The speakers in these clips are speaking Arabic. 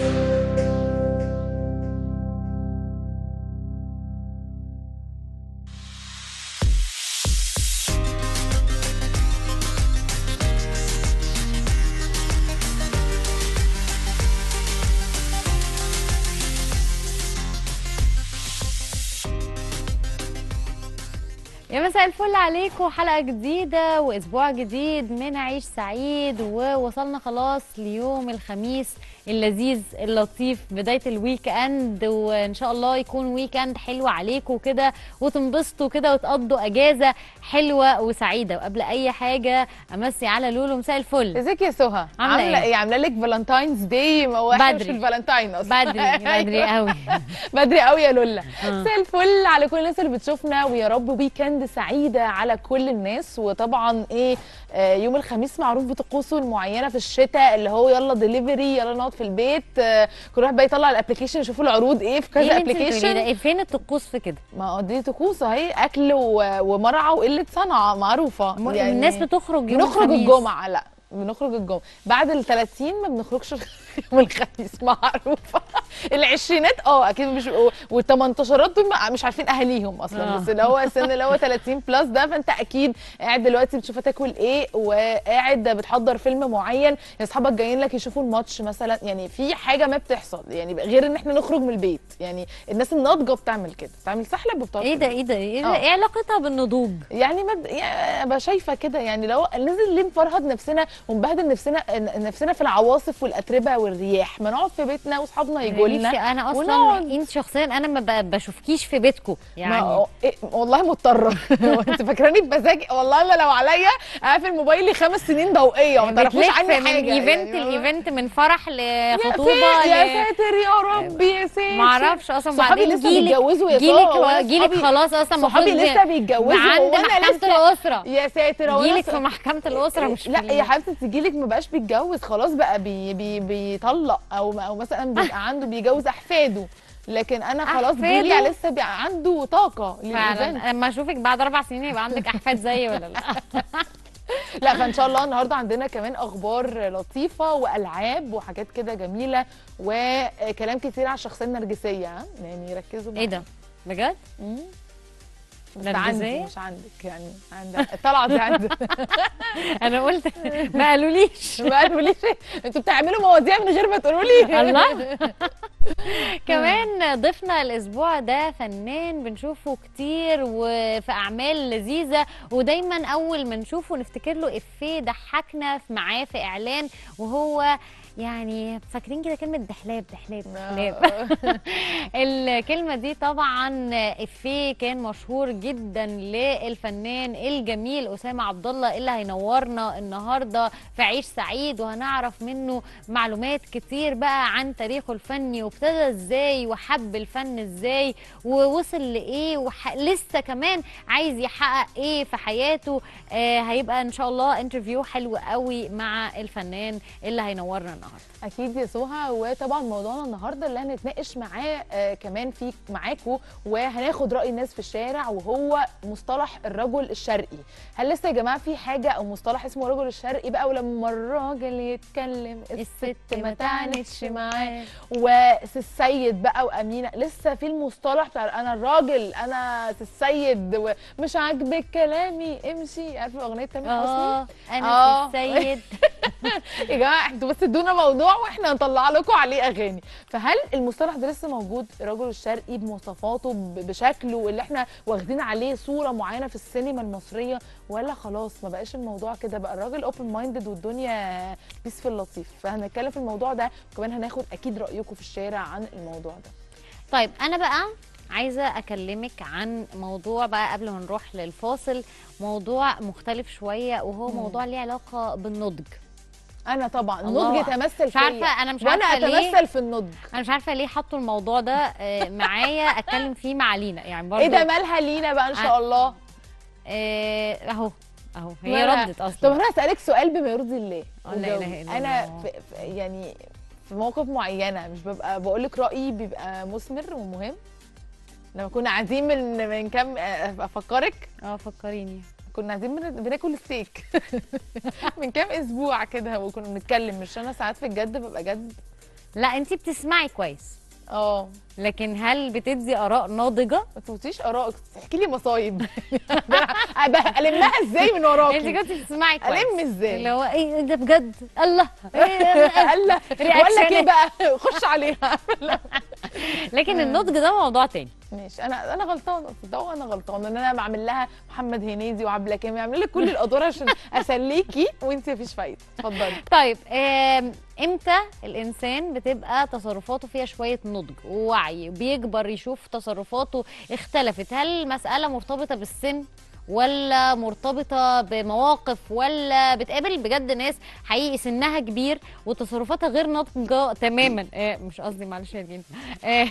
يا مساء الفل عليكم حلقه جديده واسبوع جديد من عيش سعيد ووصلنا خلاص ليوم الخميس اللذيذ اللطيف بدايه الويك اند وان شاء الله يكون ويك اند حلو عليكم كده وتنبسطوا كده وتقضوا اجازه حلوه وسعيده وقبل اي حاجه امسي على لولو مساء الفل ازيك يا سهى عامله ايه؟, ايه عامله لك فالنتاينز داي ما هو بدري الفالنتاين اصلا بدري أيوة. بدري قوي بدري قوي يا لولا آه. مساء الفل على كل الناس اللي بتشوفنا ويا رب ويك اند سعيده على كل الناس وطبعا ايه آه، يوم الخميس معروف بطقوسه المعينه في الشتاء اللي هو يلا دليفري يلا نقعد في البيت آه، كل واحد بقى يطلع الابلكيشن يشوفوا العروض ايه في كذا ابلكيشن إيه, إيه فين الطقوس في كده ما هو دي طقوس اهي اكل ومرعى وقله صنعه معروفه يعني الناس بتخرج يوم نخرج الجمعه لا بنخرج الجمعه بعد ال 30 ما بنخرجش يوم الخميس معروفه العشرينات اه اكيد مش والتمنتاشرات دول مش عارفين اهاليهم اصلا آه. بس اللي هو السن اللي هو 30 بلس ده فانت اكيد قاعد دلوقتي بتشوف هتاكل ايه وقاعد بتحضر فيلم معين اصحابك جايين لك يشوفوا الماتش مثلا يعني في حاجه ما بتحصل يعني غير ان احنا نخرج من البيت يعني الناس الناضجه بتعمل كده بتعمل سحلب وبتقعد ايه ده ايه ده ايه, ده؟ آه. إيه علاقتها بالنضوج يعني ما ابقى شايفه كده يعني لو نزل ليه نفرهد نفسنا ونبهدل نفسنا نفسنا في العواصف والاتربه والرياح ما نقعد في بيتنا واصحابنا يجوا لنا انا اصلا ونقعد. انت شخصيا انا ما بشوفكيش في بيتكم يعني ما... إيه والله مضطره انت فاكراني بمزاجي والله الا لو عليا اقفل موبايلي خمس سنين ضوئيه وما تعرفوش عني حاجه من ايفنت يعني الايفنت من فرح لخطوبه يا, ل... يا ساتر يا ربي يا ساتر ما اعرفش اصلا صحابي لسه بيتجوزوا يا جيلك جيلك خلاص اصلا صحابي لسه بيتجوزوا عند محكمه الاسره يا ساتر جيلك في محكمه الاسره مش لا يا حبيبتي جيلك ما بقاش بيتجوز خلاص بقى بي بي بي بيطلق او او مثلا بيبقى عنده بيجوز احفاده لكن انا خلاص جيلي لسه بيبقى عنده طاقه فعلا لما اشوفك بعد اربع سنين هيبقى عندك احفاد زيي ولا لا لا فان شاء الله النهارده عندنا كمان اخبار لطيفه والعاب وحاجات كده جميله وكلام كتير على الشخصيه النرجسيه يعني ركزوا ايه ده بجد؟ بس عندي مش عندك يعني عندك طلعت عندك انا قلت ما قالوليش ما قالوليش انتوا بتعملوا مواضيع من غير ما تقولوا لي الله كمان ضفنا الاسبوع ده فنان بنشوفه كتير وفي اعمال لذيذه ودايما اول ما نشوفه نفتكر له افيه ضحكنا معاه في اعلان وهو يعني فاكرين كده كلمه دحلاب دحلاب دحلاب آه. الكلمه دي طبعا افيه كان مشهور جدا للفنان الجميل اسامه عبد الله اللي هينورنا النهارده في عيش سعيد وهنعرف منه معلومات كتير بقى عن تاريخه الفني وابتدى ازاي وحب الفن ازاي ووصل لايه ولسه كمان عايز يحقق ايه في حياته آه هيبقى ان شاء الله انترفيو حلو قوي مع الفنان اللي هينورنا النهارده النهارده اكيد يا سهى وطبعا موضوعنا النهارده اللي هنتناقش معاه آه، كمان في معاكم وهناخد راي الناس في الشارع وهو مصطلح الرجل الشرقي هل لسه يا جماعه في حاجه او مصطلح اسمه الرجل الشرقي بقى ولما الراجل يتكلم الست ما تعنتش معاه والسيد بقى وامينه لسه في المصطلح بتاع انا الراجل انا السيد ومش عاجبك كلامي امشي عارفه اغنيه تامر حسني اه انا آه. السيد يا جماعه انتوا بس ادونا لنا موضوع واحنا نطلع لكم عليه اغاني فهل المصطلح ده لسه موجود الرجل الشرقي بمواصفاته بشكله اللي احنا واخدين عليه صوره معينه في السينما المصريه ولا خلاص ما بقاش الموضوع كده بقى الراجل اوبن مايندد والدنيا بيس في اللطيف فهنتكلم في الموضوع ده وكمان هناخد اكيد رايكم في الشارع عن الموضوع ده طيب انا بقى عايزه اكلمك عن موضوع بقى قبل ما نروح للفاصل موضوع مختلف شويه وهو موضوع ليه علاقه بالنضج انا طبعا النضج تمثل في عارفه انا مش عارفه ليه وانا اتمثل في النضج انا مش عارفه ليه حطوا الموضوع ده آه، معايا اتكلم فيه مع لينا يعني برضه ايه ده مالها لينا بقى ان شاء آه. الله آه، اهو اهو هي ردت اصلا طب انا هسالك سؤال بما يرضي الله لا اله الا انا يعني في مواقف معينه مش ببقى بقول لك رايي بيبقى مثمر ومهم لما كنا عايزين من من كام افكرك اه فكريني كنا عايزين بناكل ستيك من كام اسبوع كده وكنا بنتكلم مش انا ساعات في الجد ببقى جد لا انت بتسمعي كويس اه لكن هل بتدي اراء ناضجه ما تقوليش ارائك تحكي لي مصايب المها ازاي من وراكي انت كنت بتسمعي كويس الم ازاي اللي هو ايه, إيه ده بجد الله ايه الله بقول لك ايه بقى خش عليها لكن النضج ده موضوع تاني ماشي انا انا غلطانه ده انا غلطانه ان انا بعمل لها محمد هنيدي وعبله كامل اعمل لك كل الادوار عشان اسليكي وانت مفيش فايده اتفضلي طيب امتى الانسان بتبقى تصرفاته فيها شويه نضج ووعي الوعي بيكبر يشوف تصرفاته اختلفت هل المساله مرتبطه بالسن ولا مرتبطه بمواقف ولا بتقابل بجد ناس حقيقي سنها كبير وتصرفاتها غير ناضجه تماما آه مش قصدي معلش يا جين آه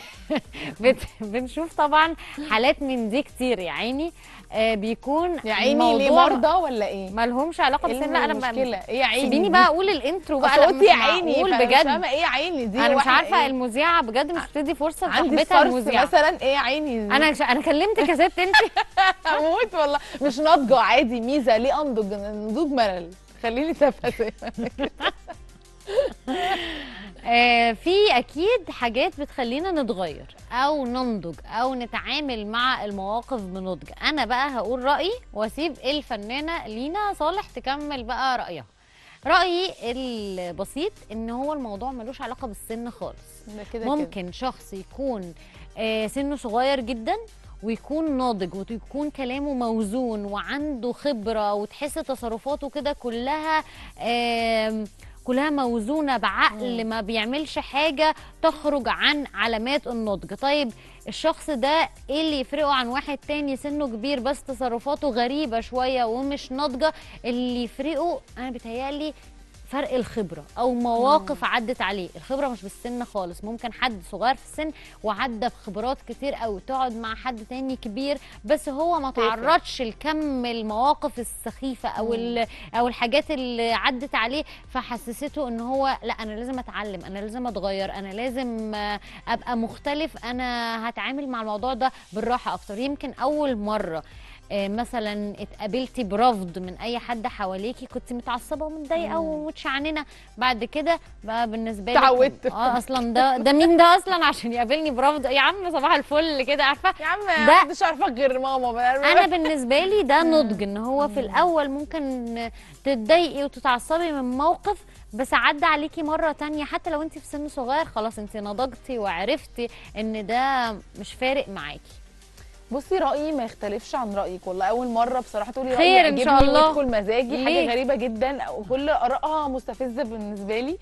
بنشوف طبعا حالات من دي كتير يا عيني آه بيكون يا عيني ليه مرضى ولا ايه مالهمش علاقه إيه بس لا انا مشكله ايه يا عيني سيبيني بقى اقول الانترو بقى قلت يا عيني بقول بجد مش ايه يا عيني دي انا مش عارفه إيه؟ المذيعه بجد مش بتدي فرصه لصاحبتها المذيعه مثلا ايه يا عيني دي؟ انا انا كلمتك يا ست انت اموت والله مش ناضجه عادي ميزه ليه انضج نضوج ملل خليني تافهه زي ما آه، في اكيد حاجات بتخلينا نتغير او ننضج او نتعامل مع المواقف بنضج انا بقى هقول رايي واسيب الفنانه لينا صالح تكمل بقى رايها رايي البسيط ان هو الموضوع ملوش علاقه بالسن خالص ده كده ممكن شخص يكون آه، سنه صغير جدا ويكون ناضج ويكون كلامه موزون وعنده خبره وتحس تصرفاته كده كلها كلها موزونه بعقل ما بيعملش حاجه تخرج عن علامات النضج طيب الشخص ده ايه اللي يفرقه عن واحد تاني سنه كبير بس تصرفاته غريبه شويه ومش ناضجه اللي يفرقه انا بيتهيألي فرق الخبره او مواقف مم. آه. عدت عليه الخبره مش بالسن خالص ممكن حد صغير في السن وعدى بخبرات كتير قوي تقعد مع حد تاني كبير بس هو ما تعرضش لكم المواقف السخيفه او او الحاجات اللي عدت عليه فحسسته ان هو لا انا لازم اتعلم انا لازم اتغير انا لازم ابقى مختلف انا هتعامل مع الموضوع ده بالراحه اكتر يمكن اول مره آه، مثلا اتقابلتي برفض من اي حد حواليكي كنت متعصبه ومتضايقه ومتشعننه بعد كده بقى بالنسبه لي اتعودت اه اصلا ده ده مين ده اصلا عشان يقابلني برفض يا عم صباح الفل كده عارفه يا عم محدش عارفه غير ماما انا بالنسبه لي ده نضج ان هو في الاول ممكن تتضايقي وتتعصبي من موقف بس عدى عليكي مره تانية حتى لو انت في سن صغير خلاص انت نضجتي وعرفتي ان ده مش فارق معاكي بصي رايي ما يختلفش عن رايك والله اول مره بصراحه تقولي رايي خير ان شاء الله ويدخل مزاجي حاجه غريبه جدا وكل ارائها مستفزه بالنسبه لي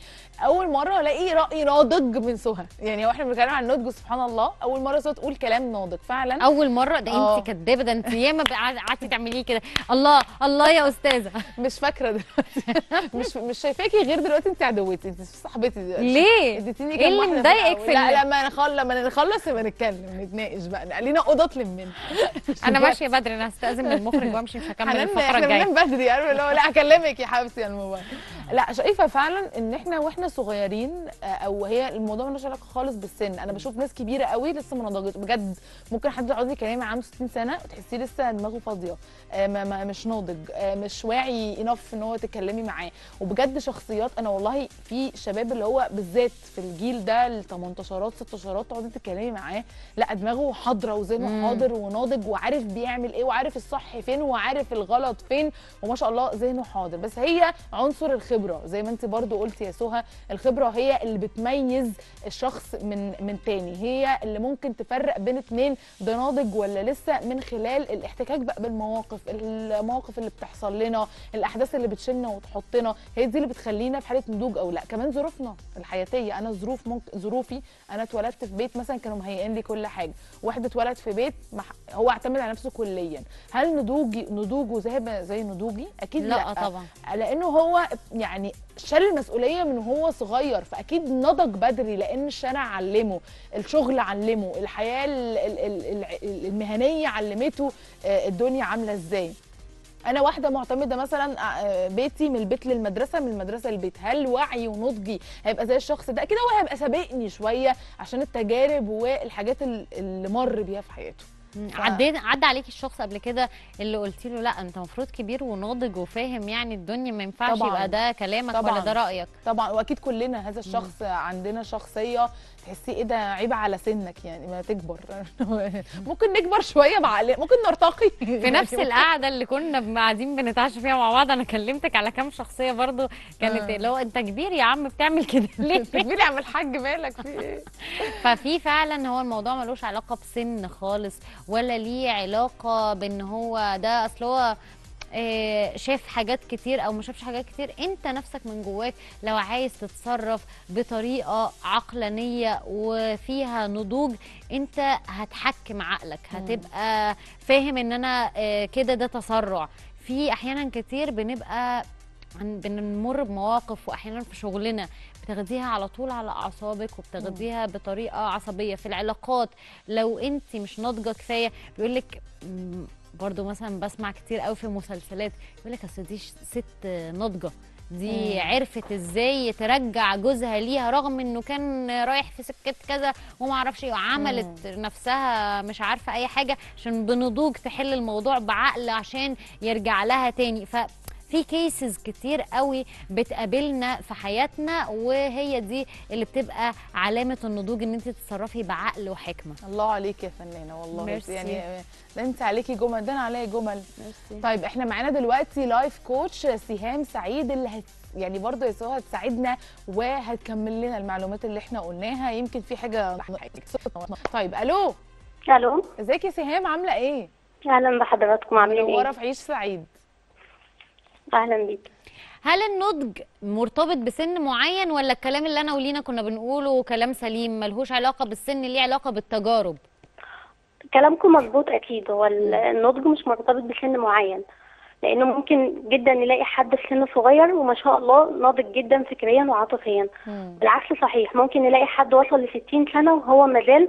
اول مره الاقي راي ناضج من سهى يعني واحنا بنتكلم عن النضج سبحان الله اول مره سهى تقول كلام ناضج فعلا اول مره ده انت آه. كدابه ده انت ياما قعدتي تعمليه كده الله الله يا استاذه مش فاكره دلوقتي مش مش شايفاكي غير دلوقتي انت عدوتي انت صاحبتي دلوقتي ليه اديتيني إيه كام ايه اللي مضايقك في لا لما نخلص لما نخلص يبقى نتكلم نتناقش بقى لينا اوضات منه انا ماشيه بدري انا هستاذن من المخرج وامشي مش هكمل الفقره الجايه انا بدري قالوا يعني لا لا اكلمك يا حبسي يا الموبايل لا شايفه فعلا ان احنا واحنا صغيرين آه، او هي الموضوع ملوش علاقه خالص بالسن انا بشوف ناس كبيره قوي لسه ما نضجتش بجد ممكن حد يقعد يكلمي عنده 60 سنه وتحسيه لسه دماغه فاضيه آه، ما مش ناضج آه، مش واعي انف ان هو تتكلمي معاه وبجد شخصيات انا والله في شباب اللي هو بالذات في الجيل ده ال 18 16 تقعدي تتكلمي معاه لا دماغه حاضره وذهنه حاضر حاضر وناضج وعارف بيعمل ايه وعارف الصح فين وعارف الغلط فين وما شاء الله ذهنه حاضر بس هي عنصر الخبره زي ما انت برضو قلت يا سهى الخبره هي اللي بتميز الشخص من من تاني هي اللي ممكن تفرق بين اتنين ده ناضج ولا لسه من خلال الاحتكاك بقى بالمواقف المواقف اللي بتحصل لنا الاحداث اللي بتشيلنا وتحطنا هي دي اللي بتخلينا في حاله نضوج او لا كمان ظروفنا الحياتيه انا ظروف ممكن ظروفي انا اتولدت في بيت مثلا كانوا مهيئين لي كل حاجه واحده اتولد في بيت هو اعتمد على نفسه كليا هل نضوجي نضوجه ذهب زي نضوجي اكيد لا, لا طبعا لانه هو يعني شال المسؤوليه من وهو صغير فاكيد نضج بدري لان الشارع علمه الشغل علمه الحياه المهنيه علمته آه، الدنيا عامله ازاي انا واحده معتمده مثلا آه، آه، بيتي من البيت للمدرسه من المدرسه للبيت هل وعي ونضجي هيبقى زي الشخص ده كده هو هيبقى سابقني شويه عشان التجارب والحاجات اللي مر بيها في حياته عديت عدى عليكي الشخص قبل كده اللي قلتي له لا انت المفروض كبير وناضج وفاهم يعني الدنيا ما ينفعش يبقى ده كلامك طبعًا. ولا ده رايك طبعا واكيد كلنا هذا الشخص مم. عندنا شخصيه تحسي ايه ده عيب على سنك يعني ما تكبر ممكن نكبر شويه بعقل ممكن نرتقي في نفس القعده اللي كنا قاعدين بنتعشى فيها مع بعض انا كلمتك على كام شخصيه برضو كانت آه. اللي هو انت كبير يا عم بتعمل كده ليه كبير يا عم الحاج مالك في ايه ففي فعلا هو الموضوع ملوش علاقه بسن خالص ولا ليه علاقه بان هو ده اصل هو آه، شاف حاجات كتير او ما شافش حاجات كتير انت نفسك من جواك لو عايز تتصرف بطريقه عقلانيه وفيها نضوج انت هتحكم عقلك هتبقى فاهم ان انا آه، كده ده تسرع في احيانا كتير بنبقى بنمر بمواقف واحيانا في شغلنا بتاخديها على طول على اعصابك وبتاخديها بطريقه عصبيه في العلاقات لو انت مش ناضجه كفايه بيقول لك برضو مثلا بسمع كتير قوي في مسلسلات يقول لك اصل دي ست ناضجه دي مم. عرفت ازاي ترجع جوزها ليها رغم انه كان رايح في سكه كذا وما اعرفش ايه وعملت مم. نفسها مش عارفه اي حاجه عشان بنضوج تحل الموضوع بعقل عشان يرجع لها تاني ف في كيسز كتير قوي بتقابلنا في حياتنا وهي دي اللي بتبقى علامه النضوج ان انت تتصرفي بعقل وحكمه الله عليك يا فنانه والله ميرسي. يعني ده انت عليكي جمل ده انا عليا جمل ميرسي. طيب احنا معانا دلوقتي لايف كوتش سهام سعيد اللي هت يعني برضه يا سوا هتساعدنا وهتكمل لنا المعلومات اللي احنا قلناها يمكن في حاجه طيب الو الو ازيك يا سهام عامله ايه اهلا بحضراتكم عاملين ايه؟ منوره في عيش سعيد اهلا بيك هل النضج مرتبط بسن معين ولا الكلام اللي انا ولينا كنا بنقوله كلام سليم ملهوش علاقه بالسن ليه علاقه بالتجارب كلامكم مظبوط اكيد هو النضج مش مرتبط بسن معين لانه ممكن جدا نلاقي حد في سن صغير وما شاء الله ناضج جدا فكريا وعاطفيا بالعكس صحيح ممكن نلاقي حد وصل ل 60 سنه وهو مازال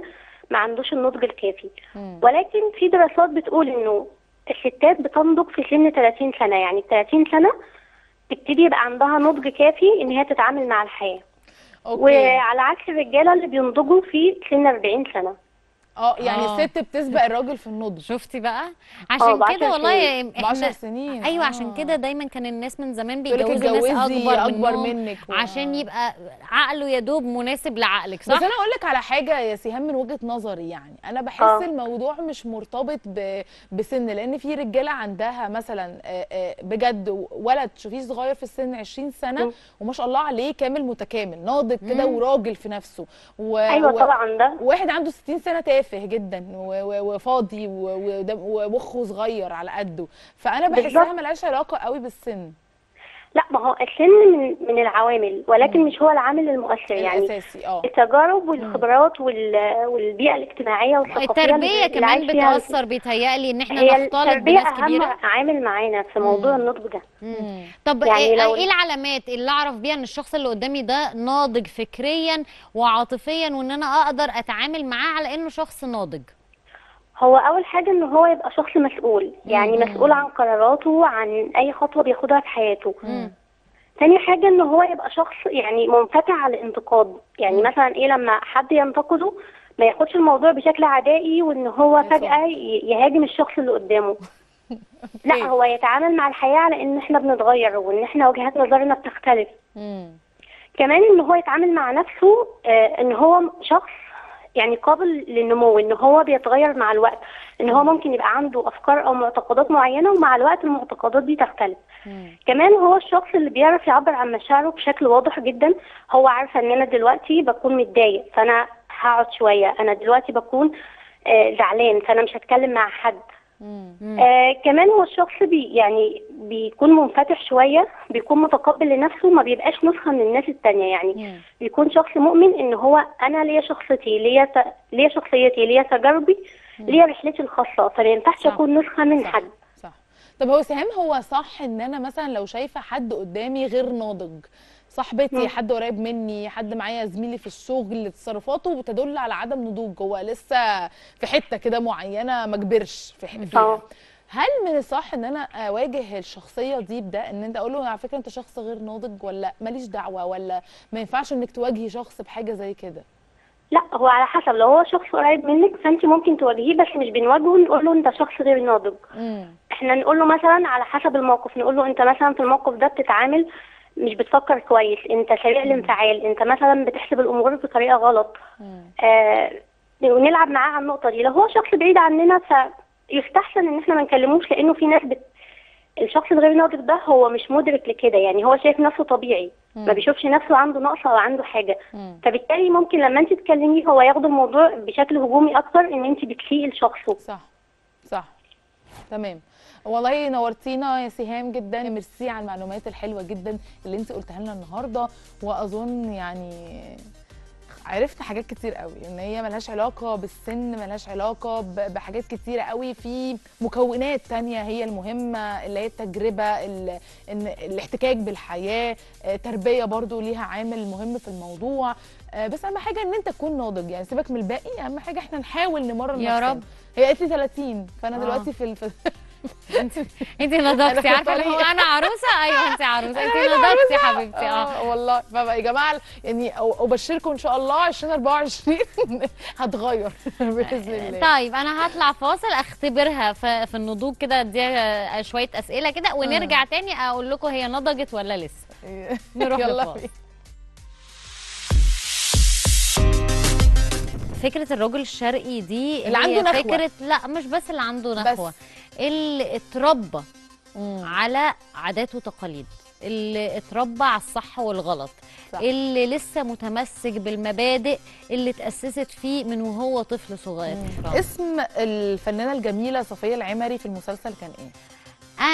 ما عندوش النضج الكافي مم. ولكن في دراسات بتقول انه الستات بتنضج في سن 30 سنه يعني 30 سنه تبتدي يبقى عندها نضج كافي ان هي تتعامل مع الحياه أوكي. وعلى عكس الرجاله اللي بينضجوا في سن 40 سنه اه يعني أوه. الست بتسبق الراجل في النضج شفتي بقى اه، عشان كده والله احنا 10 سنين ايوه أوه. عشان كده دايما كان الناس من زمان بيتجوزوا ناس اكبر, أكبر منك و... عشان يبقى عقله يا دوب مناسب لعقلك صح بس انا اقول لك على حاجه يا سهام من وجهه نظري يعني انا بحس أوه. الموضوع مش مرتبط ب... بسن لان في رجاله عندها مثلا بجد ولد شوفيه صغير في السن 20 سنه م. وما شاء الله عليه كامل متكامل ناضج كده وراجل في نفسه و... ايوه و... طبعا ده واحد عنده 60 سنه تافه تافه جدا وفاضي ومخه صغير على قده فانا بحسها ملهاش علاقه قوي بالسن لا ما هو السن من من العوامل ولكن مش هو العامل المؤثر يعني الاساسي اه التجارب والخبرات والبيئه الاجتماعيه والثقافيه التربيه كمان بتاثر بيتهيألي ان احنا نختلط بناس كبيره اهم عامل معانا في موضوع النضج ده طب يعني ايه, لو... ايه العلامات اللي اعرف بيها ان الشخص اللي قدامي ده ناضج فكريا وعاطفيا وان انا اقدر اتعامل معاه على انه شخص ناضج هو اول حاجه ان هو يبقى شخص مسؤول يعني مم. مسؤول عن قراراته عن اي خطوه بياخدها في حياته مم. تاني حاجة ان هو يبقى شخص يعني منفتح على الانتقاد يعني مثلا ايه لما حد ينتقده ما ياخدش الموضوع بشكل عدائي وان هو فجأة يهاجم الشخص اللي قدامه لا هو يتعامل مع الحياة على ان احنا بنتغير وان احنا وجهات نظرنا بتختلف كمان ان هو يتعامل مع نفسه آه، ان هو شخص يعني قابل للنمو ان هو بيتغير مع الوقت ان هو ممكن يبقى عنده افكار او معتقدات معينه ومع الوقت المعتقدات دي تختلف كمان هو الشخص اللي بيعرف يعبر عن مشاعره بشكل واضح جدا هو عارف ان انا دلوقتي بكون متضايق فانا هقعد شويه انا دلوقتي بكون آه، زعلان فانا مش هتكلم مع حد آه كمان هو الشخص بي يعني بيكون منفتح شويه بيكون متقبل لنفسه ما بيبقاش نسخه من الناس التانية يعني مم. بيكون شخص مؤمن ان هو انا ليا شخصيتي ليا ت... ليا شخصيتي ليا تجاربي ليا رحلتي الخاصه فما ينفعش اكون نسخه من صح. حد طب هو سهام هو صح ان انا مثلا لو شايفه حد قدامي غير ناضج صاحبتي حد قريب مني حد معايا زميلي في الشغل تصرفاته بتدل على عدم نضوج هو لسه في حته كده معينه ما كبرش في فيها اه. هل من الصح ان انا اواجه الشخصيه دي بده ان انت اقول له على فكره انت شخص غير ناضج ولا ماليش دعوه ولا ما ينفعش انك تواجهي شخص بحاجه زي كده لا هو على حسب لو هو شخص قريب منك فانت ممكن تواجهيه بس مش بنواجهه نقول له انت شخص غير ناضج احنا نقول له مثلا على حسب الموقف نقول له انت مثلا في الموقف ده بتتعامل مش بتفكر كويس انت سريع الانفعال انت مثلا بتحسب الامور بطريقه غلط آه ونلعب معاه على النقطه دي لو هو شخص بعيد عننا فيستحسن ان احنا ما نكلموش لانه في ناس بت... الشخص الغير ناضج ده هو مش مدرك لكده يعني هو شايف نفسه طبيعي مم. ما بيشوفش نفسه عنده نقص او عنده حاجه مم. فبالتالي ممكن لما انت تكلميه هو ياخد الموضوع بشكل هجومي اكتر ان انت بتسيئي لشخصه صح صح تمام والله نورتينا يا سهام جدا ميرسي على المعلومات الحلوه جدا اللي انت قلتها لنا النهارده واظن يعني عرفت حاجات كتير قوي ان هي ملهاش علاقه بالسن ملهاش علاقه بحاجات كتيره قوي في مكونات تانية هي المهمه اللي هي التجربه ال... الاحتكاك بالحياه آه، تربيه برضو ليها عامل مهم في الموضوع آه، بس اهم حاجه ان انت تكون ناضج يعني سيبك من الباقي اهم حاجه احنا نحاول نمرن يا نفسنا. رب هي قالت لي 30 فانا آه. دلوقتي في الف... انت انت نضجتي عارفه اللي هو انا عروسه ايوه انت عروسه انت نضجتي حبيبتي آه. اه والله فبقى يا جماعه يعني ابشركم ان شاء الله 2024 هتغير باذن آه، الله طيب انا هطلع فاصل اختبرها في النضوج كده اديها آه، شويه اسئله كده ونرجع تاني اقول لكم هي نضجت ولا لسه نروح لفاصل فكره الراجل الشرقي دي اللي عنده نخوه فكره لا مش بس اللي عنده نخوه اللي اتربى على عادات وتقاليد اللي اتربى على الصح والغلط صح. اللي لسه متمسك بالمبادئ اللي تاسست فيه من وهو طفل صغير اسم الفنانة الجميلة صفية العمري في المسلسل كان ايه؟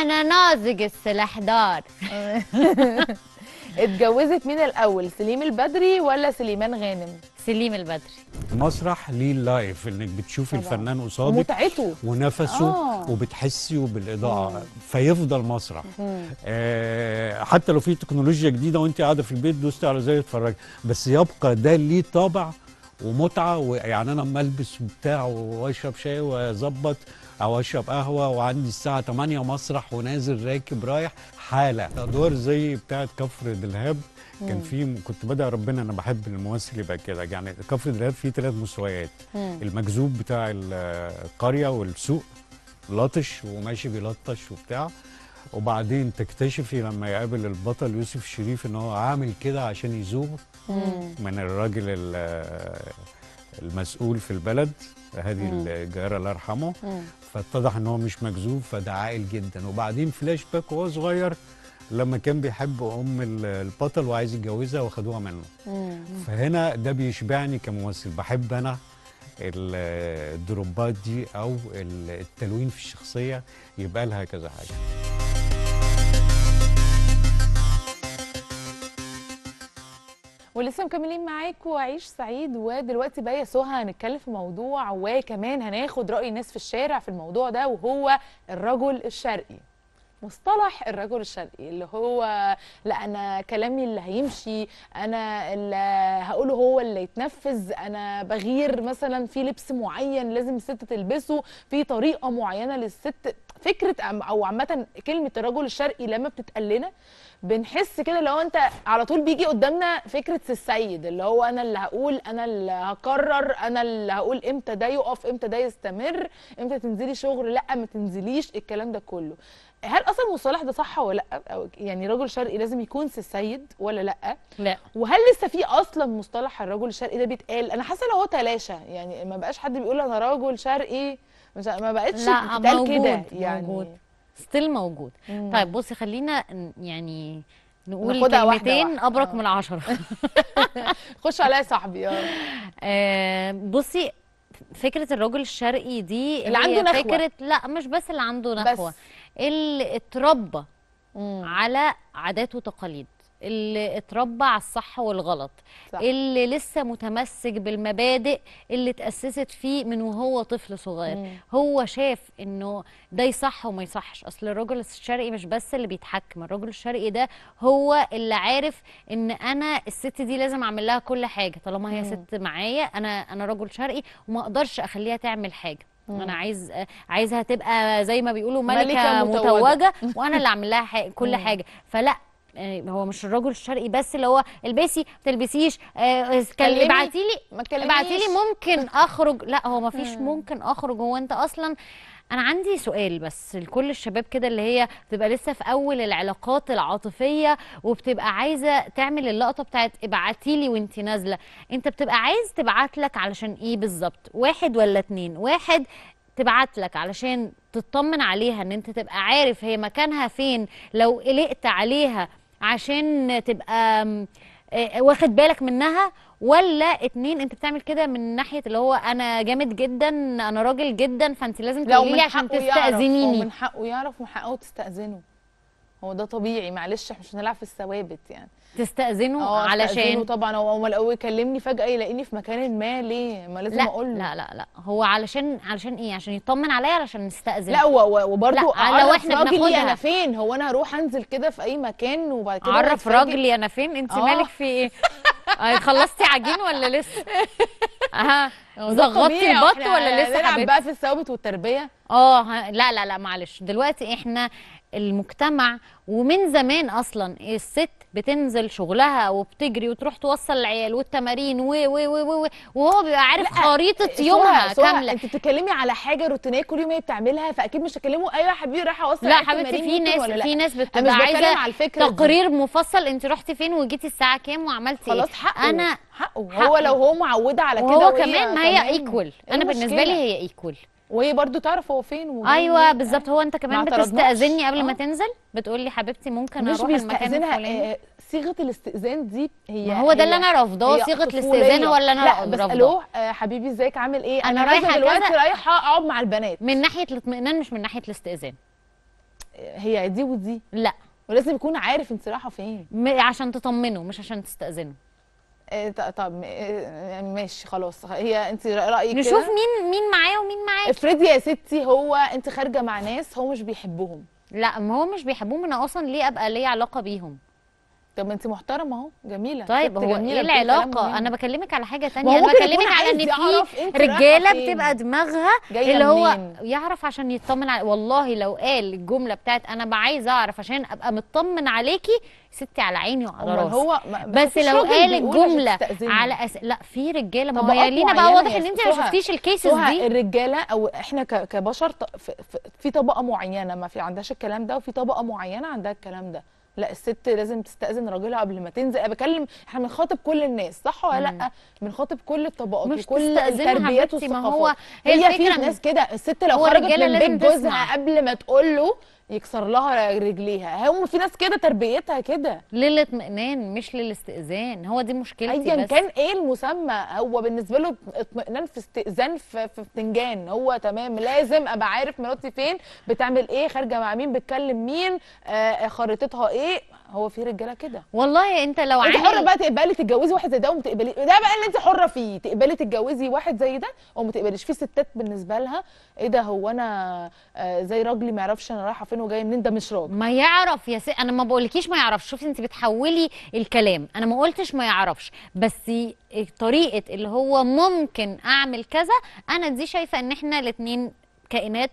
أنا نازج السلاح دار اتجوزت مين الاول سليم البدري ولا سليمان غانم سليم البدري مسرح ليه اللايف انك بتشوفي الفنان قصادك متعته ونفسه آه. وبتحسي وبالاضاءه فيفضل مسرح آه حتى لو في تكنولوجيا جديده وانت قاعده في البيت دوستي على زي اتفرجي بس يبقى ده ليه طابع ومتعه ويعني انا اما البس وبتاع واشرب شاي واظبط او اشرب قهوه وعندي الساعه 8 مسرح ونازل راكب رايح حاله ادوار زي بتاعه كفر دلهاب كان في كنت بدأ ربنا انا بحب الممثل يبقى كده يعني كفر دلهاب فيه ثلاث مستويات المجذوب بتاع القريه والسوق لطش وماشي بيلطش وبتاع وبعدين تكتشفي لما يقابل البطل يوسف الشريف ان هو عامل كده عشان يذوبه من الراجل المسؤول في البلد هذه الجارة الله يرحمه فاتضح ان هو مش مجذوب فده عاقل جدا وبعدين فلاش باك وهو صغير لما كان بيحب ام البطل وعايز يتجوزها واخدوها منه فهنا ده بيشبعني كممثل بحب انا الدروبات دي او التلوين في الشخصيه يبقى لها كذا حاجه ولسه مكملين معاكم عيش سعيد ودلوقتي بقى يا سهى هنتكلم في موضوع وكمان هناخد راي الناس في الشارع في الموضوع ده وهو الرجل الشرقي مصطلح الرجل الشرقي اللي هو لا انا كلامي اللي هيمشي انا اللي هقوله هو اللي يتنفذ انا بغير مثلا في لبس معين لازم الست تلبسه في طريقه معينه للست فكره او عامه كلمه الرجل الشرقي لما بتتقال لنا بنحس كده لو انت على طول بيجي قدامنا فكره السيد اللي هو انا اللي هقول انا اللي هقرر انا اللي هقول امتى ده يقف امتى ده يستمر امتى تنزلي شغل لا ما تنزليش الكلام ده كله هل اصلا المصطلح ده صح ولا لا يعني رجل شرقي لازم يكون السيد ولا لا لا وهل لسه في اصلا مصطلح الرجل الشرقي ده بيتقال انا حاسه ان هو تلاشى يعني ما بقاش حد بيقول انا رجل شرقي مش ما بقتش لا كده يعني موجود ستيل موجود مم. طيب بصي خلينا يعني نقول كلمتين ابرك أوه. من العشره خش عليا يا صاحبي آه بصي فكره الرجل الشرقي دي اللي عنده نخوه فكره لا مش بس اللي عنده نخوه اللي اتربى على عادات وتقاليد اللي اتربى على الصح والغلط صح. اللي لسه متمسك بالمبادئ اللي اتأسست فيه من وهو طفل صغير مم. هو شاف انه ده يصح وما يصحش اصل الرجل الشرقي مش بس اللي بيتحكم الرجل الشرقي ده هو اللي عارف ان انا الست دي لازم اعمل لها كل حاجه طالما هي مم. ست معايا انا انا رجل شرقي وما اقدرش اخليها تعمل حاجه مم. انا عايز عايزها تبقى زي ما بيقولوا ملكه, ملكة متوجة. متوجه وانا اللي اعمل لها كل مم. حاجه فلا آه، هو مش الرجل الشرقي بس اللي هو البسي ما تلبسيش آه، ابعتي لي ابعتي لي ممكن اخرج لا هو ما فيش ممكن اخرج هو انت اصلا انا عندي سؤال بس لكل الشباب كده اللي هي بتبقى لسه في اول العلاقات العاطفيه وبتبقى عايزه تعمل اللقطه بتاعت ابعتي لي وانت نازله انت بتبقى عايز تبعت لك علشان ايه بالظبط واحد ولا اتنين واحد تبعت لك علشان تطمن عليها ان انت تبقى عارف هي مكانها فين لو قلقت عليها عشان تبقى آه، آه، واخد بالك منها ولا اتنين انت بتعمل كده من ناحيه اللي هو انا جامد جدا انا راجل جدا فانت لازم تقولي لي عشان تستاذنيني من حقه يعرف ومن حقه تستاذنه هو ده طبيعي معلش احنا مش هنلعب في الثوابت يعني آه، تستأذنه علشان اه طبعا هو لو يكلمني فجأة يلاقيني في مكان ما ليه ما لازم لا اقول له لا لا لا هو علشان علشان ايه عشان يطمن عليا علشان نستأذن لا وبرده اعرف راجلي انا فين هو انا هروح انزل كده في اي مكان وبعد كده اعرف راجلي انا فين انت آه. مالك في ايه آه، خلصتي عجين ولا لسه اها ظغطتي البط ولا لسه نلعب بقى في الثوابت والتربيه اه لا لا لا معلش دلوقتي احنا المجتمع ومن زمان اصلا الست بتنزل شغلها وبتجري وتروح توصل العيال والتمارين و و و و وهو بيبقى عارف خريطه يومها سوها كامله انت بتتكلمي على حاجه روتينيه كل يوم هي بتعملها فاكيد مش هكلمه ايوه يا حبيبي رايحه اوصل لا حبيبتي في ناس في ناس بتبقى عايزه تقرير دي. مفصل انت رحتي فين وجيتي الساعه كام وعملتي ايه خلاص حقه انا حقه, حقه. هو لو هو معوده على كده هو كمان ما هي ايكوال انا بالنسبه لي هي ايكوال وبرده تعرف هو فين وجاي ايوه بالظبط هو انت كمان بتستاذني قبل ما آه. تنزل بتقول لي حبيبتي ممكن اروح المكان الفلاني آه، صيغه الاستئذان دي هي ما هو ده اللي انا رافضاه صيغه الاستئذان هو اللي انا رافضاه لا بس الو آه، حبيبي ازيك عامل ايه انا, أنا رايحه دلوقتي رايحه اقعد مع البنات من ناحيه الاطمئنان مش من ناحيه الاستئذان هي دي ودي لا ولازم يكون عارف انت رايحه فين عشان تطمنه مش عشان تستاذنه إيه، طب إيه، يعني ماشي خلاص هي انت رايك نشوف مين مين معاه ومين معاه افرضي يا ستي هو انت خارجه مع ناس هو مش بيحبهم لا ما هو مش بيحبهم انا اصلا ليه ابقى ليا علاقه بيهم طب ما انت محترمه اهو جميله طيب هو ايه العلاقه انا بكلمك على حاجه ثانيه انا بكلمك على ان في رجاله بتبقى دماغها اللي هو يعرف عشان يطمن على والله لو قال الجمله بتاعت انا عايز اعرف عشان ابقى مطمن عليكي ستي على عيني وعلى راسي هو ما... بس لو قال الجمله على أس... لا في رجاله ما لينا بقى واضح ان انت ما شفتيش الكيسز دي الرجاله او احنا كبشر في طبقه معينه ما في عندهاش الكلام ده وفي طبقه معينه عندها الكلام ده لا الست لازم تستأذن راجلها قبل ما تنزل انا بكلم احنا بنخاطب كل الناس صح ولا لا بنخاطب كل الطبقات وكل التربيات والثقافات هي, هي في ناس كده الست لو خرجت من بيت جوزها قبل ما تقول له يكسر لها رجليها هم في ناس كده تربيتها كده للاطمئنان مش للاستئذان هو دي مشكلتي ايا كان ايه المسمى هو بالنسبه له اطمئنان في استئذان في, فنجان هو تمام لازم ابقى عارف مراتي فين بتعمل ايه خارجه مع مين بتكلم مين آه خريطتها ايه هو في رجاله كده والله انت لو عايز انت حره بقى تقبلي تتجوزي واحد زي ده وما ده بقى اللي انت حره فيه تقبلي تتجوزي واحد زي ده وما تقبليش في ستات بالنسبه لها ايه ده هو انا آه، زي راجلي ما يعرفش انا رايحه فين وجايه منين ده مش راجل ما يعرف يا سي انا ما بقولكيش ما يعرفش شوفي انت بتحولي الكلام انا ما قلتش ما يعرفش بس طريقه اللي هو ممكن اعمل كذا انا دي شايفه ان احنا الاثنين كائنات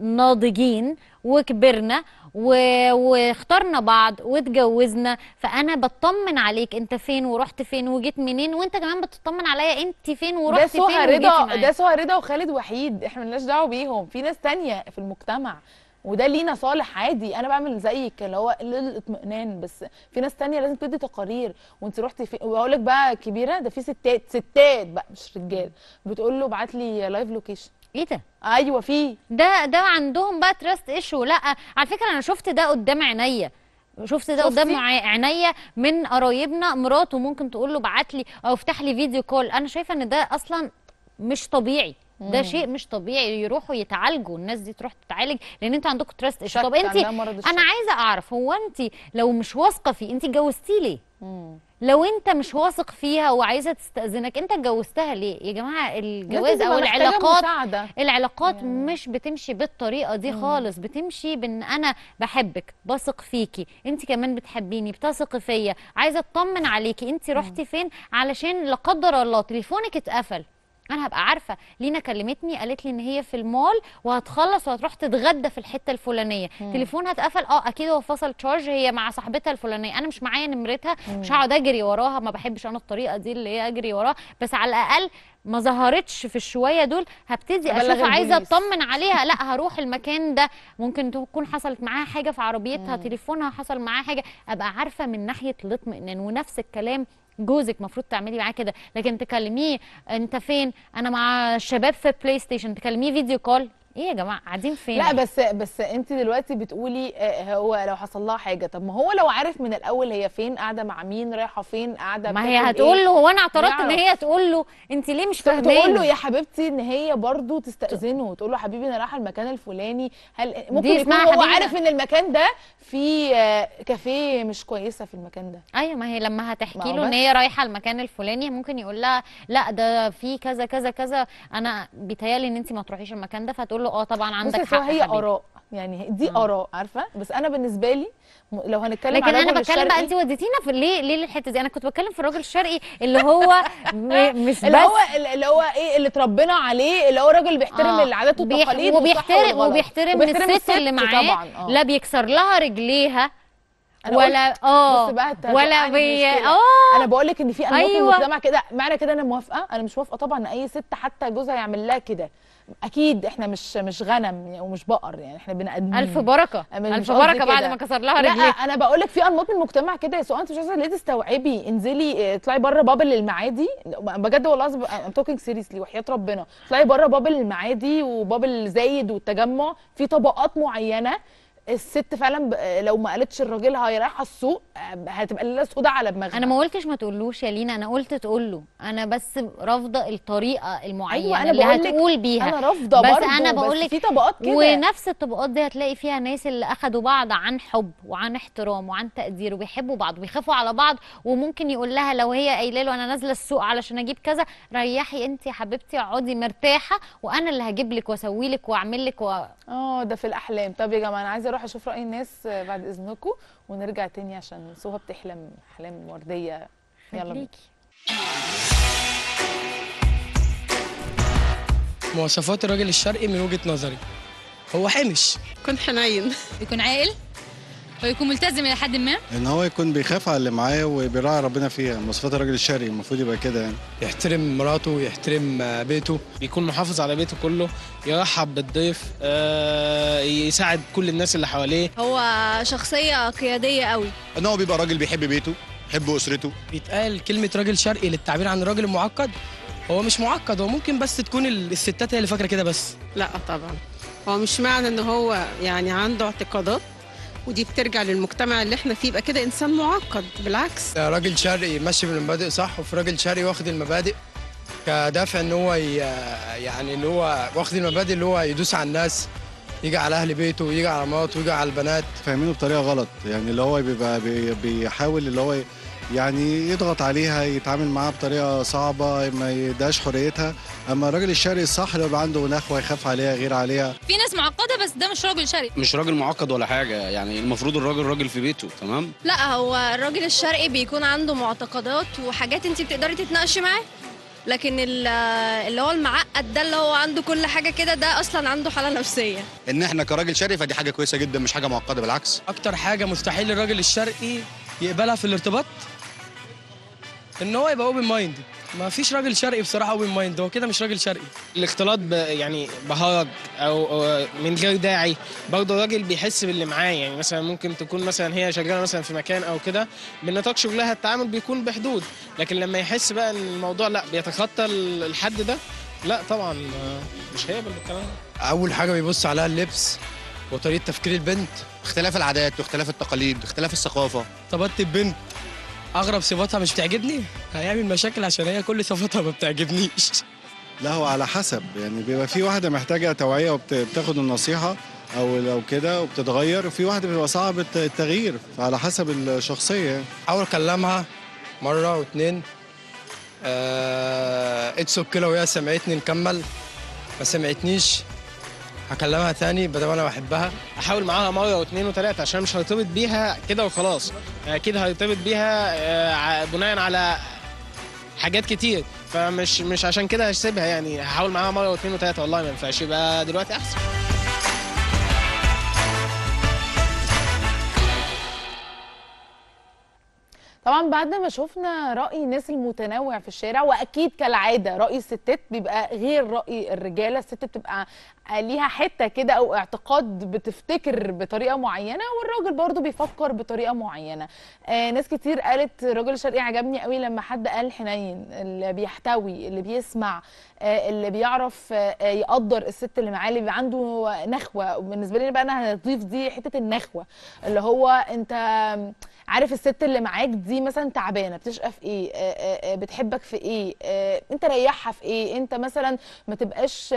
ناضجين وكبرنا و... واخترنا بعض واتجوزنا فانا بطمن عليك انت فين ورحت فين وجيت منين وانت كمان بتطمن عليا انت فين ورحت فين ده سهى رضا ده سهى رضا وخالد وحيد احنا مالناش دعوه بيهم في ناس تانية في المجتمع وده لينا صالح عادي انا بعمل زيك اللي هو للاطمئنان بس في ناس تانية لازم تدي تقارير وانت رحتي فين واقول لك بقى كبيره ده في ستات ستات بقى مش رجال بتقول له ابعت لي لايف لوكيشن ايه ده ايوه في ده ده عندهم بقى تراست ايشو لا على فكره انا شفت ده قدام عينيا شفت ده قدام عينيا من قرايبنا مراته ممكن تقول له ابعت لي او افتح لي فيديو كول انا شايفه ان ده اصلا مش طبيعي ده مم. شيء مش طبيعي يروحوا يتعالجوا الناس دي تروح تتعالج لان انتوا عندكم تراست ايشو طب انت انا عايزه اعرف هو انت لو مش واثقه فيه انت اتجوزتيه ليه؟ مم. لو انت مش واثق فيها وعايزه تستاذنك انت اتجوزتها ليه يا جماعه الجواز او العلاقات مساعدة. العلاقات مم. مش بتمشي بالطريقه دي مم. خالص بتمشي بان انا بحبك بثق فيكي انت كمان بتحبيني بتثقي فيا عايزه اطمن عليكي انت رحتي فين علشان لا قدر الله تليفونك اتقفل انا هبقى عارفه لينا كلمتني قالت لي ان هي في المول وهتخلص وهتروح تتغدى في الحته الفلانيه تليفونها اتقفل اه اكيد هو فصل تشارج هي مع صاحبتها الفلانيه انا مش معايا نمرتها مم. مش هقعد اجري وراها ما بحبش انا الطريقه دي اللي هي اجري وراها بس على الاقل ما ظهرتش في الشويه دول هبتدي اشوف عايزه اطمن عليها لا هروح المكان ده ممكن تكون حصلت معاها حاجه في عربيتها تليفونها حصل معاها حاجه ابقى عارفه من ناحيه الاطمئنان ونفس الكلام جوزك المفروض تعملي معاه كده لكن تكلميه انت فين انا مع الشباب في بلاي ستيشن تكلميه فيديو كول ايه يا جماعه قاعدين فين لا بس بس انت دلوقتي بتقولي آه، آه، هو لو حصل لها حاجه طب ما هو لو عارف من الاول هي فين قاعده مع مين رايحه فين قاعده ما هي هتقول إيه؟ له هو انا اعترضت ان هي تقول له انت ليه مش فاهمه تقول له يا حبيبتي ان هي برده تستاذنه وتقول له حبيبي انا رايحه المكان الفلاني هل ممكن يكون هو عارف ان المكان ده في آه، كافيه مش كويسه في المكان ده ايوه ما هي لما هتحكي له ان هي رايحه المكان الفلاني ممكن يقول لها لا ده في كذا كذا كذا انا بيتهيالي ان انت ما تروحيش المكان ده فتقول له اه طبعا عندك حق هي اراء يعني دي اراء عارفه بس انا بالنسبه لي لو هنتكلم لكن على انا بتكلم بقى انت وديتينا في ليه ليه الحته دي انا كنت بتكلم في الراجل الشرقي اللي هو مش بس اللي هو اللي هو ايه اللي اتربينا عليه اللي هو راجل بيحترم آه العادات والتقاليد وبيحترم وبيحترم, الست, الست اللي معاه آه. لا بيكسر لها رجليها ولا اه ولا بي اه انا بقول لك ان في انماط أيوة. المجتمع كده معنى كده انا موافقه انا مش موافقه طبعا اي ست حتى جوزها يعمل لها كده اكيد احنا مش مش غنم يعني، ومش بقر يعني احنا بني ادمين الف بركه الف بركه بعد ما كسر لها رجلي لا انا بقول لك في انماط من المجتمع كده يا سؤال انت مش عايزه ليه تستوعبي انزلي اطلعي آه، بره بابل المعادي بجد والله العظيم ام توكينج سيريسلي وحياه ربنا اطلعي بره بابل المعادي وبابل زايد والتجمع في طبقات معينه الست فعلا ب... لو ما قالتش هي هيريحها السوق هتبقى ليله سودا على دماغها انا ما قلتش ما تقولوش يا لينا انا قلت تقول له انا بس رافضه الطريقه المعينه أيوة أنا اللي هتقول بيها انا رافضه بس انا بقول لك في طبقات كده ونفس الطبقات دي هتلاقي فيها ناس اللي اخدوا بعض عن حب وعن احترام وعن تقدير وبيحبوا بعض وبيخافوا على بعض وممكن يقول لها لو هي قايله له انا نازله السوق علشان اجيب كذا ريحي انت يا حبيبتي اقعدي مرتاحه وانا اللي هجيب لك واسوي لك واعمل لك و... اه ده في الاحلام طب يا جماعه انا عايزه اروح اشوف راي الناس بعد اذنكم ونرجع تاني عشان سوها بتحلم احلام ورديه يلا بيكي مواصفات الراجل الشرقي من وجهه نظري هو حمش يكون حنين يكون عاقل ويكون ملتزم الى حد ما ان هو يكون بيخاف على اللي معاه وبيراعي ربنا فيها مواصفات الراجل الشرقي المفروض يبقى كده يعني يحترم مراته يحترم آه، بيته بيكون محافظ على بيته كله يرحب بالضيف آه، يساعد كل الناس اللي حواليه هو شخصيه قياديه قوي ان هو بيبقى راجل بيحب بيته بيحب اسرته بيتقال كلمه راجل شرقي للتعبير عن الراجل المعقد هو مش معقد هو ممكن بس تكون الستات هي اللي فاكره كده بس لا طبعا هو مش معنى ان هو يعني عنده اعتقادات ودي بترجع للمجتمع اللي احنا فيه يبقى كده انسان معقد بالعكس راجل شرقي ماشي بالمبادئ صح وفي راجل شرقي واخد المبادئ كدافع ان هو يعني اللي هو واخد المبادئ اللي هو يدوس على الناس يجي على اهل بيته ويجي على مراته ويجي على البنات فاهمينه بطريقه غلط يعني اللي هو بيبقى بيحاول اللي هو يعني يضغط عليها يتعامل معاها بطريقه صعبه ما يداش حريتها اما الراجل الشرقي الصح لو بيبقى عنده نخوه يخاف عليها غير عليها في ناس معقده بس ده مش راجل شرقي مش راجل معقد ولا حاجه يعني المفروض الراجل راجل في بيته تمام لا هو الراجل الشرقي بيكون عنده معتقدات وحاجات انت بتقدري تتناقشي معاه لكن اللي هو المعقد ده اللي هو عنده كل حاجه كده ده اصلا عنده حاله نفسيه ان احنا كراجل شرقي فدي حاجه كويسه جدا مش حاجه معقده بالعكس اكتر حاجه مستحيل الراجل الشرقي يقبلها في الارتباط ان هو يبقى اوبن مايند ما فيش راجل شرقي بصراحه اوبن مايند هو كده مش راجل شرقي الاختلاط ب يعني بهرج او من غير داعي برضه الراجل بيحس باللي معاه يعني مثلا ممكن تكون مثلا هي شغاله مثلا في مكان او كده من نطاق شغلها التعامل بيكون بحدود لكن لما يحس بقى ان الموضوع لا بيتخطى الحد ده لا طبعا مش هيقبل بالكلام اول حاجه بيبص عليها اللبس وطريقه تفكير البنت اختلاف العادات واختلاف التقاليد اختلاف الثقافه طب البنت اغرب صفاتها مش بتعجبني هيعمل مشاكل عشان هي كل صفاتها ما بتعجبنيش لا هو على حسب يعني بيبقى في واحده محتاجه توعيه وبتاخد النصيحه او لو كده وبتتغير وفي واحده بيبقى صعب التغيير على حسب الشخصيه يعني. احاول اكلمها مره واتنين آه كده وهي سمعتني نكمل ما سمعتنيش هكلمها تاني بدل ما انا بحبها احاول معاها مره واثنين وثلاثه عشان مش هرتبط بيها كده وخلاص اكيد هرتبط بيها آه، بناء على حاجات كتير فمش مش عشان كده هسيبها يعني هحاول معاها مره واثنين وثلاثه والله ما ينفعش يبقى دلوقتي احسن طبعا بعد ما شفنا راي الناس المتنوع في الشارع واكيد كالعاده راي الستات بيبقى غير راي الرجاله الست بتبقى ليها حته كده او اعتقاد بتفتكر بطريقه معينه والراجل برضه بيفكر بطريقه معينه آه ناس كتير قالت راجل شرقي عجبني قوي لما حد قال حنين اللي بيحتوي اللي بيسمع آه اللي بيعرف آه, آه، يقدر الست اللي معاه اللي بيبقى عنده نخوه وبالنسبه لي بقى انا هضيف دي حته النخوه اللي هو انت عارف الست اللي معاك دي مثلا تعبانه بتشقى في ايه آآ آآ بتحبك في ايه انت ريحها في ايه انت مثلا ما تبقاش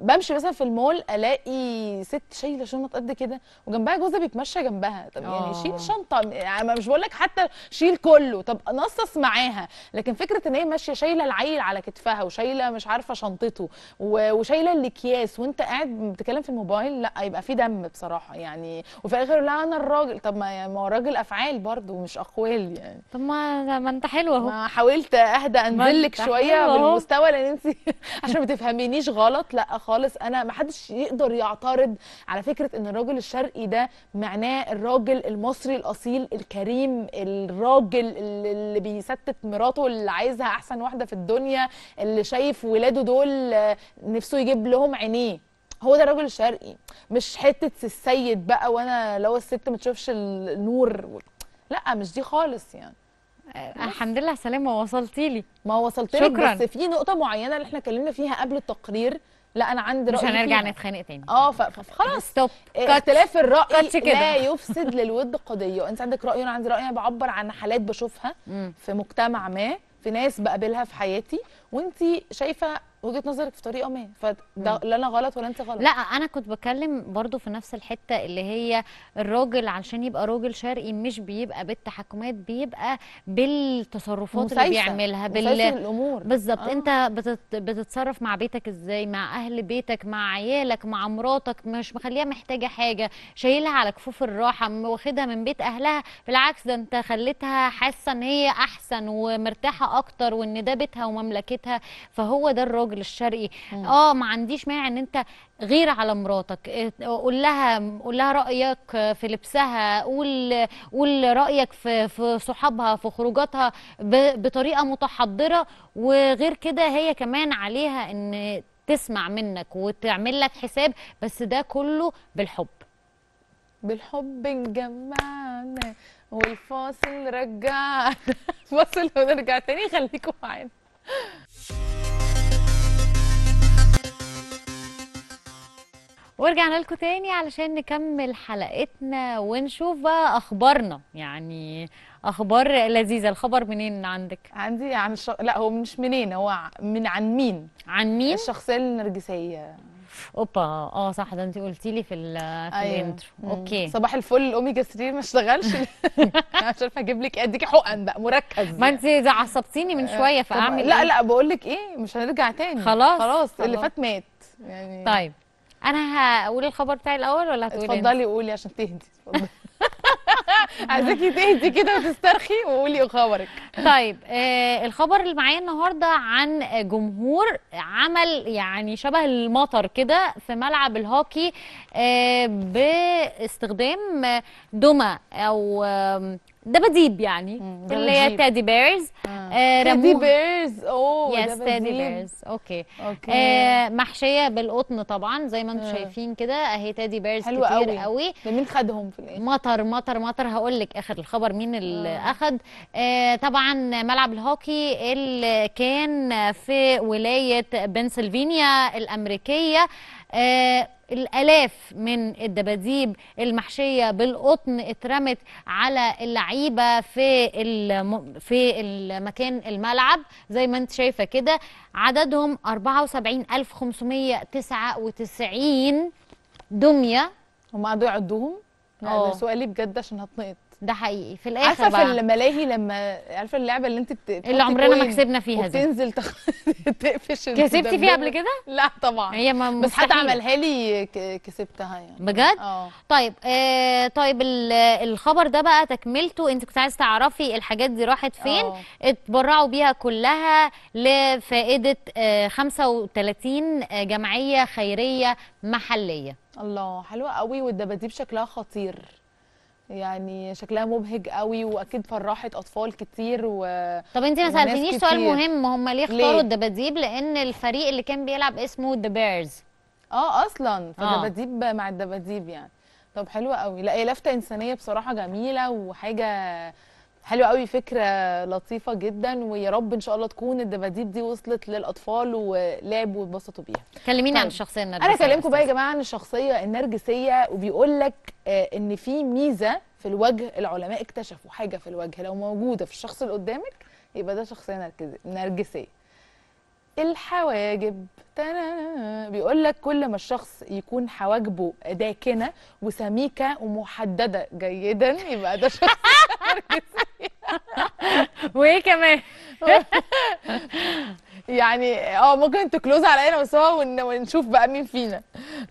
بمشي مثلا في المول الاقي ست شايله شنط قد كده وجنبها جوزها بيتمشى جنبها طب أوه. يعني شيل آه. شنطه يعني مش بقول لك حتى شيل كله طب نصص معاها لكن فكره ان هي ماشيه شايله العيل على كتفها وشايله مش عارفه شنطته وشايله الاكياس وانت قاعد بتتكلم في الموبايل لا يبقى في دم بصراحه يعني وفي الاخر لا انا الراجل طب ما هو هو الراجل افعال برضه مش اقوال يعني طب ما ما انت حلوه اهو ما حاولت اهدى انزل لك شويه بالمستوى لان انت عشان ما تفهمينيش غلط لا خالص انا ما حدش يقدر يعترض على فكره ان الراجل الشرقي ده معناه الراجل المصري الاصيل الكريم الراجل اللي بيستت مراته اللي عايزها احسن واحده في الدنيا اللي شايف ولاده دول نفسه يجيب لهم عينيه هو ده الراجل الشرقي مش حته السيد بقى وانا لو الست ما تشوفش النور لا مش دي خالص يعني الحمد لله على السلامه وصلتي لي ما وصلت لك بس في نقطه معينه اللي احنا اتكلمنا فيها قبل التقرير لا انا عندي راي مش هنرجع نتخانق تاني اه فخلاص ستوب آه، اختلاف الراي لا يفسد للود قضيه انت عندك راي وانا عندي راي انا بعبر عن حالات بشوفها في مجتمع ما في ناس بقابلها في حياتي وانت شايفه وجهه نظرك في طريقه ما فده لا انا غلط ولا انت غلط لا انا كنت بتكلم برضو في نفس الحته اللي هي الراجل علشان يبقى راجل شرقي مش بيبقى بالتحكمات بيبقى بالتصرفات مسايفة. اللي بيعملها بال الامور بالظبط آه. انت بتت... بتتصرف مع بيتك ازاي مع اهل بيتك مع عيالك مع مراتك مش مخليها محتاجه حاجه شايلها على كفوف الراحه واخدها من بيت اهلها بالعكس ده انت خليتها حاسه ان هي احسن ومرتاحه اكتر وان ده بيتها ومملكتها فهو ده الراجل الراجل الشرقي اه ما عنديش مانع ان انت غير على مراتك إيه، قول لها قول لها رايك في لبسها قول قول رايك في في صحابها في خروجاتها بطريقه متحضره وغير كده هي كمان عليها ان تسمع منك وتعمل لك حساب بس ده كله بالحب بالحب نجمعنا والفاصل رجعنا فاصل ونرجع تاني خليكم معانا ورجعنا لكم تاني علشان نكمل حلقتنا ونشوف بقى اخبارنا يعني اخبار لذيذه الخبر منين عندك عندي عن الش... لا هو مش منين هو من عن مين عن مين الشخصيه النرجسيه اوبا اه صح ده انت قلتي لي في ال في أيوة. الانترو اوكي صباح الفل الاوميجا 3 ما اشتغلش مش عارفه اجيب لك اديكي حقن بقى مركز ما انت عصبتيني من أه، شويه فاعمل لا إيه؟ لا بقول لك ايه مش هنرجع تاني خلاص خلاص اللي فات مات يعني طيب انا هقول الخبر بتاعي الاول ولا هتقولي اتفضلي قولي عشان تهدي عايزاكي تهدي كده وتسترخي وقولي خبرك طيب آه الخبر اللي معايا النهارده عن جمهور عمل يعني شبه المطر كده في ملعب الهوكي آه باستخدام دمى او آه دباديب يعني اللي هي تادي بيرز تادي بيرز اوه يس تادي بيرز اوكي اوكي محشيه بالقطن طبعا زي ما انتم آه. شايفين كده اهي تادي بيرز حلوة كتير قوي, قوي. مين خدهم في الاخر مطر مطر مطر هقول لك اخر الخبر مين اللي آه. اخد آه، طبعا ملعب الهوكي اللي كان في ولايه بنسلفانيا الامريكيه آه، الالاف من الدباديب المحشيه بالقطن اترمت على اللعيبه في في المكان الملعب زي ما انت شايفه كده عددهم 74599 دميه هم قعدوا يعدوهم؟ يعني اه سؤالي بجد عشان هتنقط ده حقيقي في الاخر عارفه في الملاهي لما عارفه اللعبه اللي انت بت... اللي عمرنا ما كسبنا فيها دي وتنزل تخ... تقفش كسبتي فيها قبل كده؟ لا طبعا هي ما بس حد عملها لي كسبتها يعني بجد؟ اه طيب آه طيب الخبر ده بقى تكملته انت كنت عايزه تعرفي الحاجات دي راحت فين؟ أوه. اتبرعوا بيها كلها لفائده آه 35 آه، جمعيه خيريه محليه الله حلوه قوي والدباديب شكلها خطير يعني شكلها مبهج قوي واكيد فرحت اطفال كتير و طب انت ما سالتنيش سؤال مهم هم ليه اختاروا الدباديب لان الفريق اللي كان بيلعب اسمه ذا بيرز اه اصلا آه. فدباديب آه. مع الدباديب يعني طب حلوه قوي لا هي لافته انسانيه بصراحه جميله وحاجه حلو قوي فكره لطيفه جدا ويا رب ان شاء الله تكون الدباديب دي وصلت للاطفال ولعبوا واتبسطوا بيها كلميني طيب. عن الشخصيه النرجسيه انا اكلمكم بقى يا جماعه عن الشخصيه النرجسيه وبيقول لك آه، ان في ميزه في الوجه العلماء اكتشفوا حاجه في الوجه لو موجوده في الشخص اللي قدامك يبقى ده شخصيه نرجسيه الحواجب بيقول لك كل ما الشخص يكون حواجبه داكنه وسميكه ومحدده جيدا يبقى ده شخص وايه كمان يعني اه ممكن تكلوز علينا بس هو ونشوف بقى مين فينا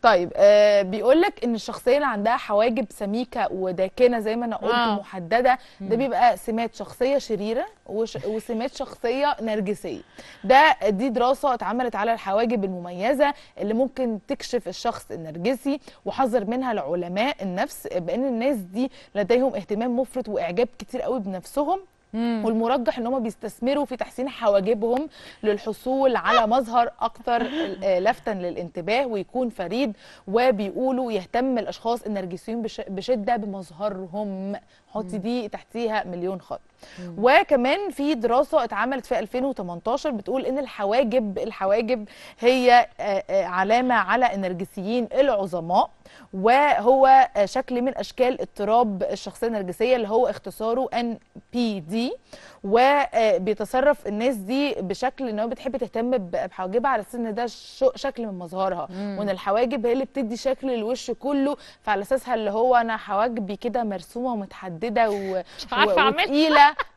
طيب آه بيقول لك ان الشخصيه اللي عندها حواجب سميكه وداكنه زي ما انا قلت آه. محدده ده بيبقى سمات شخصيه شريره وش... وسمات شخصيه نرجسيه ده دي دراسه اتعملت على الحواجب المميزه اللي ممكن تكشف الشخص النرجسي وحذر منها العلماء النفس بان الناس دي لديهم اهتمام مفرط واعجاب كتير قوي بنفسهم والمرجح ان هم بيستثمروا في تحسين حواجبهم للحصول على مظهر اكثر آه، لفتا للانتباه ويكون فريد وبيقولوا يهتم الاشخاص النرجسيين بشده بمظهرهم حطي دي تحتيها مليون خط وكمان في دراسه اتعملت في 2018 بتقول ان الحواجب الحواجب هي آه، آه، علامه على النرجسيين العظماء وهو شكل من اشكال اضطراب الشخصيه النرجسيه اللي هو اختصاره ان بي دي وبيتصرف الناس دي بشكل ان هو بتحب تهتم بحواجبها على اساس ان ده شكل من مظهرها وان الحواجب هي اللي بتدي شكل للوش كله فعلى اساسها اللي هو انا حواجبي كده مرسومه ومتحدده و...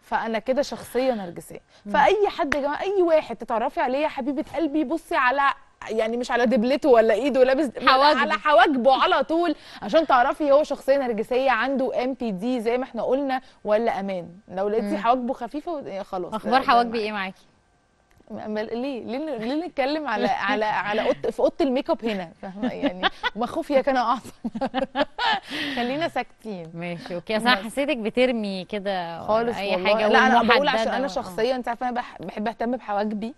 فانا كده شخصيه نرجسيه فاي حد يا جماعه اي واحد تتعرفي عليه يا حبيبه قلبي بصي على يعني مش على دبلته ولا ايده لابس حواجب. على حواجبه على طول عشان تعرفي هو شخصيه نرجسيه عنده ام بي دي زي ما احنا قلنا ولا امان لو لقيتي حواجبه خفيفه خلاص اخبار حواجبي ايه معاكي ليه ليه نتكلم على على على قط في اوضه الميك اب هنا فاهمه يعني مخوفيا كان اعظم خلينا ساكتين ماشي اوكي انا حسيتك بترمي كده خالص اي حاجه لا انا بقول عشان انا شخصيا انت عارفه انا بحب اهتم بحواجبي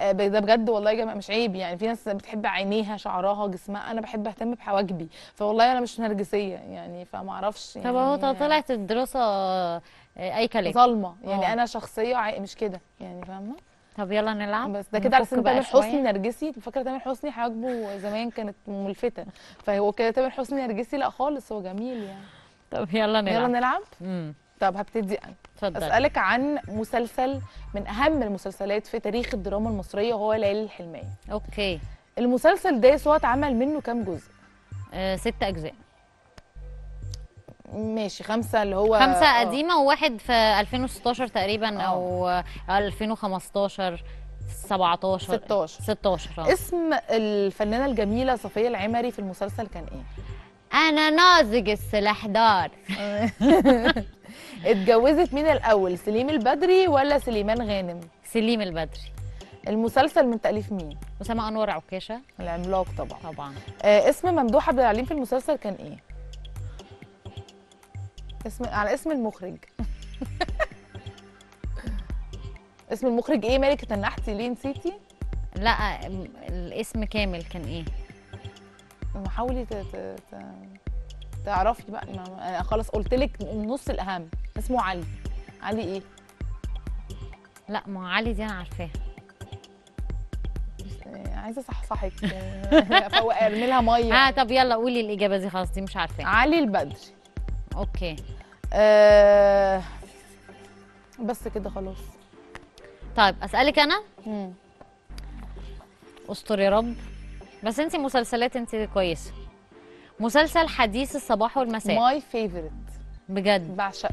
آه، ده بجد والله يا جماعه مش عيب يعني في ناس بتحب عينيها شعرها جسمها انا بحب اهتم بحواجبي فوالله انا مش نرجسيه يعني فما اعرفش يعني طب هو طلعت الدراسه آه، اي كلام ظلمه يعني أوه. انا شخصيه مش كده يعني فاهمه طب يلا نلعب بس ده كده عشان تامر حسني نرجسي فاكره تامر حسني حاجبه زمان كانت ملفته فهو كده تامر حسني نرجسي لا خالص هو جميل يعني طب يلا نلعب يلا نلعب امم طب هبتدي انا اتفضل اسالك عن مسلسل من اهم المسلسلات في تاريخ الدراما المصريه وهو ليالي الحلميه اوكي المسلسل ده سواء اتعمل منه كام جزء؟ آه ست اجزاء ماشي خمسه اللي هو خمسه آه. قديمه وواحد في 2016 تقريبا أوه. او 2015 17 16 16 آه. اسم الفنانه الجميله صفيه العمري في المسلسل كان ايه انا نازج السلاح دار اتجوزت مين الاول سليم البدري ولا سليمان غانم سليم البدري المسلسل من تاليف مين اسامه انور عكاشه العملاق طبعا طبعا آه اسم ممدوح عبد العليم في المسلسل كان ايه اسم على اسم المخرج اسم المخرج ايه مالك تنحتي ليه نسيتي؟ لا الاسم كامل كان ايه؟ ما حاولي ت... ت... ت... تعرفي بقى ما... انا خلاص قلت لك النص الاهم اسمه علي علي ايه؟ لا ما علي دي انا عارفاها آه، عايزه اصحصحك ارمي لها ميه اه طب يلا قولي الاجابه دي خلاص دي مش عارفاها علي البدري اوكي أه بس كده خلاص طيب اسالك انا امم استر يا رب بس انت مسلسلات انت كويسه مسلسل حديث الصباح والمساء ماي فيفورت بجد بعشقه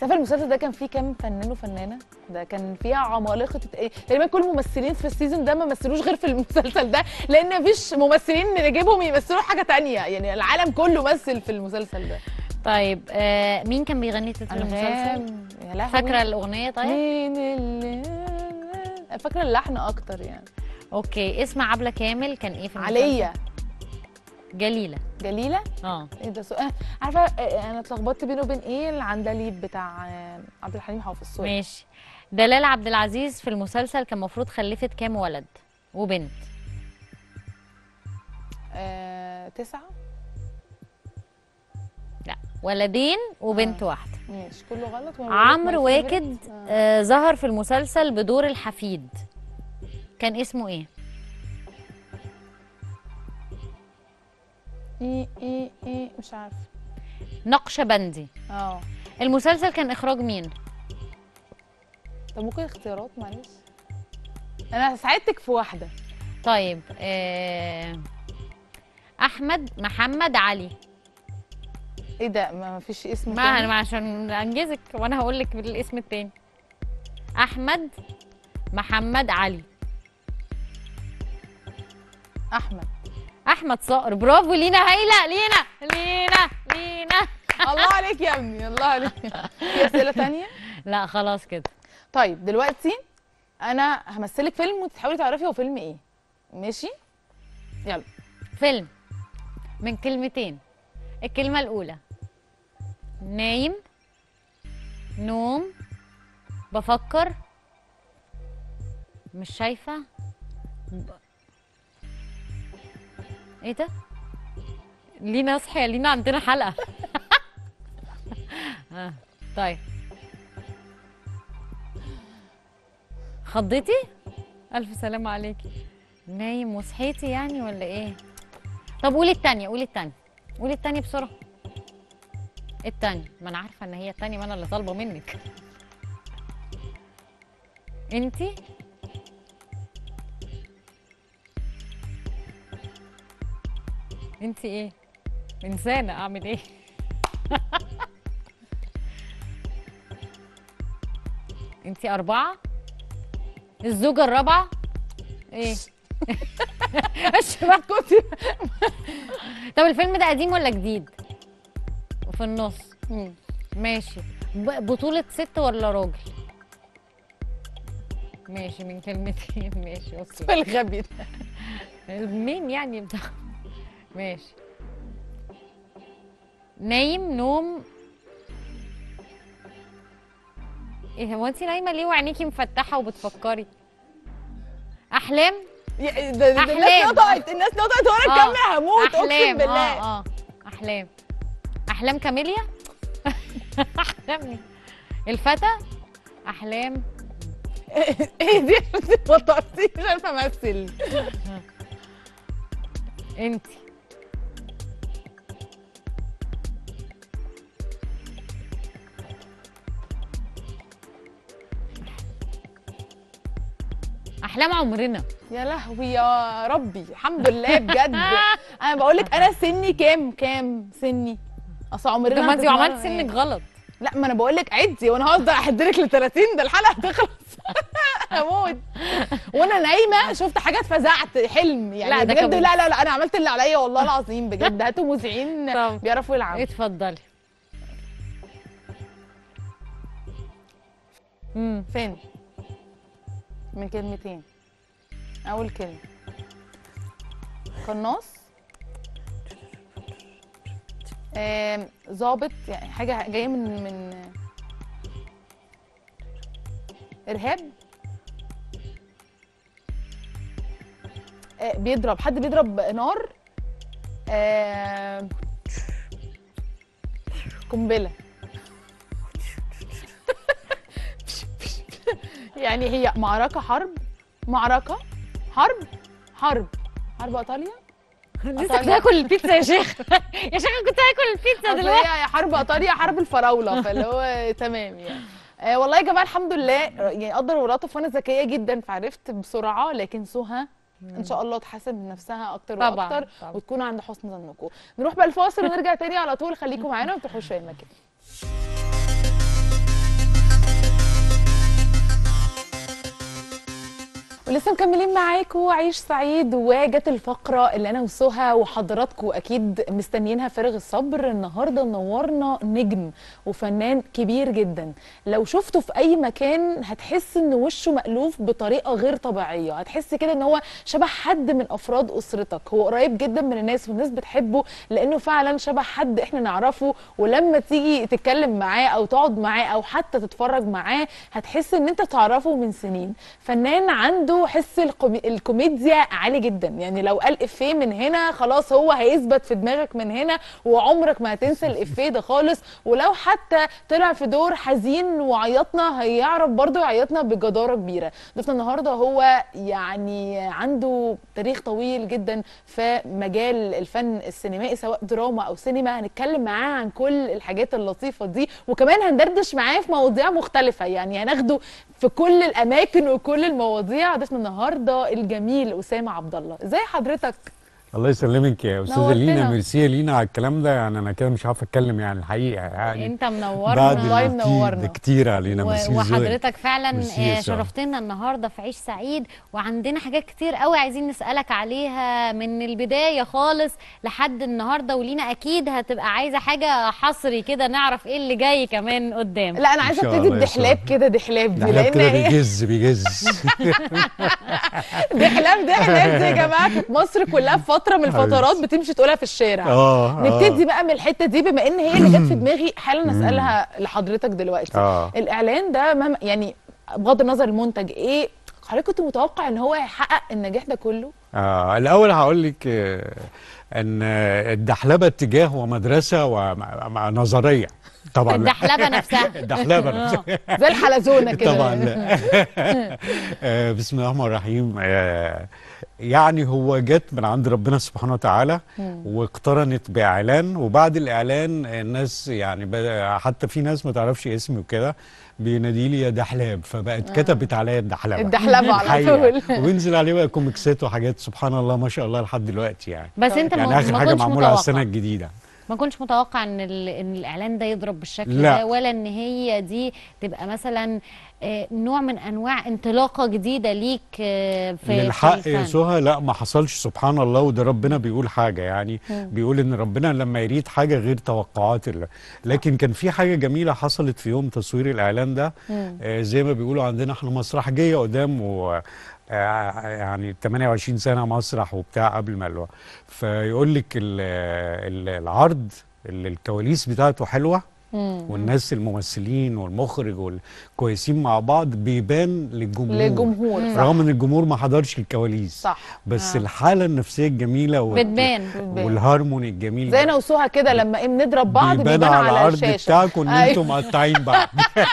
تعرف المسلسل ده كان فيه كام فنان وفنانه ده كان فيها عمالقه إيه، تقريبا كل الممثلين في السيزون ده ما مثلوش غير في المسلسل ده لان مفيش ممثلين نجيبهم يمثلوا حاجه تانية يعني العالم كله مثل في المسلسل ده طيب آه مين كان بيغني تتر المسلسل؟ فاكره الاغنيه طيب؟ مين اللي فاكره اللحن اكتر يعني اوكي اسم عبله كامل كان ايه في المسلسل؟ عليا جليله جليله؟ اه ايه ده سؤال عارفه آه، انا اتلخبطت بينه وبين ايه العندليب بتاع آه، عبد الحليم حافظ ماشي دلال عبد العزيز في المسلسل كان المفروض خلفت كام ولد وبنت؟ آه، تسعه ولدين وبنت آه. واحده ماشي كله غلط عمرو واكد آه،, آه. ظهر في المسلسل بدور الحفيد كان اسمه ايه؟ ايه ايه ايه مش عارفه نقشبندي اه المسلسل كان اخراج مين؟ طب ممكن اختيارات معلش انا ساعدتك في واحده طيب آه احمد محمد علي ايه ده ما فيش اسم ما انا عشان انجزك وانا هقول لك الاسم التاني احمد محمد علي احمد احمد صقر برافو لينا هايله لينا لينا لينا الله عليك يا ابني الله عليك في اسئله ثانيه لا خلاص كده طيب دلوقتي انا همثلك فيلم وتحاولي تعرفي هو فيلم ايه ماشي يلا فيلم من كلمتين الكلمة الأولى نايم نوم بفكر مش شايفة ب... ايه ده؟ لينا صحية لينا عندنا حلقة آه، طيب خضيتي؟ ألف سلامة عليكي نايم وصحيتي يعني ولا ايه؟ طب قولي التانية قولي التانية قولي التانية بسرعه التانية، ما انا عارفه ان هي التانية ما انا اللي طالبه منك انتي انتي ايه انسانه اعمل ايه انتي اربعه الزوجه الرابعه ايه طب الفيلم ده قديم ولا جديد؟ وفي النص ماشي بطولة ست ولا راجل؟ ماشي من كلمتين ماشي وصل الغبي ده مين يعني بتاع ماشي نايم نوم ايه هو انت نايمه ليه وعينيكي مفتحه وبتفكري احلام الناس نطقت الناس نطقت وانا آه. الكاميرا هموت اقسم آه، بالله اه اه احلام احلام كاميليا احلامي إيه؟ الفتى احلام ايه دي وترتيب مش عارفه امثل انت احلام عمرنا يا لهوي يا ربي الحمد لله بجد انا بقول لك انا سني كام كام سني اصل عمرنا طب ما انت عملت سنك غلط لا ما انا بقول لك عدي وانا هقدر احضرك ل 30 ده الحلقه هتخلص اموت وانا نايمه شفت حاجات فزعت حلم يعني لا بجد لا لا لا انا عملت اللي عليا والله العظيم بجد هاتوا مذيعين بيعرفوا يلعبوا اتفضلي امم فين من كلمتين اول كلمه قناص ظابط يعني حاجه جايه من من ارهاب آه، بيضرب حد بيضرب نار قنبله يعني هي معركه حرب معركه حرب حرب حرب ايطاليا لسه كنت هاكل البيتزا يا شيخ يا شيخ كنت هاكل البيتزا دلوقتي هي حرب ايطاليا حرب الفراوله فاللي هو تمام يعني آه والله يا جماعه الحمد لله يعني قدر ولطف وانا ذكيه جدا فعرفت بسرعه لكن سهى ان شاء الله تحاسب نفسها اكتر طبعًا واكتر طبعًا. وتكون عند حسن ظنكم نروح بقى الفاصل ونرجع تاني على طول خليكم معانا وما تروحوش مكان ولسه مكملين معاكم عيش سعيد وجت الفقره اللي انا وسهى وحضراتكم اكيد مستنيينها فارغ الصبر النهارده نورنا نجم وفنان كبير جدا لو شفته في اي مكان هتحس ان وشه مألوف بطريقه غير طبيعيه هتحس كده ان هو شبه حد من افراد اسرتك هو قريب جدا من الناس والناس بتحبه لانه فعلا شبه حد احنا نعرفه ولما تيجي تتكلم معاه او تقعد معاه او حتى تتفرج معاه هتحس ان انت تعرفه من سنين فنان عنده عنده حس الكوميديا عالي جدا يعني لو قال افيه من هنا خلاص هو هيثبت في دماغك من هنا وعمرك ما هتنسى الافيه ده خالص ولو حتى طلع في دور حزين وعيطنا هيعرف برضه يعيطنا بجداره كبيره ضيفنا النهارده هو يعني عنده تاريخ طويل جدا في مجال الفن السينمائي سواء دراما او سينما هنتكلم معاه عن كل الحاجات اللطيفه دي وكمان هندردش معاه في مواضيع مختلفه يعني هناخده في كل الاماكن وكل المواضيع الحدث النهارده الجميل اسامه عبد الله ازاي حضرتك الله يسلمك يا استاذه لينا ميرسي يا لينا على الكلام ده يعني انا كده مش عارف اتكلم يعني الحقيقه يعني انت منورنا والله منورنا كتير علينا ميرسي وحضرتك فعلا آه، شرفتنا النهارده في عيش سعيد وعندنا حاجات كتير قوي عايزين نسالك عليها من البدايه خالص لحد النهارده ولينا اكيد هتبقى عايزه حاجه حصري كده نعرف ايه اللي جاي كمان قدام لا انا عايزه ابتدي بدحلاب كده دحلاب دي لان كده بيجز بيجز دحلاب دحلاب دي يا جماعه في مصر كلها في فتره من الفترات بتمشي تقولها في الشارع آه،, آه نبتدي بقى من الحته دي بما ان هي اللي جت في دماغي حالا اسالها لحضرتك دلوقتي آه الاعلان ده مهما يعني بغض النظر المنتج ايه حضرتك كنت متوقع ان هو هيحقق النجاح ده كله آه الاول هقول لك آه، ان الدحلبه اتجاه ومدرسه ونظريه طبعا الدحلبه نفسها الدحلبه آه، نفسها زي الحلزونه كده طبعا بسم الله الرحمن الرحيم آه يعني هو جت من عند ربنا سبحانه وتعالى واقترنت باعلان وبعد الاعلان الناس يعني حتى في ناس ما تعرفش اسمي وكده بينادي لي يا دحلاب فبقت آه. كتبت عليا الدحلبه الدحلبه على طول وبينزل عليه بقى كوميكسات وحاجات سبحان الله ما شاء الله لحد دلوقتي يعني بس انت يعني اخر حاجه معموله على السنه الجديده ما كنتش متوقع ان ان الاعلان ده يضرب بالشكل ده ولا ان هي دي تبقى مثلا آه، نوع من انواع انطلاقه جديده ليك آه، في للحق يا سهى لا ما حصلش سبحان الله وده ربنا بيقول حاجه يعني م. بيقول ان ربنا لما يريد حاجه غير توقعات الله لكن كان في حاجه جميله حصلت في يوم تصوير الاعلان ده آه، زي ما بيقولوا عندنا احنا مسرحجيه قدام و يعني 28 سنه مسرح وبتاع قبل ما فيقول لك العرض اللي الكواليس بتاعته حلوه والناس الممثلين والمخرج والكويسين مع بعض بيبان للجمهور للجمهور رغم ان الجمهور ما حضرش الكواليس صح بس آه. الحاله النفسيه الجميله وال... بتبان والهارموني الجميل زينا وسوها كده لما ايه بنضرب بعض بيبان, على, على الارض بتاعكم ان أيوه. انتم مقطعين بعض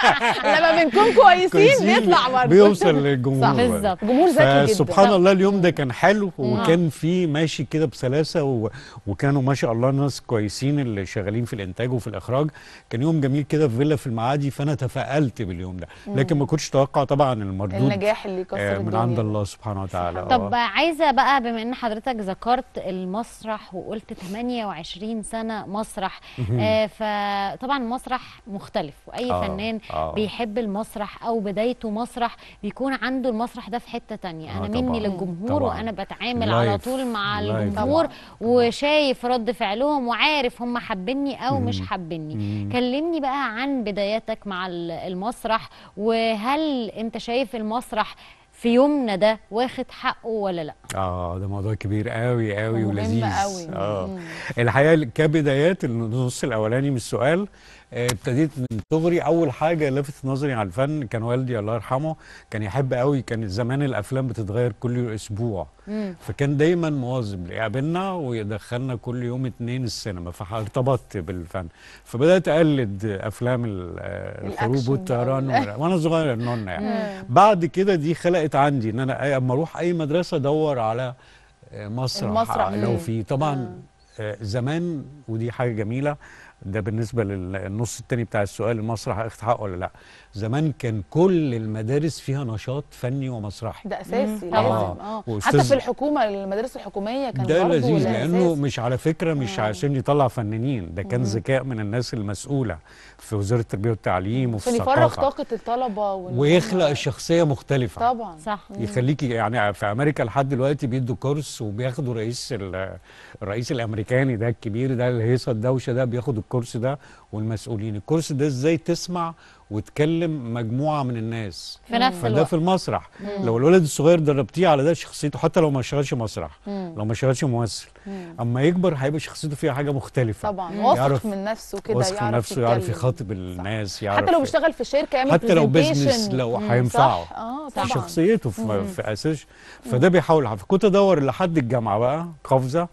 لما بنكون كويسين بيطلع برضه بيوصل للجمهور صح بالظبط جمهور ذكي جدا سبحان الله اليوم ده كان حلو وكان في ماشي كده بسلاسه و... وكانوا ما شاء الله ناس كويسين اللي شغالين في الانتاج وفي الاخراج كان يوم جميل كده في فيلا في المعادي فانا تفائلت باليوم ده لكن ما كنتش اتوقع طبعا المردود النجاح اللي كسر آه، الدنيا من عند الله سبحانه وتعالى طب آه. عايزه بقى بما ان حضرتك ذكرت المسرح وقلت 28 سنه مسرح آه، فطبعا المسرح مختلف واي آه فنان آه بيحب المسرح او بدايته مسرح بيكون عنده المسرح ده في حته تانية انا آه مني للجمهور طبعاً. وانا بتعامل على طول مع الجمهور وشايف رد فعلهم وعارف هم حابيني او مش حابيني كلمني بقى عن بداياتك مع المسرح وهل انت شايف المسرح في يومنا ده واخد حقه ولا لا اه ده موضوع كبير قوي قوي ولذيذ قوي. اه الحقيقه كبدايات النص الاولاني من السؤال آه، ابتديت من صغري اول حاجه لفت نظري على الفن كان والدي الله يرحمه كان يحب قوي كان زمان الافلام بتتغير كل اسبوع فكان دايما مواظب يقابلنا ويدخلنا كل يوم اتنين السينما فارتبطت بالفن فبدات اقلد افلام آه، الحروب والطيران وانا صغير النون يعني بعد كده دي خلقت عندي ان انا اما اروح اي مدرسه ادور على آه، مسرح, لو في طبعا زمان ودي حاجه جميله ده بالنسبه للنص الثاني بتاع السؤال المسرح اخد حقه ولا لا زمان كان كل المدارس فيها نشاط فني ومسرحي ده اساسي لازم آه. آه. حتى في الحكومه المدارس الحكوميه كان ده لذيذ لانه مش على فكره مش عشان يطلع فنانين ده كان ذكاء من الناس المسؤوله في وزاره التربيه والتعليم وفي الثقافه يفرغ طاقه الطلبه ويخلق شخصيه مختلفه طبعا صح يخليكي يعني في امريكا لحد دلوقتي بيدوا كورس وبياخدوا رئيس الرئيس الامريكاني ده الكبير ده الهيصه الدوشه ده بياخد الكورس ده والمسؤولين الكرسي ده ازاي تسمع وتكلم مجموعه من الناس في نفس فده في المسرح مم. لو الولد الصغير دربتيه على ده شخصيته حتى لو ما اشتغلش مسرح مم. لو ما اشتغلش ممثل مم. اما يكبر هيبقى شخصيته فيها حاجه مختلفه طبعا واثق من نفسه كده يعرف من نفسه يعرف يخاطب الناس يعرف حتى لو بيشتغل في شركه يعمل حتى لو بيزنس لو هينفعه آه طبعا. في شخصيته في, في اساس فده بيحاول كنت ادور لحد الجامعه بقى قفزه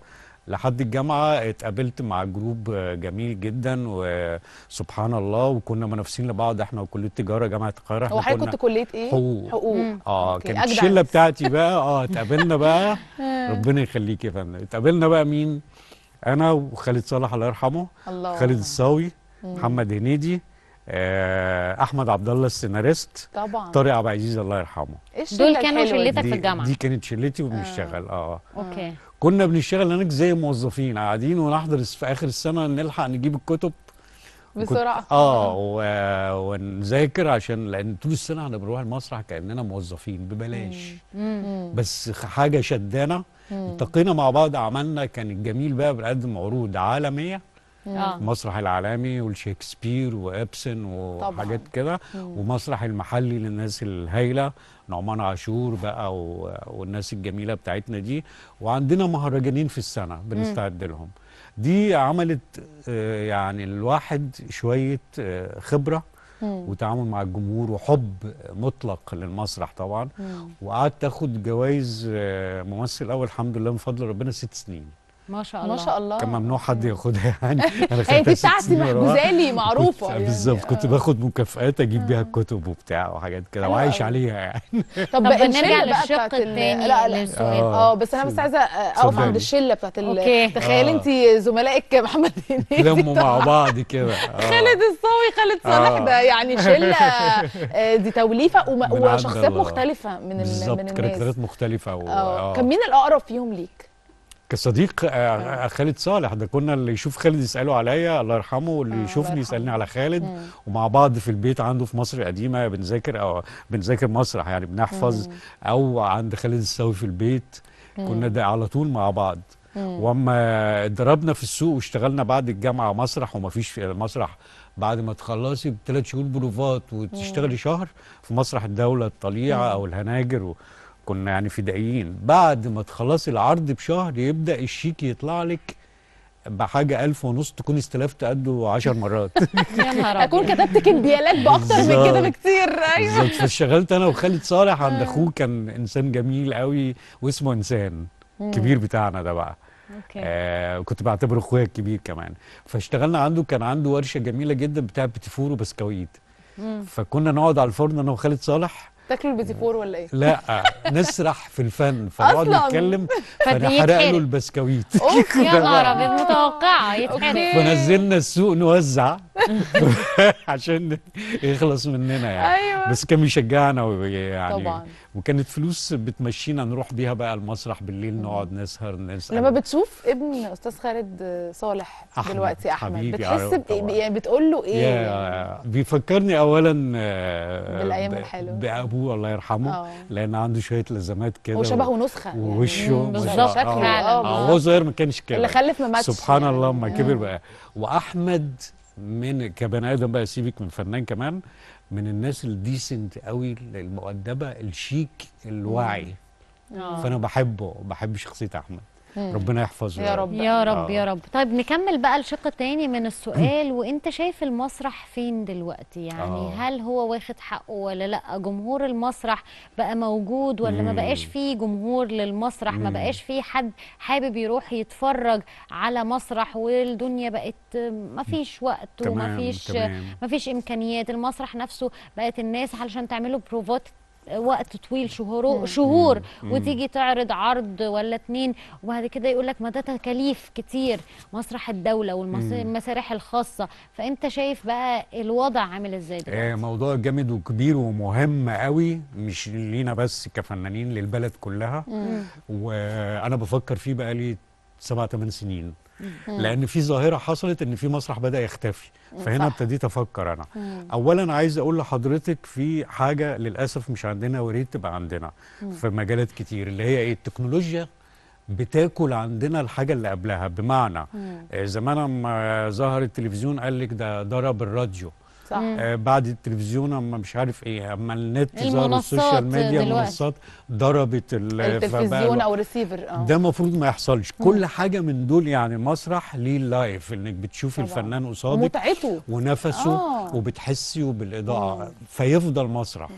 لحد الجامعه اتقابلت مع جروب جميل جدا وسبحان الله وكنا منافسين لبعض احنا وكليه تجاره جامعه القاهره هو حضرتك كنت كليه ايه؟ حقوق حقوق اه كانت الشله بتاعتي بقى اه اتقابلنا بقى آه. ربنا يخليك يا فندم اتقابلنا بقى مين؟ انا وخالد صالح الله يرحمه الله خالد الصاوي محمد هنيدي آه، احمد عبد الله السيناريست طبعا طارق عبد العزيز الله يرحمه إيه دول كانوا شلتك في الجامعه دي كانت شلتي وبنشتغل آه. اه اوكي كنا بنشتغل هناك زي موظفين قاعدين ونحضر في اخر السنه نلحق نجيب الكتب بسرعه اه و... ونذاكر عشان لان طول السنه احنا بنروح المسرح كاننا موظفين ببلاش مم. بس حاجه شدانا التقينا مع بعض عملنا كان الجميل بقى بنقدم عروض عالميه آه. المسرح العالمي والشكسبير وابسن وحاجات كده ومسرح المحلي للناس الهايله نعمان عاشور بقى والناس الجميله بتاعتنا دي وعندنا مهرجانين في السنه بنستعد لهم دي عملت آه، يعني الواحد شويه آه، خبره وتعامل مع الجمهور وحب مطلق للمسرح طبعا وقعدت اخد جوائز آه، ممثل اول الحمد لله من فضل ربنا ست سنين ما شاء الله ما شاء الله كان ممنوع حد ياخدها يعني انا هي بتاعتي محجوزه لي معروفه يعني. بالظبط كنت آه. باخد مكافآت اجيب بيها آه. الكتب وبتاع وحاجات كده وعايش عليها يعني طب نرجع للشق الثاني لا لا آه. اه بس انا بس عايزه اقف عند الشله بتاعت تخيلي انت زملائك محمد هنيدي لموا مع بعض كده خالد الصاوي خالد صالح ده يعني شله دي توليفه وشخصيات مختلفه من من الناس بالظبط كاركترات مختلفه كان مين الاقرب فيهم ليك؟ كصديق آه، آه. آه، خالد صالح ده كنا اللي يشوف خالد يساله عليا الله يرحمه واللي يشوفني يسالني على خالد مم. ومع بعض في البيت عنده في مصر القديمه بنذاكر او بنذاكر مسرح يعني بنحفظ مم. او عند خالد الساوي في البيت مم. كنا ده على طول مع بعض واما اتدربنا في السوق واشتغلنا بعد الجامعه مسرح ومفيش مسرح بعد ما تخلصي بثلاث شهور بروفات وتشتغلي شهر في مسرح الدوله الطليعه او الهناجر و... كنا يعني فدائيين بعد ما تخلصي العرض بشهر يبدا الشيك يطلع لك بحاجه ألف ونص تكون استلفت قده 10 مرات يا نهار اكون كتبت كمبيالات باكتر من كده بكتير ايوه بالظبط فاشتغلت انا وخالد صالح عند آه. اخوه كان انسان جميل قوي واسمه انسان الكبير بتاعنا ده بقى أوكي. وكنت آه، كنت بعتبره اخويا الكبير كمان فاشتغلنا عنده كان عنده ورشه جميله جدا بتاع بتفور وبسكويت فكنا نقعد على الفرن انا وخالد صالح تاكلوا البيتيفور ولا ايه؟ لا نسرح في الفن فنقعد نتكلم فنحرق له البسكويت اوكي يا نهار ابيض متوقعه يتحرق فنزلنا السوق نوزع عشان يخلص مننا يعني أيوة. بس كان بيشجعنا يعني طبعا وكانت فلوس بتمشينا نروح بيها بقى المسرح بالليل نقعد نسهر نسهر لما بتشوف ابن استاذ خالد صالح أحمد دلوقتي احمد حبيبي بتحس يعني بتقول له ايه يا يعني؟ بيفكرني اولا آه، بالايام الحلوه بابوه الله يرحمه أوه. لان عنده شويه لزمات كده هو شبهه نسخه يعني. ووشه بالظبط آه،, آه. اه هو صغير ما كانش كده اللي خلف ما ماتش سبحان يعني. الله ما كبر بقى واحمد من كبني ادم بقى سيبك من فنان كمان من الناس الديسنت قوي المؤدبه الشيك الواعي مم. آه. فانا بحبه بحب شخصيه احمد ربنا يحفظه يا رب يا رب آه. يا رب طيب نكمل بقى الشق الثاني من السؤال وانت شايف المسرح فين دلوقتي يعني آه. هل هو واخد حقه ولا لا جمهور المسرح بقى موجود ولا مم. ما بقاش فيه جمهور للمسرح مم. ما بقاش فيه حد حابب يروح يتفرج على مسرح والدنيا بقت ما فيش وقت وما فيش ما فيش امكانيات المسرح نفسه بقت الناس علشان تعمله بروفات وقت طويل شهور شهور وتيجي تعرض عرض ولا اتنين وبعد كده يقول لك ما ده تكاليف كتير مسرح الدوله والمسارح الخاصه فانت شايف بقى الوضع عامل ازاي دلوقتي آه، موضوع جامد وكبير ومهم قوي مش لينا بس كفنانين للبلد كلها وانا بفكر فيه بقى لي سبع ثمان سنين لان في ظاهره حصلت ان في مسرح بدا يختفي فهنا ابتديت افكر انا اولا عايز اقول لحضرتك في حاجه للاسف مش عندنا وريت تبقى عندنا في مجالات كتير اللي هي ايه التكنولوجيا بتاكل عندنا الحاجه اللي قبلها بمعنى آه، زمان لما ظهر التلفزيون قال لك ده ضرب الراديو صح. آه بعد التلفزيون اما مش عارف ايه اما النت إيه ظهر والسوشيال ميديا المنصات ضربت التلفزيون او ريسيفر اه ده المفروض ما يحصلش مم. كل حاجه من دول يعني مسرح ليه لايف انك بتشوفي الفنان قصادك متعته ونفسه آه. وبتحسي وبالاضاءه فيفضل مسرح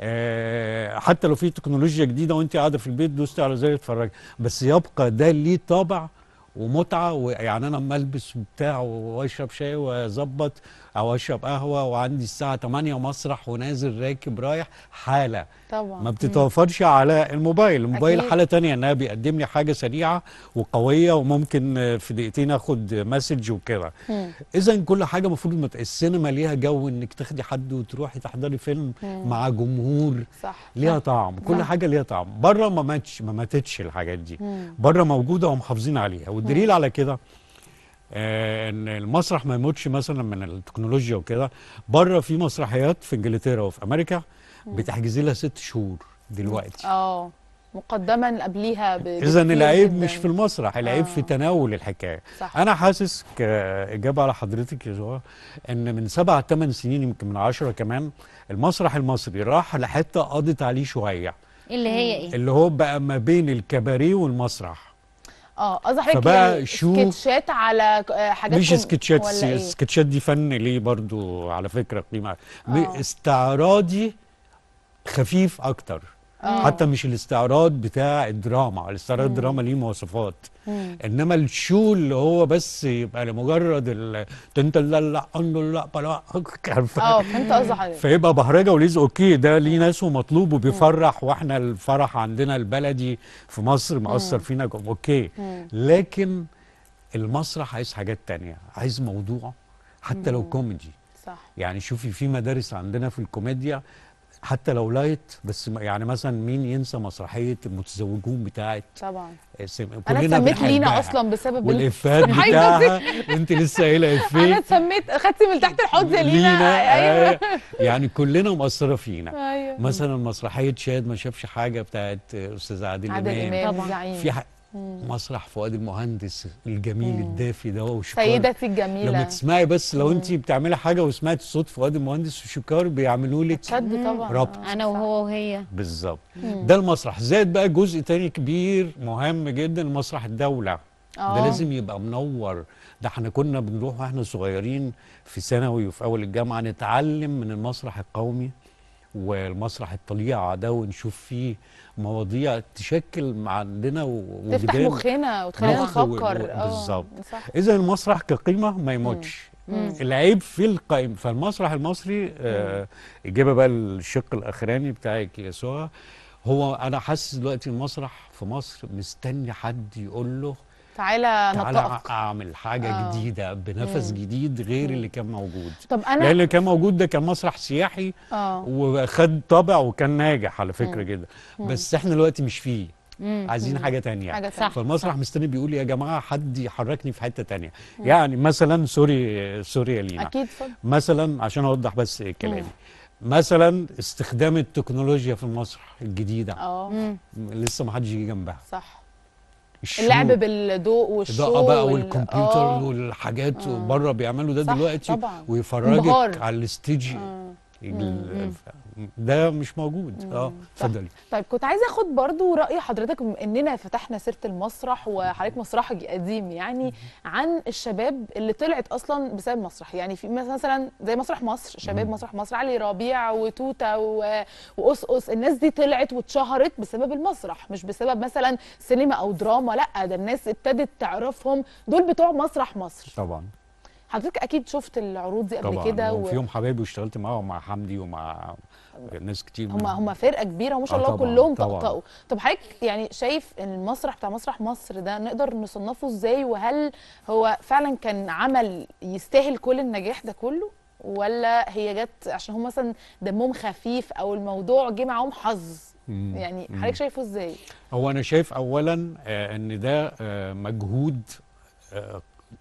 آه حتى لو في تكنولوجيا جديده وانت قاعده في البيت دوستي على زي اتفرجي بس يبقى ده ليه طابع ومتعه ويعني انا اما البس وبتاع واشرب شاي واظبط او اشرب قهوه وعندي الساعه 8 مسرح ونازل راكب رايح حاله طبعا ما بتتوفرش على الموبايل الموبايل أكيد. حاله تانية انها بيقدم لي حاجه سريعه وقويه وممكن في دقيقتين اخد مسج وكده اذا كل حاجه المفروض ما السينما ليها جو انك تاخدي حد وتروحي تحضري فيلم مم. مع جمهور صح ليها طعم كل مم. حاجه ليها طعم بره ما ماتش ما ماتتش الحاجات دي بره موجوده ومحافظين عليها والدليل على كده آه، ان المسرح ما يموتش مثلا من التكنولوجيا وكده بره في مسرحيات في انجلترا وفي امريكا بتحجزي لها ست شهور دلوقتي اه مقدما قبليها اذا العيب جداً. مش في المسرح العيب آه. في تناول الحكايه صح. انا حاسس كاجابه على حضرتك يا جوار ان من سبع ثمان سنين يمكن من عشرة كمان المسرح المصري راح لحته قضت عليه شويه اللي هي ايه اللي هو بقى ما بين الكباريه والمسرح اه قصدي حضرتك يعني سكتشات على آه، حاجات مش سكتشات السكتشات إيه؟ دي فن ليه برضو على فكره قيمه آه. استعراضي خفيف اكتر آه. حتى مش الاستعراض بتاع الدراما الاستعراض الدراما ليه مواصفات انما الشو اللي هو بس يبقى لمجرد لا تنتللع لا بلا اه فهمت قصدي فيبقى بهرجه وليز اوكي ده ليه ناس ومطلوب وبيفرح واحنا الفرح عندنا البلدي في مصر مأثر فينا اوكي لكن المسرح عايز حاجات تانية عايز موضوع حتى لو كوميدي صح يعني شوفي في مدارس عندنا في الكوميديا حتى لو لايت بس يعني مثلا مين ينسى مسرحيه المتزوجون بتاعت طبعا سم... انا سميت لينا اصلا بسبب والافات بتاعها انت لسه قايله افيه انا سميت خدت من تحت الحوض لينا, لينا آه، أيوه. يعني كلنا مقصره فينا أيوه. مثلا مسرحيه شاد ما شافش حاجه بتاعت استاذ عادل امام طبعا في ح... مسرح فؤاد المهندس الجميل مم. الدافي ده وشكار سيدتي الجميله لما تسمعي بس لو انت بتعملي حاجه وسمعتي صوت فؤاد المهندس وشكار بيعملوا لك طبعا ربط آه. انا وهو وهي بالظبط ده المسرح زاد بقى جزء تاني كبير مهم جدا مسرح الدوله أوه. ده لازم يبقى منور ده احنا كنا بنروح واحنا صغيرين في ثانوي وفي اول الجامعه نتعلم من المسرح القومي والمسرح الطليعه ده ونشوف فيه مواضيع تشكل عندنا وتفتح تفتح مخنا وتخلينا نفكر آه، بالظبط اذا المسرح كقيمه ما يموتش العيب في القائم فالمسرح المصري آه اجابه بقى للشق الاخراني بتاعك يا سهى هو انا حاسس دلوقتي المسرح في مصر مستني حد يقول له تعالى نطقك اعمل حاجه آه. جديده بنفس مم. جديد غير اللي كان موجود طب انا لان اللي كان موجود ده كان مسرح سياحي آه. وخد طابع وكان ناجح على فكره مم. جدا بس احنا دلوقتي مش فيه مم. عايزين حاجه ثانيه حاجة صح فالمسرح مستني بيقول يا جماعه حد يحركني في حته ثانيه يعني مثلا سوري سوري يا لينا اكيد فضل. مثلا عشان اوضح بس كلامي مثلا استخدام التكنولوجيا في المسرح الجديده اه لسه ما حدش جه جنبها صح اللعب بالضوء والشو بقى والكمبيوتر آه والحاجات آه بره بيعملوا ده دلوقتي طبعا. ويفرجك على الستيج آه. ده مش موجود اه اتفضلي طيب كنت عايزه اخد برضو راي حضرتك اننا فتحنا سيره المسرح وحضرتك مسرحي قديم يعني عن الشباب اللي طلعت اصلا بسبب مسرح يعني في مثلا زي مسرح مصر شباب مسرح مصر علي ربيع وتوته وقصقص الناس دي طلعت واتشهرت بسبب المسرح مش بسبب مثلا سينما او دراما لا ده الناس ابتدت تعرفهم دول بتوع مسرح مصر طبعا حضرتك اكيد شفت العروض دي قبل كده طبعا وفيهم حبايبي واشتغلت معاهم مع حمدي ومع ناس كتير هم هم فرقه كبيره وما شاء آه، الله كلهم طقطقوا طب حضرتك يعني شايف المسرح بتاع مسرح مصر ده نقدر نصنفه ازاي وهل هو فعلا كان عمل يستاهل كل النجاح ده كله ولا هي جت عشان هم مثلا دمهم خفيف او الموضوع جه معاهم حظ يعني حضرتك شايفه ازاي هو انا شايف اولا آه، ان ده آه، مجهود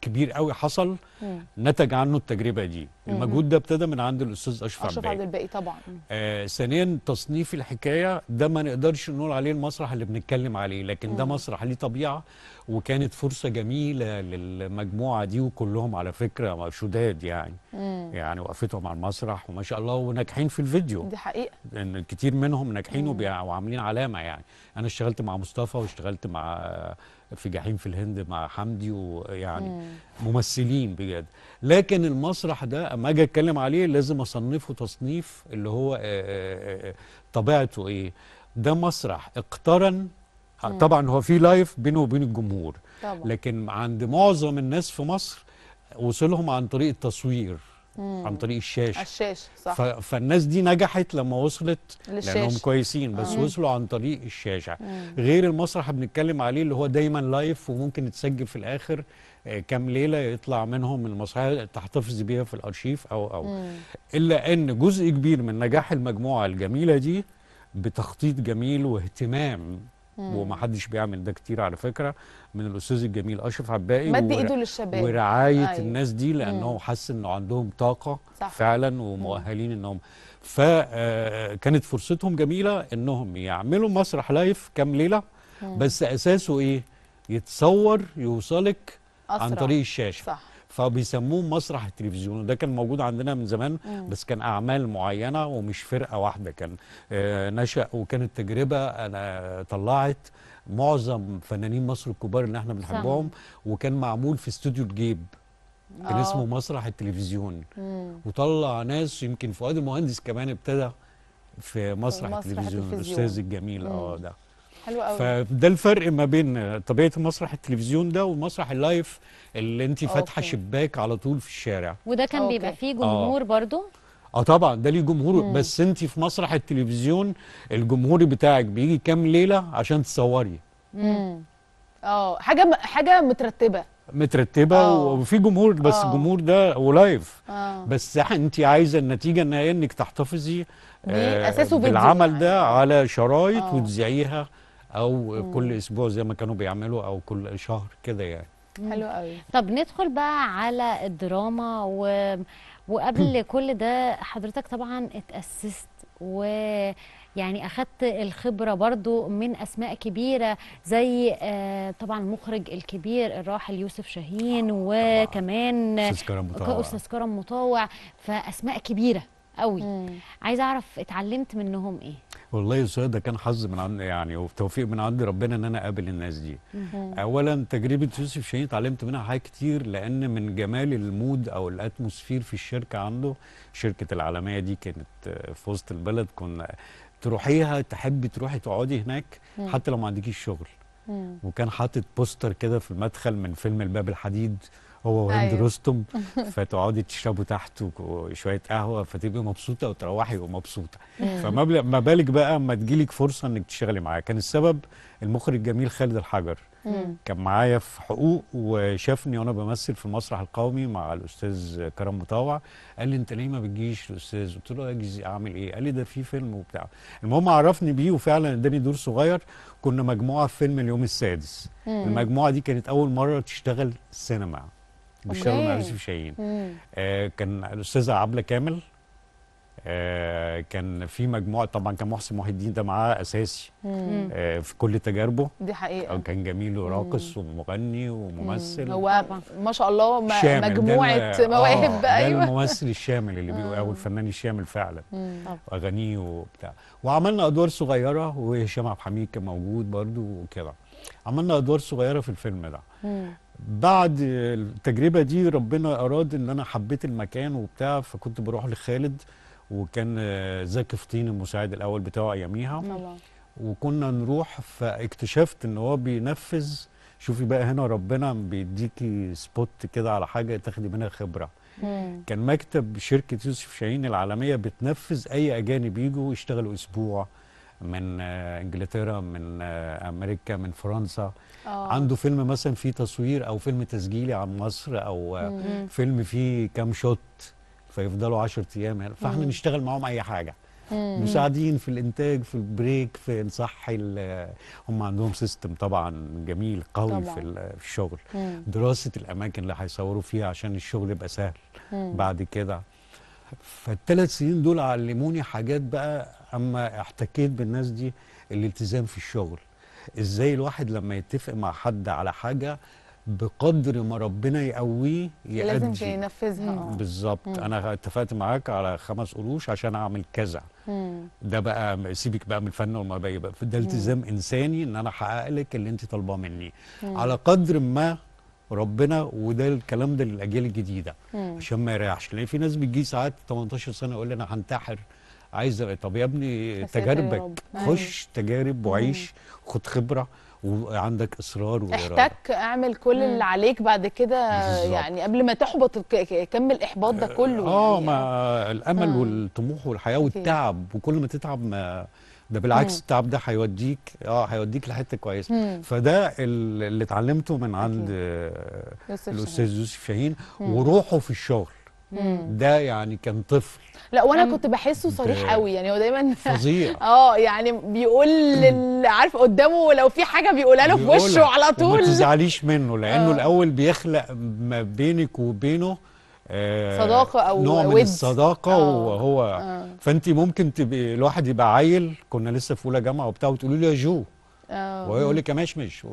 كبير قوي حصل مم. نتج عنه التجربه دي المجهود ده ابتدى من عند الاستاذ اشرف اشرف عبد الباقي طبعا آه ثانيا تصنيف الحكايه ده ما نقدرش نقول عليه المسرح اللي بنتكلم عليه لكن ده مسرح ليه طبيعه وكانت فرصه جميله للمجموعه دي وكلهم على فكره شداد يعني مم. يعني وقفتهم على المسرح وما شاء الله وناجحين في الفيديو دي حقيقه ان كتير منهم ناجحين وعاملين علامه يعني انا اشتغلت مع مصطفى واشتغلت مع في جحيم في الهند مع حمدي ويعني ممثلين بجد لكن المسرح ده اما اجي اتكلم عليه لازم اصنفه تصنيف اللي هو آه، آه، آه، طبيعته ايه ده مسرح اقترن طبعا هو في لايف بينه وبين الجمهور طبعا. لكن عند معظم الناس في مصر وصلهم عن طريق التصوير مم. عن طريق الشاشه الشاشه صح فالناس دي نجحت لما وصلت للشاشة. لانهم كويسين بس آه. وصلوا عن طريق الشاشه مم. غير المسرح بنتكلم عليه اللي هو دايما لايف وممكن يتسجل في الاخر آه، كام ليله يطلع منهم المسرحيه تحتفظ بيها في الارشيف او او مم. الا ان جزء كبير من نجاح المجموعه الجميله دي بتخطيط جميل واهتمام ومحدش بيعمل ده كتير على فكره من الاستاذ الجميل اشرف عباقي مد ايده للشباب ورعايه أيوه. الناس دي لانه حس انه عندهم طاقه صح. فعلا ومؤهلين انهم فكانت آه، فرصتهم جميله انهم يعملوا مسرح لايف كام ليله مم. بس اساسه ايه يتصور يوصلك أسرع. عن طريق الشاشه صح. فبيسموه مسرح التلفزيون ده كان موجود عندنا من زمان مم. بس كان اعمال معينه ومش فرقه واحده كان آه، نشا وكانت تجربه انا طلعت معظم فنانين مصر الكبار اللي احنا بنحبهم وكان معمول في استوديو الجيب كان اسمه آه. مسرح التلفزيون وطلع ناس يمكن فؤاد المهندس كمان ابتدى في مسرح, مسرح التلفزيون الاستاذ الجميل اه ده حلو قوي فده الفرق ما بين طبيعه مسرح التلفزيون ده ومسرح اللايف اللي انت آه، فاتحه شباك على طول في الشارع وده كان آه، أوكي. بيبقى فيه جمهور آه. اه طبعا ده ليه جمهوره بس انت في مسرح التلفزيون الجمهور بتاعك بيجي كام ليله عشان تصوري اه حاجه حاجه مترتبه مترتبه أوه. وفي جمهور بس أوه. الجمهور ده ولايف أوه. بس انت عايزه النتيجه النهائيه انك تحتفظي بأساسه آه بالعمل ده يعني. على شرايط آه. وتذيعيها او مم. كل اسبوع زي ما كانوا بيعملوا او كل شهر كده يعني حلو قوي طب ندخل بقى على الدراما و... وقبل كل ده حضرتك طبعا اتأسست و يعني اخدت الخبره برضو من اسماء كبيره زي آه، طبعا المخرج الكبير الراحل يوسف شاهين آه، وكمان استاذ كرم مطاوع استاذ كرم مطاوع فاسماء كبيره قوي عايزه اعرف اتعلمت منهم ايه والله يا ده كان حظ من عند يعني وتوفيق من عند ربنا ان انا اقابل الناس دي اولا تجربه يوسف شاهين اتعلمت منها حاجات كتير لان من جمال المود او الاتموسفير في الشركه عنده شركه العالميه دي كانت في وسط البلد كنا تروحيها تحبي تروحي تقعدي هناك حتى لو ما عندكيش شغل وكان حاطط بوستر كده في المدخل من فيلم الباب الحديد هو وهند أيوة. رستم فتقعدي تشربوا تحته شويه قهوه فتبقي مبسوطه وتروحي ومبسوطه فما بالك بقى اما تجيلك فرصه انك تشتغلي معاه كان السبب المخرج الجميل خالد الحجر كان معايا في حقوق وشافني وانا بمثل في المسرح القومي مع الاستاذ كرم مطاوع قال لي انت ليه ما بتجيش الاستاذ قلت له اجي اعمل ايه قال لي ده في فيلم وبتاع المهم عرفني بيه وفعلا اداني دور صغير كنا مجموعه في فيلم اليوم السادس المجموعه دي كانت اول مره تشتغل سينما بيشتغلوا مع يوسف شاهين آه كان الاستاذه عبله كامل آه كان في مجموعه طبعا كان محسن محي الدين ده معاه اساسي آه في كل تجاربه دي حقيقه آه، كان جميل وراقص ومغني وممثل مم. هو ما شاء الله مجموعه مواهب بقى آه، ايوه الممثل الشامل اللي بيقول او الفنان الشامل فعلا واغانيه وبتاع وعملنا ادوار صغيره وهشام عبد الحميد كان موجود برده وكده عملنا ادوار صغيره في الفيلم ده بعد التجربه دي ربنا اراد ان انا حبيت المكان وبتاع فكنت بروح لخالد وكان آه، زكي فطين المساعد الاول بتاعه اياميها وكنا نروح فاكتشفت ان هو بينفذ شوفي بقى هنا ربنا بيديكي سبوت كده على حاجه تاخدي منها خبره مم. كان مكتب شركه يوسف شاهين العالميه بتنفذ اي اجانب يجوا يشتغلوا اسبوع من آه، انجلترا من آه، امريكا من فرنسا أوه. عنده فيلم مثلا فيه تصوير او فيلم تسجيلي عن مصر او آه، مم. فيلم فيه كام شوت فيفضلوا 10 ايام فاحنا مم. نشتغل معاهم اي حاجه مم. مساعدين في الانتاج في البريك في نصحي هم عندهم سيستم طبعا جميل قوي طبعا. في الشغل مم. دراسه الاماكن اللي هيصوروا فيها عشان الشغل يبقى سهل مم. بعد كده فالثلاث سنين دول علموني حاجات بقى اما احتكيت بالناس دي الالتزام في الشغل ازاي الواحد لما يتفق مع حد على حاجه بقدر ما ربنا يقويه يأدي لازم ينفذها اه. بالظبط انا اتفقت معاك على خمس قروش عشان اعمل كذا ده بقى سيبك بقى من الفن وما بقى ده التزام انساني ان انا احقق لك اللي انت طالباه مني مم. على قدر ما ربنا وده الكلام ده للاجيال الجديده مم. عشان ما يريحش لان في ناس بتجي ساعات 18 سنه يقول لي انا هنتحر عايز طب يا ابني تجاربك أيوه. خش تجارب وعيش خد خبره وعندك اصرار واراده احتك اعمل كل مم. اللي عليك بعد كده يعني قبل ما تحبط كم الاحباط ده كله اه يعني. ما الامل مم. والطموح والحياه والتعب وكل ما تتعب ما ده بالعكس التعب ده هيوديك اه هيوديك لحته كويسه فده اللي اتعلمته من عند الاستاذ يوسف شاهين وروحه في الشغل مم. ده يعني كان طفل لا وانا كنت بحسه صريح قوي يعني هو دايما فظيع اه يعني بيقول اللي عارف قدامه لو في حاجه بيقولها له في وشه على طول ما تزعليش منه لانه آه. الاول بيخلق ما بينك وبينه آه، صداقه او نوع من ود. الصداقه آه. وهو آه. فانت ممكن تبقي الواحد يبقى عايل كنا لسه في اولى جامعه وبتاع وتقولي له يا جو اه وهو يقول لك يا مشمش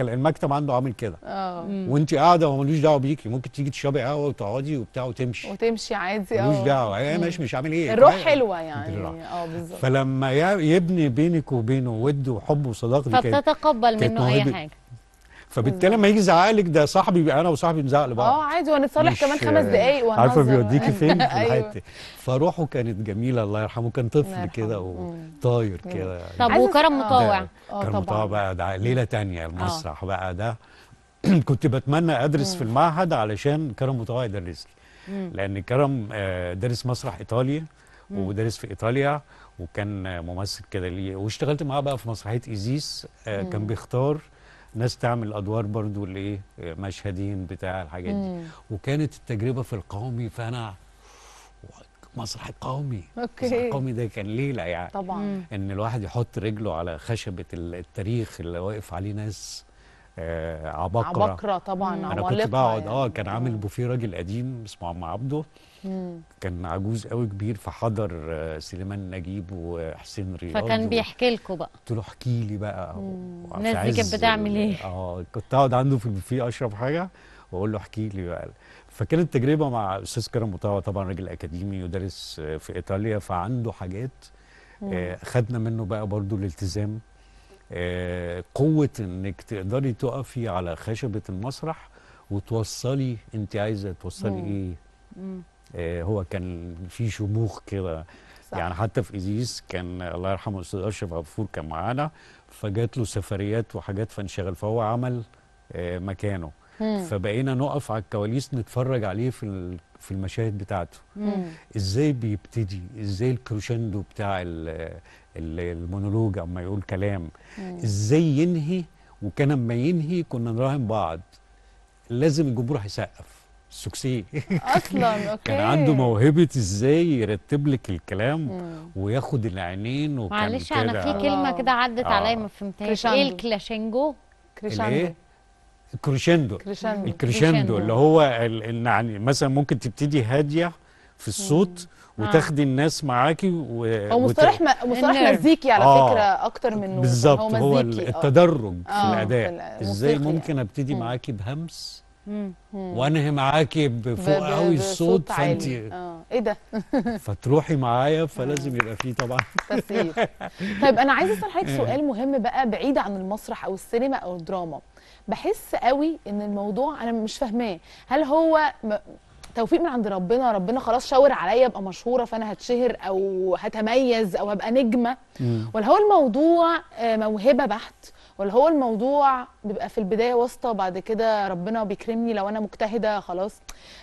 المكتب عنده عامل كده اه وانت قاعده وهو ملوش دعوه بيكي ممكن تيجي تشربي قهوه وتقعدي وبتاع وتمشي وتمشي عادي اه ملوش دعوه إيه يا مشمش عامل ايه الروح طيب. حلوه يعني اه بالظبط فلما يبني بينك وبينه ود وحب وصداقه فبتتقبل منه اي حاجه فبالتالي لما يجي يزعقلك ده صاحبي يبقى انا وصاحبي بنزعق لبعض اه عادي ونتصالح كمان خمس دقايق وهنهزر عارفه بيوديكي فين؟ في أيوه. الحته فروحه كانت جميله الله يرحمه كان طفل كده وطاير كده طب وكرم مطاوع آه،, اه كرم مطاوع بقى ده ليله ثانيه المسرح آه. بقى ده كنت بتمنى ادرس في المعهد علشان كرم مطاوع يدرس لي لان كرم آه، درس مسرح ايطالي ودرس في ايطاليا وكان ممثل كده ليه واشتغلت معاه بقى في مسرحيه ايزيس كان بيختار ناس تعمل ادوار برضو لايه مشهدين بتاع الحاجات دي وكانت التجربه في القومي فانا مسرح القومي مسرح القومي ده كان ليله يعني طبعا ان الواحد يحط رجله على خشبه التاريخ اللي واقف عليه ناس آه، عبقرة عبقرة طبعا مم. أنا كنت بقعد يعني. آه كان عامل بوفيه راجل قديم اسمه عم عبده مم. كان عجوز قوي كبير فحضر آه، سليمان نجيب وحسين رياض فكان و... بيحكي لكم بقى قلت له احكي لي بقى الناس دي كانت بتعمل ايه؟ اه كنت اقعد عنده في البوفيه اشرب حاجه واقول له احكي لي بقى فكانت تجربه مع استاذ كرم مطاوع طبعا راجل اكاديمي ودارس آه، في ايطاليا فعنده حاجات آه خدنا منه بقى برضه الالتزام قوه انك تقدري تقفي على خشبه المسرح وتوصلي انت عايزه توصلي مم. ايه مم. آه هو كان في شموخ كده يعني حتى في ايزيس كان الله يرحمه الاستاذ اشرف غفور كان معانا فجات له سفريات وحاجات فانشغل فهو عمل آه مكانه مم. فبقينا نقف على الكواليس نتفرج عليه في في المشاهد بتاعته مم. ازاي بيبتدي ازاي الكروشندو بتاع المونولوج اما يقول كلام مم. ازاي ينهي وكان اما ينهي كنا نراهن بعض لازم الجمهور هيسقف السكسيه اصلا اوكي كان عنده موهبه ازاي يرتب لك الكلام مم. وياخد العينين وكان معلش انا في كلمه كده عدت آه. عليا ما فهمتهاش ايه الكلاشينجو كريشاندو الكروشندو الكريشندو اللي هو يعني مثلا ممكن تبتدي هاديه في الصوت وتاخدي آه. الناس معاكي و... هو مصطلح وت... مصطلح مزيكي على آه فكره اكتر منه بالظبط هو, هو آه. التدرج آه في الاداء ازاي يعني. ممكن ابتدي معاكي بهمس وانهي معاكي بفوق قوي الصوت فانت اه ايه ده فتروحي معايا فلازم يبقى فيه طبعا طيب انا عايزه اسال حضرتك آه. سؤال مهم بقى بعيد عن المسرح او السينما او الدراما بحس قوي ان الموضوع انا مش فاهماه هل هو توفيق من عند ربنا ربنا خلاص شاور عليا ابقى مشهوره فانا هتشهر او هتميز او هبقى نجمه ولا هو الموضوع آه، موهبه بحت ولا هو الموضوع بيبقى في البدايه واسطه بعد كده ربنا بيكرمني لو انا مجتهده خلاص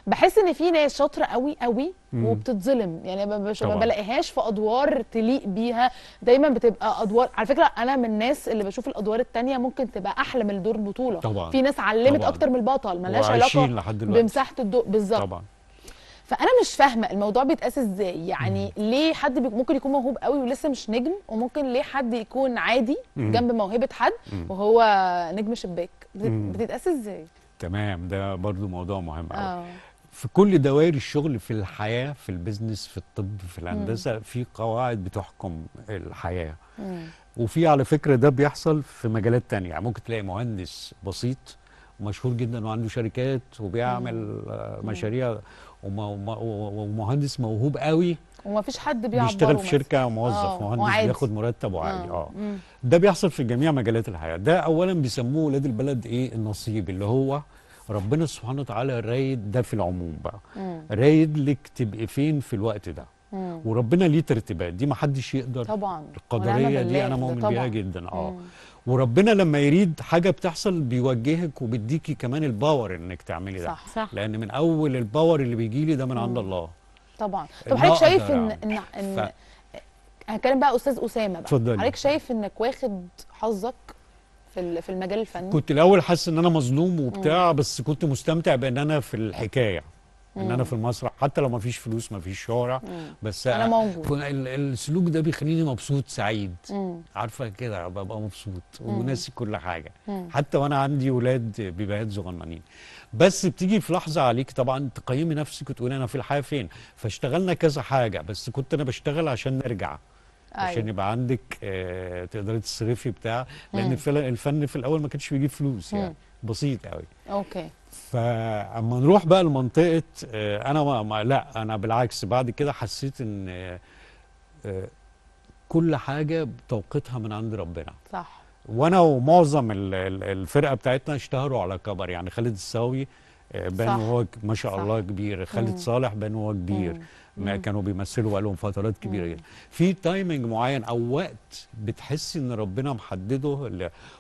بحس ان في ناس شاطره قوي قوي وبتتظلم يعني ما بلاقيهاش في ادوار تليق بيها دايما بتبقى ادوار على فكره انا من الناس اللي بشوف الادوار الثانيه ممكن تبقى احلى من دور البطوله طبعا. في ناس علمت طبعا. اكتر من البطل ملهاش علاقه بمساحه الضوء بالظبط فانا مش فاهمه الموضوع بيتقاس ازاي يعني مم. ليه حد ممكن يكون موهوب قوي ولسه مش نجم وممكن ليه حد يكون عادي مم. جنب موهبه حد مم. وهو نجم شباك بتتقاس ازاي تمام ده برضو موضوع مهم قوي آه. في كل دوائر الشغل في الحياه في البيزنس في الطب في الهندسه في قواعد بتحكم الحياه مم. وفي على فكره ده بيحصل في مجالات تانية يعني ممكن تلاقي مهندس بسيط مشهور جدا وعنده شركات وبيعمل مم. مشاريع ومهندس موهوب قوي ومفيش حد بيعبره بيشتغل في شركه موظف آه، مهندس بياخد مرتب وعالي اه, آه. ده بيحصل في جميع مجالات الحياه ده اولا بيسموه ولاد البلد ايه النصيب اللي هو ربنا سبحانه وتعالى رايد ده في العموم بقى رايد لك تبقي فين في الوقت ده وربنا ليه ترتيبات دي ما حدش يقدر طبعا القدريه دي انا مؤمن بيها جدا اه مم. وربنا لما يريد حاجه بتحصل بيوجهك وبيديكي كمان الباور انك تعملي ده صح صح لان من اول الباور اللي بيجي لي ده من عند الله طبعا طب حضرتك شايف ان ان, إن ف... بقى استاذ اسامه بقى اتفضلي حضرتك شايف انك واخد حظك في في المجال الفني كنت الاول حاسس ان انا مظلوم وبتاع مم. بس كنت مستمتع بان انا في الحكايه ان انا في المسرح حتى لو ما فيش فلوس ما فيش شهره بس انا موجود السلوك ده بيخليني مبسوط سعيد مم. عارفه كده ببقى مبسوط وناسي كل حاجه مم. حتى وانا عندي ولاد بيبقى صغننين بس بتيجي في لحظه عليك طبعا تقيمي نفسك وتقولي انا في الحياه فين فاشتغلنا كذا حاجه بس كنت انا بشتغل عشان نرجع أيوة. عشان يبقى عندك آه، تقدري تصرفي بتاع لان الفن في الاول ما كانش بيجيب فلوس يعني مم. بسيط قوي اوكي فاما نروح بقى لمنطقه آه، انا ما ما لا انا بالعكس بعد كده حسيت ان آه، آه، كل حاجه بتوقيتها من عند ربنا صح وانا ومعظم الفرقه بتاعتنا اشتهروا على كبر يعني خالد الساوي بان هو ما شاء صح. الله كبير خالد صالح بان هو كبير ما كانوا بيمثلوا لهم فترات كبيره جدا في تايمنج معين او وقت بتحس ان ربنا محدده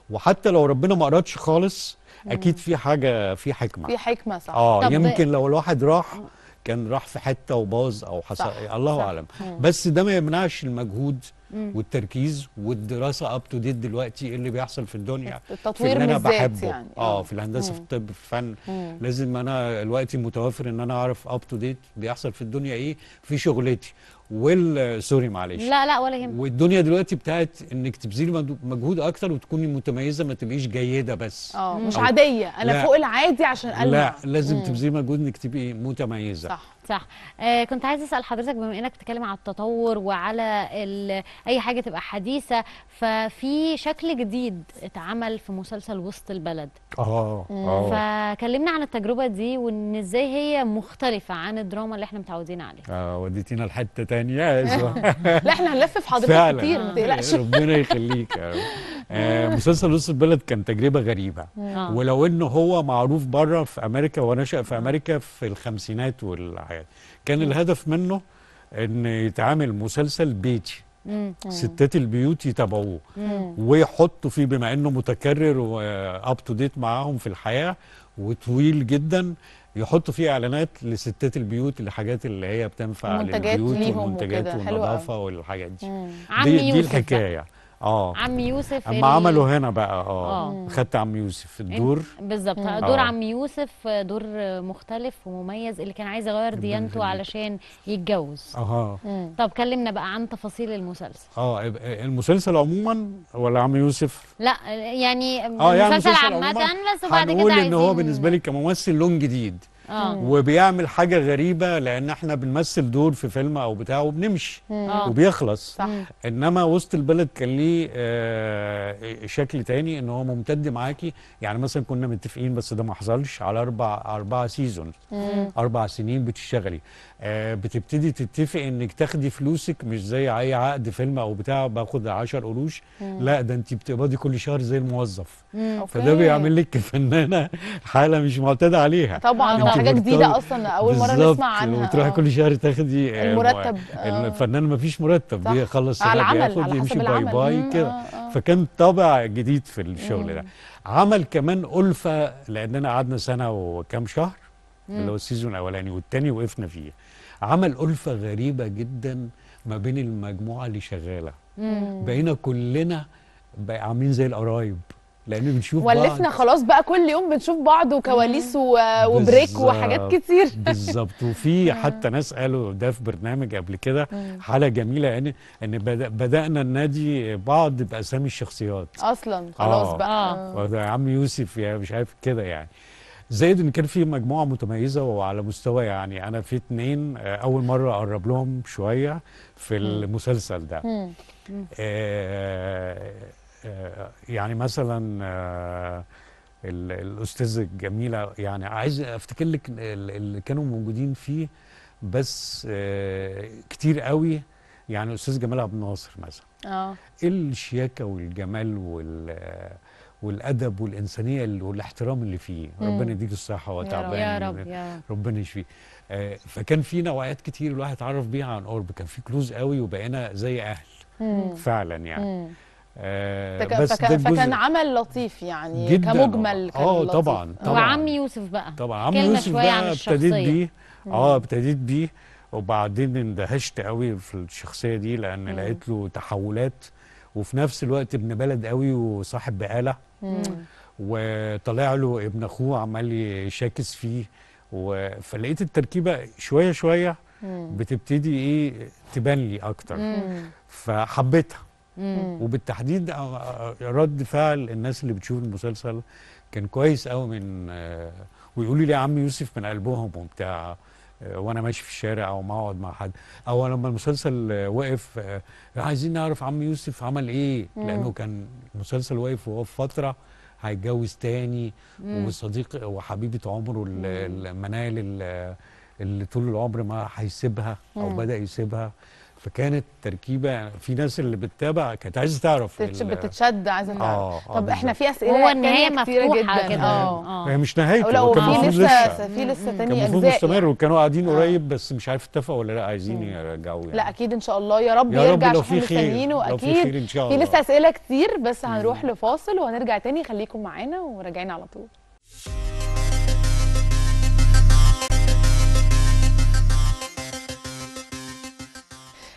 وحتى لو ربنا ما قراتش خالص اكيد في حاجه في حكمه في حكمه صح اه يمكن لو الواحد راح كان راح في حته وباظ او حصل الله صح. اعلم بس ده ما يمنعش المجهود والتركيز والدراسه اب تو ديت دلوقتي ايه اللي بيحصل في الدنيا التطوير في اللي انا بحبه يعني. اه في آه. الهندسه مم. في الطب في الفن مم. لازم انا الوقت متوفر ان انا اعرف اب تو ديت بيحصل في الدنيا ايه في شغلتي وال سوري معلش لا لا ولا يهمك والدنيا دلوقتي بتاعت انك تبذلي مجهود اكتر وتكوني متميزه ما تبقيش جيده بس اه مش عاديه انا لا. فوق العادي عشان ألمع لا لازم تبذلي مجهود انك تبقي متميزه صح صح آه كنت عايز اسال حضرتك بما انك بتتكلم على التطور وعلى اي حاجه تبقى حديثه ففي شكل جديد اتعمل في مسلسل وسط البلد آه،, آه. اه فكلمنا عن التجربه دي وان ازاي هي مختلفه عن الدراما اللي احنا متعودين عليها اه وديتينا لحته ثانيه لا احنا هنلف في حضرتك كتير ما تقلقش ربنا يخليك آه مسلسل وسط البلد كان تجربه غريبه آه. ولو انه هو معروف بره في امريكا ونشا في امريكا في الخمسينات والحاجات كان الهدف منه ان يتعامل مسلسل بيتي ستات البيوت يتابعوه ويحطوا فيه بما انه متكرر واب تو ديت معاهم في الحياه وطويل جدا يحطوا فيه اعلانات لستات البيوت الحاجات اللي هي بتنفع للبيوت والمنتجات والنظافه والحاجات دي. دي دي الحكايه اه عم يوسف اما عملوا هنا بقى آه. اه خدت عم يوسف الدور بالظبط آه. دور آه. عم يوسف دور مختلف ومميز اللي كان عايز يغير ديانته علشان يتجوز اه طب كلمنا بقى عن تفاصيل المسلسل اه المسلسل عموما ولا عم يوسف لا يعني آه يعني المسلسل عامه بس وبعد كده هنقول ان هو بالنسبه لي كممثل لون جديد اه. وبيعمل حاجه غريبه لان احنا بنمثل دور في فيلم او بتاع وبنمشي اه. وبيخلص صح. انما وسط البلد كان ليه آه شكل تاني ان هو ممتد معاكي يعني مثلا كنا متفقين بس ده ما حصلش على اربع اربع سيزون اربع سنين بتشتغلي آه بتبتدي تتفق انك تاخدي فلوسك مش زي اي عقد فيلم او بتاع باخد 10 قروش لا ده انت بتقبضي كل شهر زي الموظف فده بيعمل لك كفنانه حاله مش معتاده عليها طبعا حاجه جديده اصلا اول مره نسمع عنها وتروحي آه. كل شهر تاخدي آه، المرتب آه. الفنان ما فيش مرتب بيخلص على العمل بياخد يمشي باي باي كده آه،, آه. فكان طابع جديد في الشغل ده عمل كمان ألفة لأننا قعدنا سنة وكام شهر اللي هو السيزون الأولاني والتاني وقفنا فيه عمل ألفة غريبة جدا ما بين المجموعة اللي شغالة بقينا كلنا بقى عاملين زي القرايب لان بنشوف ولفنا بعض. خلاص بقى كل يوم بنشوف بعض وكواليس وبريك وحاجات كتير بالظبط وفي حتى ناس قالوا ده في برنامج قبل كده حاله جميله يعني ان ان بدانا النادي بعض باسامي الشخصيات اصلا آه. خلاص آه. بقى آه. يا عم يوسف يا مش عارف كده يعني زائد ان كان في مجموعه متميزه وعلى مستوى يعني انا في اتنين آه، اول مره اقرب لهم شويه في المسلسل ده آه آه، يعني مثلا آه، الاستاذ الجميله يعني عايز افتكر لك اللي كانوا موجودين فيه بس آه، كتير قوي يعني الاستاذ جمال عبد الناصر مثلا اه إيه الشياكه والجمال وال والادب والانسانيه والاحترام اللي فيه مم. ربنا يديك الصحه وتعبان يا رب يا رب ربنا يشفيه آه فكان في نوعيات كتير الواحد اتعرف بيها عن قرب كان في كلوز قوي وبقينا زي اهل مم. فعلا يعني مم. آه، بس فك فكان عمل لطيف يعني جداً كمجمل كان اه طبعا طبعا وعم يوسف بقى طبعا عم يوسف بقى ابتديت بيه اه ابتديت بيه وبعدين اندهشت قوي في الشخصيه دي لان مم. لقيت له تحولات وفي نفس الوقت ابن بلد قوي وصاحب بقاله وطلع له ابن اخوه عمال يشاكس فيه فلقيت التركيبه شويه شويه بتبتدي ايه تبان لي اكتر مم. فحبيتها وبالتحديد آه، آه، رد فعل الناس اللي بتشوف المسلسل كان كويس قوي من آه، ويقولوا لي يا عم يوسف من قلبهم وبتاع وانا ماشي في الشارع او ما اقعد مع حد او لما المسلسل وقف عايزين نعرف عم يوسف عمل ايه مم. لانه كان المسلسل واقف وهو في فتره هيتجوز تاني مم. وصديق وحبيبه عمره المنال اللي طول العمر ما هيسيبها او بدا يسيبها فكانت تركيبه في ناس اللي بتتابع كانت عايزه تعرف بتتشد عايزه آه، تعرف آه آه طب آه احنا في اسئله هو النهايه مفتوحه كده آه. اه هي مش نهايته هو كان في لسه في لسه تاني كان المفروض مستمر يعني. وكانوا قاعدين آه. قريب بس مش عارف اتفقوا ولا لا عايزين يرجعوا يعني لا اكيد ان شاء الله يا رب يا يرجع عشان في, اكيد في لسه اسئله كتير بس هنروح لفاصل وهنرجع تاني خليكم معانا وراجعين على طول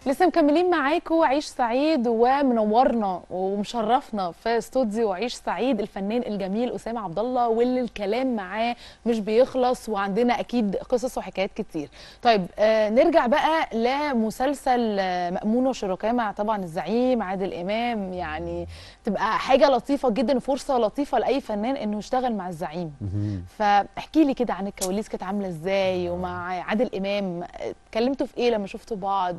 لسه مكملين معاكم عيش سعيد ومنورنا ومشرفنا في استوديو عيش سعيد الفنان الجميل اسامه عبد الله واللي الكلام معاه مش بيخلص وعندنا اكيد قصص وحكايات كتير. طيب آه نرجع بقى لمسلسل آه، مأمون وشركاه مع طبعا الزعيم عادل امام يعني تبقى حاجه لطيفه جدا فرصه لطيفه لاي فنان انه يشتغل مع الزعيم. فاحكي لي كده عن الكواليس كانت عامله ازاي ومع عادل امام آه، اتكلمتوا في ايه لما شفتوا بعض؟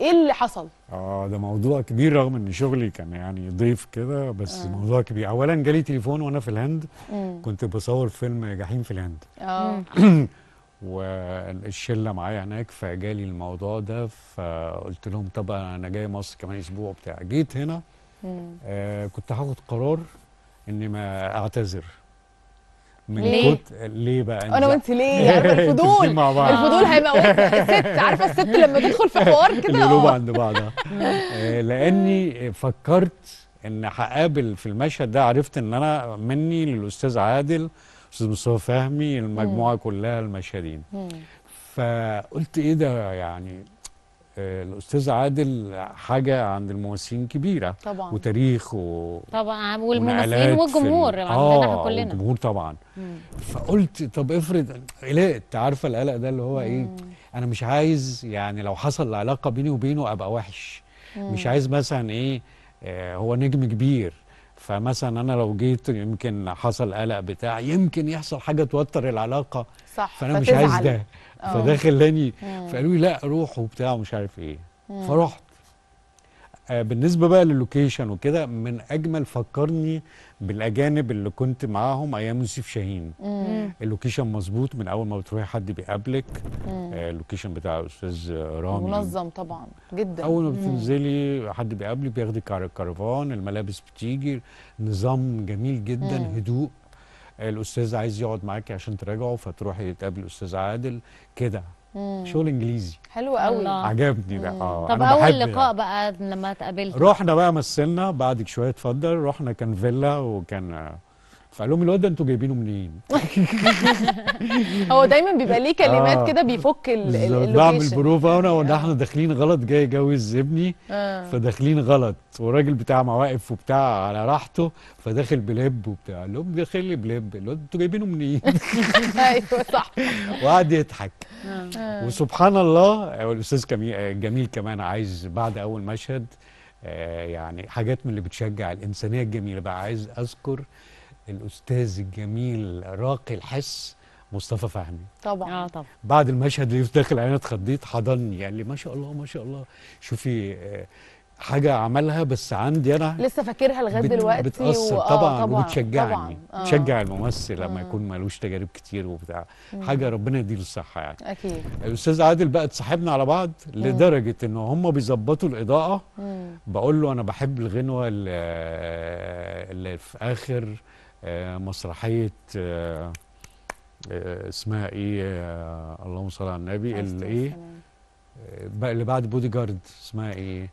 ايه اللي حصل؟ اه ده موضوع كبير رغم ان شغلي كان يعني ضيف كده بس آه. موضوع كبير اولا جالي تليفون وانا في الهند مم. كنت بصور فيلم جحيم في الهند اه والشله معايا هناك فجالي الموضوع ده فقلت لهم طب انا جاي مصر كمان اسبوع بتاع جيت هنا آه كنت هاخد قرار اني ما اعتذر من ليه؟ كت... ليه بقى انا وانت ليه عارفه الفضول مع بعض. الفضول هيبقى الست عارفه الست لما تدخل في حوار كده اه عند بعضها آه، لاني فكرت ان هقابل في المشهد ده عرفت ان انا مني للاستاذ عادل استاذ مصطفى فهمي المجموعه كلها المشاهدين فقلت ايه ده يعني الاستاذ عادل حاجه عند الممثلين كبيره طبعا وتاريخ و... طبعا والممثلين والجمهور يعني ال... آه، عندنا كلنا الجمهور طبعا مم. فقلت طب افرض قلقت عارفه القلق ده اللي هو ايه انا مش عايز يعني لو حصل علاقه بيني وبينه ابقى وحش مم. مش عايز مثلا ايه آه هو نجم كبير فمثلا انا لو جيت يمكن حصل قلق بتاع يمكن يحصل حاجه توتر العلاقه صح فانا مش عايز ده اه. فده خلاني فقالوا لي لا روح وبتاع ومش عارف ايه مم. فرحت آه بالنسبه بقى للوكيشن وكده من اجمل فكرني بالاجانب اللي كنت معاهم ايام يوسف شاهين اللوكيشن مظبوط من اول ما بتروحي حد بيقابلك آه، اللوكيشن بتاع الاستاذ رامي منظم طبعا جدا اول ما بتنزلي حد بيقابلك بياخدك على الكرفان الملابس بتيجي نظام جميل جدا مم. هدوء آه، الاستاذ عايز يقعد معاكي عشان تراجعه فتروحي تقابلي الاستاذ عادل كده شغل انجليزي حلو قوي عجبني ده اه طب اول لقاء يعني. بقى لما اتقابلت رحنا بقى مثلنا بعدك شويه اتفضل رحنا كان فيلا وكان فقال لهم الواد ده انتوا جايبينه منين؟ هو دايما بيبقى ليه كلمات آه. كده بيفك اللوكيشن بعمل بروفا انا احنا داخلين غلط جاي يجوز ابني آه. فداخلين غلط والراجل بتاع مواقف وبتاع على راحته فداخل بلب وبتاع قال لهم داخل لي بلب الواد انتوا جايبينه منين؟ ايوه صح وقعد يضحك آه. وسبحان الله الاستاذ جميل كمان عايز بعد اول مشهد يعني حاجات من اللي بتشجع الانسانيه الجميله بقى عايز اذكر الاستاذ الجميل راقي الحس مصطفى فهمي طبعا اه طبعا بعد المشهد اللي داخل انا اتخضيت حضني قال لي ما شاء الله ما شاء الله شوفي آه، حاجه عملها بس عندي انا لسه فاكرها لغايه بت دلوقتي بتاثر و... آه، طبعا, طبعا وبتشجعني طبعا. آه. تشجع الممثل لما يكون ملوش تجارب كتير وبتاع حاجه ربنا يديله الصحه يعني اكيد الاستاذ عادل بقى اتصاحبنا على بعض لدرجه ان هم بيظبطوا الاضاءه بقول له انا بحب الغنوه آه، اللي في اخر آه، مسرحيه آه، آه، اسمها ايه اللهم صل على النبي اللي ايه اللي بعد بودي جارد اسمها ايه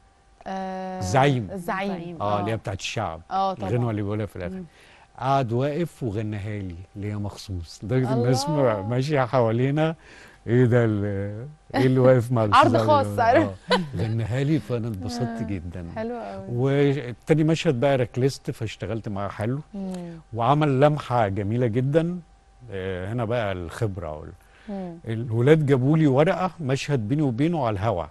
الزعيم الزعيم اه اللي هي بتاعت الشعب الغنوه اللي بيقولها في الاخر قعد واقف وغناها لي اللي هي مخصوص لدرجه الناس ماشيه حوالينا ايه ده ايه اللي واقف مع عرض خاص آه. غناها لي فانا اتبسطت آه. جدا حلو قوي وابتدي مشهد بقى ركليست فاشتغلت معاه حلو وعمل لمحه جميله جدا آه، هنا بقى الخبره اقول الولاد جابوا لي ورقه مشهد بيني وبينه على الهوا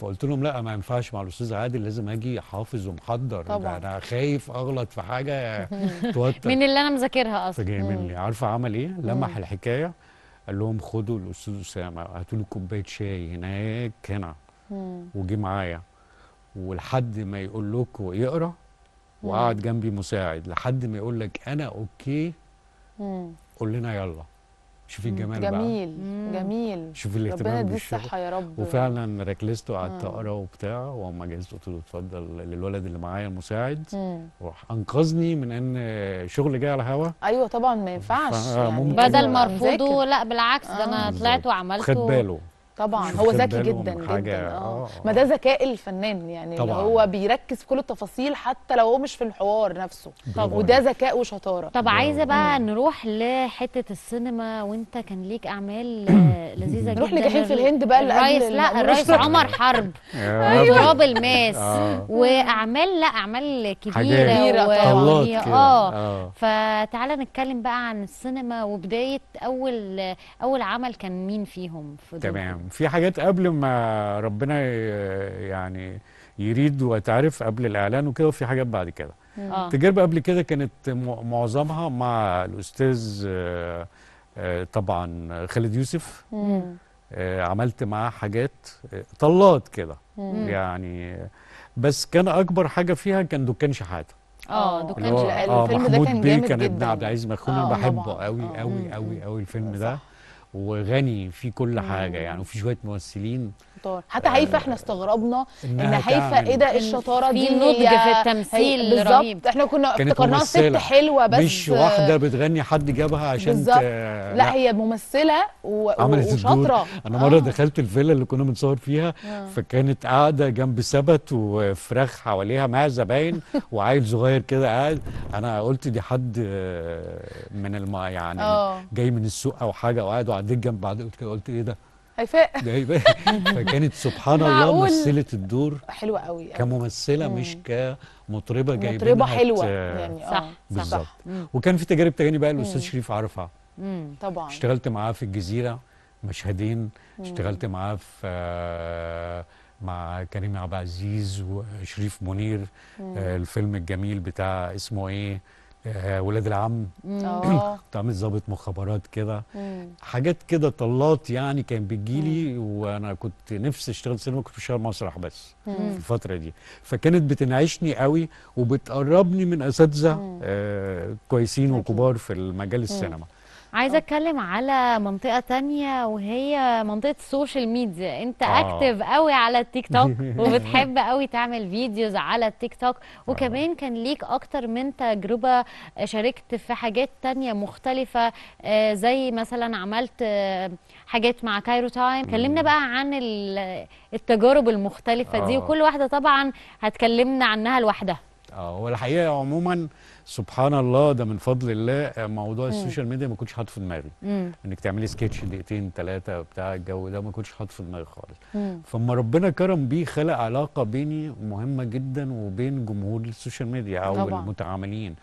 فقلت لهم لا ما ينفعش مع الاستاذ عادل لازم اجي حافظ ومحضر طبعا انا خايف اغلط في حاجه توتر من اللي انا مذاكرها اصلا فجاي مني عارفه عمل ايه لمح الحكايه قال لهم خدوا الاستاذ اسامه هاتوا لي كوبايه شاي هناك هنا وجي معايا ولحد ما يقول لكم يقرا وقعد جنبي مساعد لحد ما يقول لك انا اوكي قول لنا يلا شوفي الجمال بقى جميل جميل شوفي الاهتمام بالشغل الصحه يا رب وفعلا ركلست وقعدت اقرا وبتاع واما جهزت قلت له اتفضل للولد اللي معايا المساعد راح انقذني من ان شغل جاي على الهوا ايوه طبعا ما ينفعش يعني بدل ما ارفضه لا بالعكس ده انا طلعت وعملته خد باله طبعا هو ذكي جدا حاجة جدا آه. اه ما ده ذكاء الفنان يعني طبعاً. اللي هو بيركز في كل التفاصيل حتى لو هو مش في الحوار نفسه طبعاً. وده ذكاء وشطاره طب عايزه بقى مم. آه. نروح لحته السينما وانت كان ليك اعمال لذيذه جدا نروح لجحيم في الهند بقى الرئيس لا الرئيس عمر حرب تراب الماس آه. واعمال لا اعمال كبيره وهي يعني اه فتعالى نتكلم بقى عن السينما وبدايه اول اول عمل كان مين فيهم في تمام في حاجات قبل ما ربنا يعني يريد وتعرف قبل الاعلان وكده وفي حاجات بعد كده التجربه آه. قبل كده كانت معظمها مع الاستاذ آه، آه، طبعا خالد يوسف مم. عملت معاه حاجات طلات كده يعني بس كان اكبر حاجه فيها كان دكان شحاته اه دكان شحاته الفيلم ده كان جامد جدا محمود بيه كان ابن عبد العزيز مخون انا بحبه قوي قوي قوي قوي الفيلم ده وغني في كل حاجه يعني وفي شويه ممثلين شطار حتى هيفا احنا استغربنا ان هيفا ايه ده الشطاره دي في نضج في يعني التمثيل بالظبط احنا كنا افتكرناها ست حلوه بس مش واحده بتغني حد جابها عشان بالظبط لا, لا هي ممثله و... عملت وشاطره انا مره آه. دخلت الفيلا اللي كنا بنصور فيها آه. فكانت قاعده جنب سبت وفراخ حواليها مع زباين وعيل صغير كده قاعد انا قلت دي حد من الماء يعني آه. جاي من السوق او حاجه وقاعد وعديت جنب بعض كده قلت ايه ده هيفاء فكانت سبحان الله مثلت الدور حلوه قوي كممثله مم. مش كمطربه جايبينها مطربه حلوه يعني اه صح بالظبط وكان في تجارب تاني بقى الاستاذ شريف عرفه طبعا اشتغلت معاه في الجزيره مشهدين اشتغلت معاه في آه مع كريم عبد العزيز وشريف منير آه، الفيلم الجميل بتاع اسمه ايه آه، ولاد العم كنت عامل ظابط مخابرات كده حاجات كده طلات يعني كان بتجيلي وانا كنت نفسي اشتغل سينما كنت بشتغل مسرح بس في الفتره دي فكانت بتنعشني قوي وبتقربني من اساتذه آه كويسين وكبار في المجال السينما عايزه اه. اتكلم على منطقه تانية وهي منطقه السوشيال ميديا انت آه. اكتف قوي على التيك توك وبتحب قوي تعمل فيديوز على التيك اه. توك وكمان كان ليك اكتر من تجربه شاركت في حاجات تانية مختلفه آه، زي مثلا عملت حاجات مع كايرو تايم كلمنا بقى عن التجارب المختلفه آه. دي وكل واحده طبعا هتكلمنا عنها لوحدها اه هو الحقيقه عموما سبحان الله ده من فضل الله آه، موضوع مم. السوشيال ميديا ما كنتش حاطه في دماغي مم. انك تعملي سكتش دقيقتين ثلاثه بتاع الجو ده ما كنتش حاطه في دماغي خالص فما ربنا كرم بيه خلق علاقه بيني مهمه جدا وبين جمهور السوشيال ميديا او طبعا. المتعاملين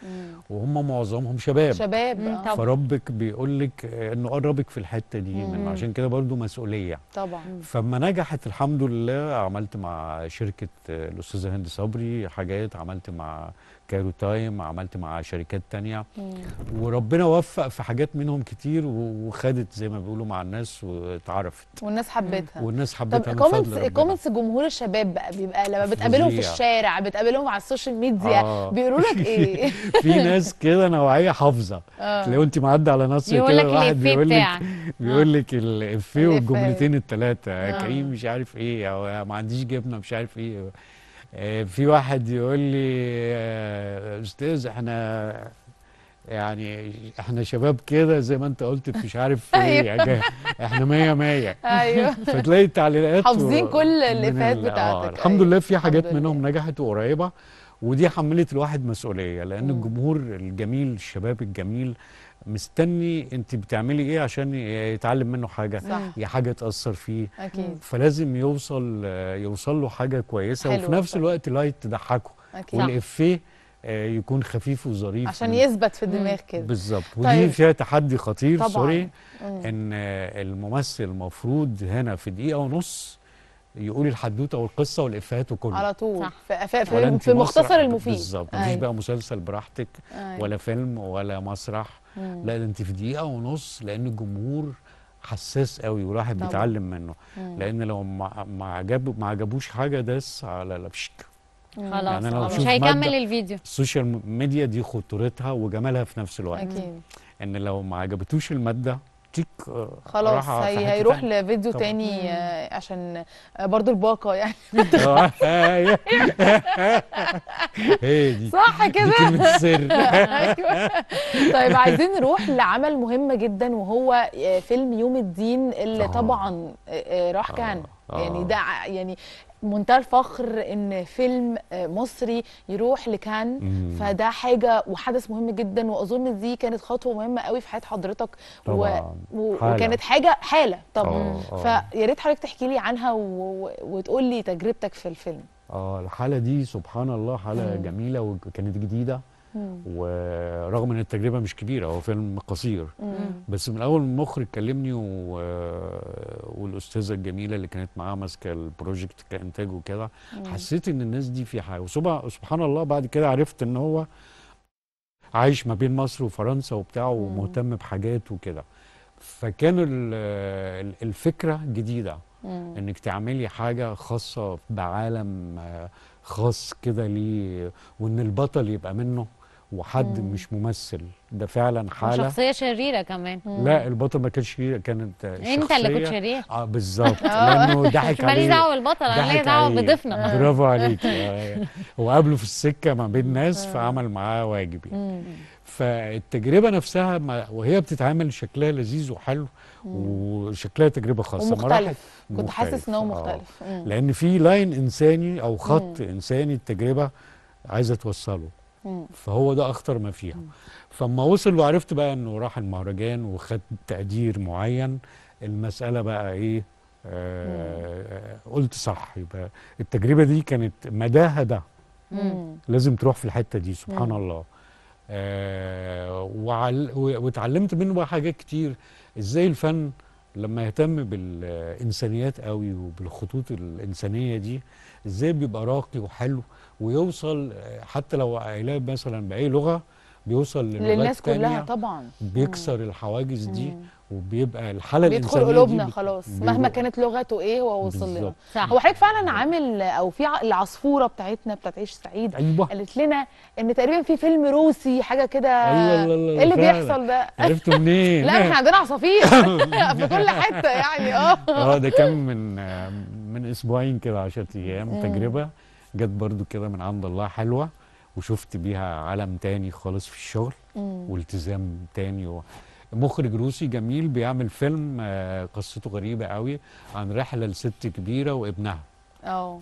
وهم معظمهم شباب شباب مم. فربك بيقول لك انه قربك في الحته دي مم. عشان كده برضو مسؤوليه طبعا فما نجحت الحمد لله عملت مع شركه آه، الاستاذه هند صبري حاجات عملت مع كايرو تايم عملت مع شركات تانية مم. وربنا وفق في حاجات منهم كتير وخدت زي ما بيقولوا مع الناس واتعرفت والناس حبتها والناس حبتها طب كومنتس كومنتس جمهور الشباب بقى بيبقى لما بتقابلهم في الشارع بتقابلهم على السوشيال ميديا آه. بيقولوا لك ايه في ناس كده نوعيه حافظه آه. لو انت معدي على نص كده واحد بيقول لك بيقول لك الافيه والجملتين الثلاثه آه. كريم مش عارف ايه او ما عنديش جبنه مش عارف ايه آه، في واحد يقول لي آه، استاذ احنا يعني احنا شباب كده زي ما انت قلت مش عارف أيوه. ايه احنا مية مية ايوه فتلاقي التعليقات حافظين كل الايفيهات بتاعتك آه، أيوه. الحمد لله في حاجات منهم نجحت وقريبه ودي حملت الواحد مسؤوليه لان الجمهور الجميل الشباب الجميل مستني انت بتعملي ايه عشان يتعلم منه حاجه صح. حاجه تاثر فيه أكيد. فلازم يوصل يوصل له حاجه كويسه وفي نفس صح. الوقت لايت تضحكه والافيه يكون خفيف وظريف عشان يثبت في الدماغ كده بالظبط ودي طيب. فيها تحدي خطير طبعا. سوري ان الممثل المفروض هنا في دقيقه ونص يقول الحدوته والقصه والافيهات وكله على طول في, في, في مختصر المفيد بالظبط مفيش أيوة. بقى مسلسل براحتك أي. أيوة. ولا فيلم ولا مسرح لا ده انت في دقيقه ونص لان الجمهور حساس قوي والواحد بيتعلم منه مم. لان لو ما ما عجب ما عجبوش حاجه داس على لبشك خلاص يعني أنا مش هيكمل الفيديو السوشيال ميديا دي خطورتها وجمالها في نفس الوقت اكيد ان لو ما عجبتوش الماده هديك آه، خلاص هي هيروح لفيديو طبعا. تاني آه، عشان آه، برضو الباقه يعني هي دي صح كده طيب عايزين نروح لعمل مهم جدا وهو فيلم يوم الدين اللي طبعا راح كان يعني ده يعني منتهى الفخر ان فيلم آه، مصري يروح لكان فده حاجه وحدث مهم جدا واظن دي كانت خطوه مهمه قوي في حياه حضرتك طبعا. و... حالة. وكانت حاجه حاله طبعا آه، آه. فيا ريت حضرتك تحكي لي عنها و... وتقول لي تجربتك في الفيلم اه الحاله دي سبحان الله حاله مم. جميله وكانت جديده ورغم ان التجربه مش كبيره هو فيلم قصير مم. بس من اول المخرج كلمني و... والاستاذه الجميله اللي كانت معاها ماسكه البروجكت كانتاج وكده حسيت ان الناس دي في حاجه وسبحان الله بعد كده عرفت ان هو عايش ما بين مصر وفرنسا وبتاع ومهتم بحاجات وكده فكان الفكره جديده مم. انك تعملي حاجه خاصه بعالم خاص كده ليه وان البطل يبقى منه وحد مم. مش ممثل ده فعلا حاله شخصيه شريره كمان مم. لا البطل ما كانش شرير كانت شخصيه يعني انت اللي كنت شرير اه بالظبط آه. لانه ضحك عليه ماليش دعوه بالبطل انا ليا دعوه بضيفنا برافو آه. عليك آه، هو قابله في السكه ما بين ناس فعمل معاه واجب يعني فالتجربه نفسها وهي بتتعامل شكلها لذيذ وحلو وشكلها تجربه خاصه ومختلف كنت حاسس ان هو مختلف لان في لاين انساني او خط مم. انساني التجربه عايزه توصله فهو ده اخطر ما فيها فما وصل وعرفت بقى انه راح المهرجان وخد تقدير معين المساله بقى ايه آه قلت صح يبقى التجربه دي كانت مداها ده لازم تروح في الحته دي سبحان الله آه وتعلمت واتعلمت منه بقى حاجات كتير ازاي الفن لما يهتم بالانسانيات قوي وبالخطوط الانسانيه دي ازاي بيبقى راقي وحلو ويوصل حتى لو علاج مثلا باي لغه بيوصل للناس كلها طبعا بيكسر مم. الحواجز دي مم. وبيبقى الحاله بيدخل قلوبنا دي خلاص مهما كانت لغته ايه هو وصل لنا هو حضرتك فعلا عامل او في العصفوره بتاعتنا بتاعت عيش سعيد أيوة. قالت لنا ان تقريبا في فيلم روسي حاجه كده أيوة، ايه أيوة اللي فعلا. بيحصل ده عرفته منين لا احنا عندنا عصافير في كل حته يعني اه اه ده كان من من اسبوعين كده 10 ايام تجربه جت برضو كده من عند الله حلوه وشفت بيها عالم تاني خالص في الشغل والتزام تاني و... مخرج روسي جميل بيعمل فيلم آه، قصته غريبه قوي عن رحله لست كبيره وابنها اه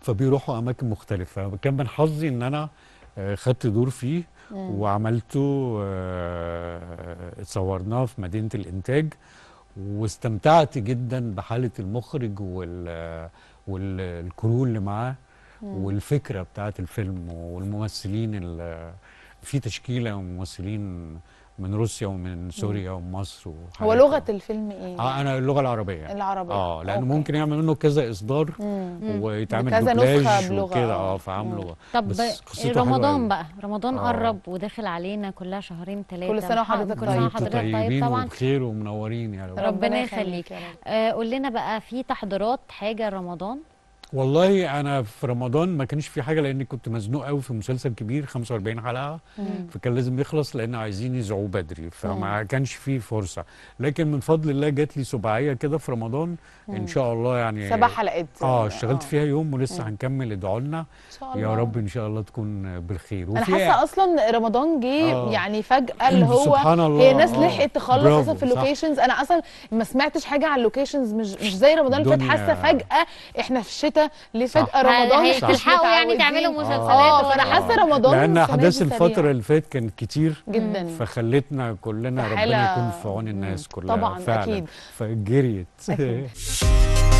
فبيروحوا اماكن مختلفه كان من حظي ان انا آه، خدت دور فيه وعملته آه، اتصورناه في مدينه الانتاج واستمتعت جدا بحاله المخرج وال والكرو اللي معاه والفكره بتاعت الفيلم والممثلين اللي في تشكيله ممثلين من روسيا ومن سوريا ومصر هو لغه الفيلم ايه؟ اه انا اللغه العربيه العربيه اه لانه ممكن يعمل منه كذا اصدار ويتعمل كذا نسخه بلغه وكده اه, آه. فعامله طب بس رمضان بقى رمضان آه. قرب وداخل علينا كلها شهرين ثلاثه كل سنه وحضرتك طيب وحضرتك طيب, طيب طبعا وبخير ومنورين يا رب ربنا يخليك آه قول لنا بقى في تحضيرات حاجه رمضان والله انا في رمضان ما كانش في حاجه لان كنت مزنوق قوي في مسلسل كبير 45 حلقه فكان لازم يخلص لان عايزين يزعوه بدري فما كانش في فرصه لكن من فضل الله جات لي سباعيه كده في رمضان مم. ان شاء الله يعني سبع حلقات اه اشتغلت آه. فيها يوم ولسه مم. هنكمل ادعوا لنا يا رب ان شاء الله تكون بالخير انا حاسه اصلا رمضان جه آه. يعني فجاه اللي هو سبحان الله هي ناس آه. لحقت تخلص اصلا في اللوكيشنز انا اصلا ما سمعتش حاجه عن اللوكيشنز مش مش زي رمضان اللي فات حاسه فجاه احنا في الشتاء لفجاه رمضان تلحقوا يعني تعملوا مسلسلات اه فانا حاسه رمضان لان احداث الفتره اللي فاتت كانت كتير جدا فخلتنا كلنا ربنا يكون في عون الناس كلها طبعا فعلا اكيد فجريت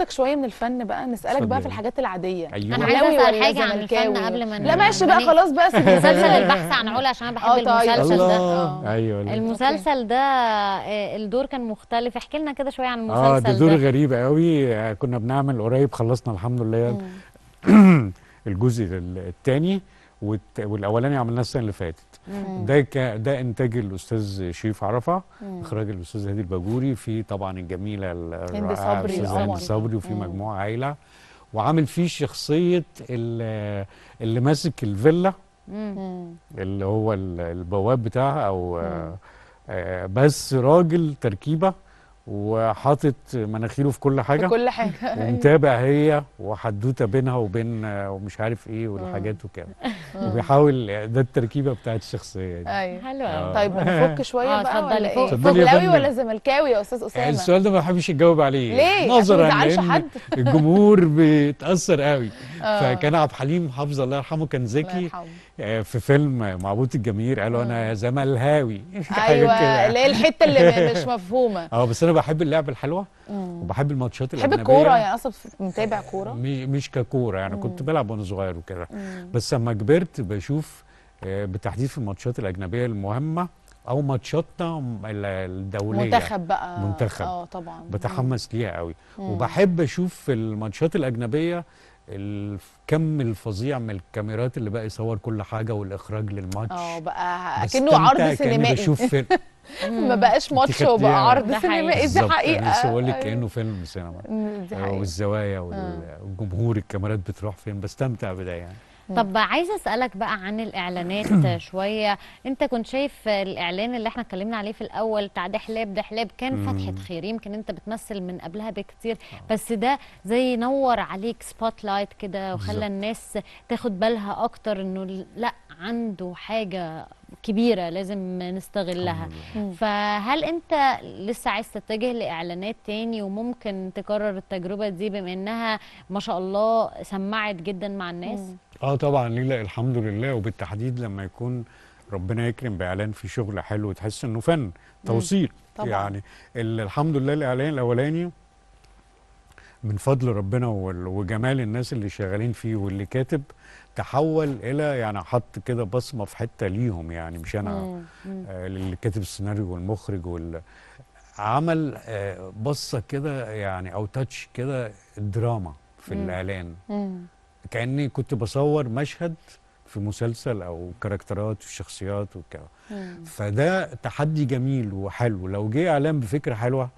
ناخدك شويه من الفن بقى نسالك بقى في الحاجات العاديه أيوة. انا عايز اسال حاجه عن الفن قبل ما لا ماشي بقى يعني خلاص بقى سيبني مسلسل البحث عن علا عشان انا بحب اه، طيب. اه. أيوة، المسلسل ده آه. ايوه المسلسل ده الدور كان مختلف احكي لنا كده شويه عن آه، المسلسل اه ده دور غريب قوي كنا بنعمل قريب خلصنا الحمد لله الجزء الثاني والاولاني عملناه السنه اللي فاتت ده ك... ده انتاج الاستاذ شريف عرفه اخراج الاستاذ هادي الباجوري في طبعا الجميله الرائعه الاستاذ هند صبري وفي مجموعه عائله وعامل فيه شخصيه اللي, اللي ماسك الفيلا اللي هو البواب بتاعها او آه، بس راجل تركيبه وحاطط مناخيره في كل حاجه في كل حاجه ومتابع هي وحدوته بينها وبين ومش عارف ايه والحاجات وكده وبيحاول ده التركيبه بتاعت الشخصيه دي ايوه حلوه آه. طيب نفك شويه آه، بقى اتفضل ايه اهلاوي ولا زملكاوي يا استاذ اسامه السؤال ده ما بحبش اتجاوب عليه ليه نظرا لان الجمهور بيتاثر قوي آه. فكان عبد الحليم حافظ الله يرحمه كان ذكي آه، في فيلم معبود الجماهير قالوا انا آه. زمل الهاوي ايوه اللي هي الحته اللي مش مفهومه اه بس انا بحب اللعب الحلوه وبحب الماتشات الاجنبيه بحب الكوره يعني اصلا متابع كوره مش ككوره يعني كنت بلعب وانا صغير وكده بس لما كبرت بشوف بالتحديد في الماتشات الاجنبيه المهمه او ماتشاتنا الدوليه منتخب بقى منتخب اه طبعا بتحمس ليها قوي مم. وبحب اشوف الماتشات الاجنبيه الكم الفظيع من الكاميرات اللي بقى يصور كل حاجه والاخراج للماتش اه بقى كانه عرض سينمائي بشوف فيلم ما بقاش ماتش وبقى عرض سينمائي دي حقيقه يعني بقول لك أيوة. كانه فيلم سينما والزوايا والجمهور الكاميرات بتروح فين بستمتع بده يعني طب عايزه اسالك بقى عن الاعلانات شويه انت كنت شايف الاعلان اللي احنا اتكلمنا عليه في الاول بتاع ده حلاب ده حلاب كان فتحه خير يمكن انت بتمثل من قبلها بكتير آه. بس ده زي نور عليك سبوت لايت كده وخلى الناس تاخد بالها اكتر انه لا عنده حاجه كبيره لازم نستغلها فهل انت لسه عايز تتجه لاعلانات تاني وممكن تكرر التجربه دي بما انها ما شاء الله سمعت جدا مع الناس مم. اه طبعا ليه لا الحمد لله وبالتحديد لما يكون ربنا يكرم باعلان في شغل حلو تحس انه فن توثيق يعني الحمد لله الاعلان الاولاني من فضل ربنا وجمال الناس اللي شغالين فيه واللي كاتب تحول الى يعني حط كده بصمه في حته ليهم يعني مش انا آه، اللي كاتب السيناريو والمخرج وال عمل آه، بصه كده يعني او تاتش كده دراما في الاعلان كاني كنت بصور مشهد في مسلسل او كاركترات وشخصيات وكده فده تحدي جميل وحلو لو جه اعلام بفكره حلوه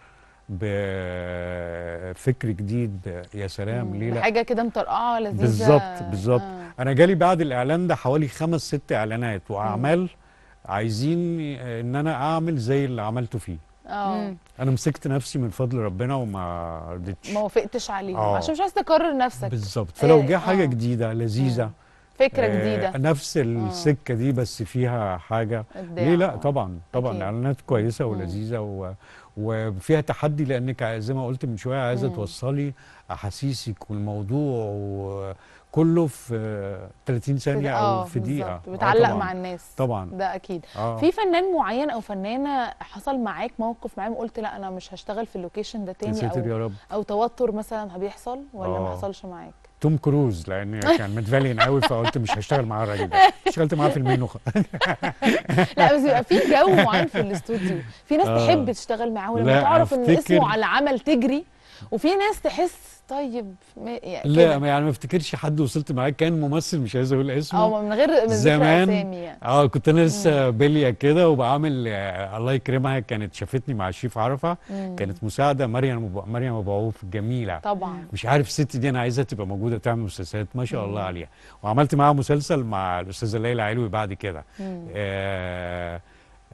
بفكر جديد يا سلام ليه لا حاجه كده مطرقعه لذيذه بالظبط آه. بالظبط انا جالي بعد الاعلان ده حوالي خمس ست اعلانات واعمال عايزين ان انا اعمل زي اللي عملته فيه اه انا مسكت نفسي من فضل ربنا وما رضيتش ما وافقتش عليه آه. عشان مش عايز تكرر نفسك بالظبط فلو آه. جه حاجه جديده لذيذه فكره آه جديده نفس آه. السكه دي بس فيها حاجه ليه لا طبعا طبعا اعلانات كويسه ولذيذه و... وفيها تحدي لانك زي ما قلت من شويه عايزه توصلي احاسيسك والموضوع و... كله في 30 ثانيه او آه، في دقيقه آه، بتعلق مع الناس طبعا ده اكيد آه. في فنان معين او فنانه حصل معاك موقف معاهم قلت لا انا مش هشتغل في اللوكيشن ده تاني او يا رب. او توتر مثلا هبيحصل ولا آه. ما حصلش معاك توم كروز لان كان متفلين قوي فقلت مش هشتغل معاه الراجل ده اشتغلت معاه في المنوخه لا بس بيبقى في جو معين في الاستوديو في ناس آه. تحب تشتغل معاه ولما تعرف ان اسمه على عمل تجري وفي ناس تحس طيب يعني لا كده. يعني ما افتكرش حد وصلت معاه كان ممثل مش عايز اقول اسمه اه من غير من زمان يعني. اه كنت انا لسه بليه كده وبعمل آه الله يكرمها كانت شافتني مع الشيف عرفه مم. كانت مساعده مريم مريم ابو عوف جميله طبعا مش عارف الست دي انا عايزها تبقى موجوده تعمل مسلسلات ما شاء الله عليها وعملت معاها مسلسل مع الاستاذه ليلى علوي بعد كده آه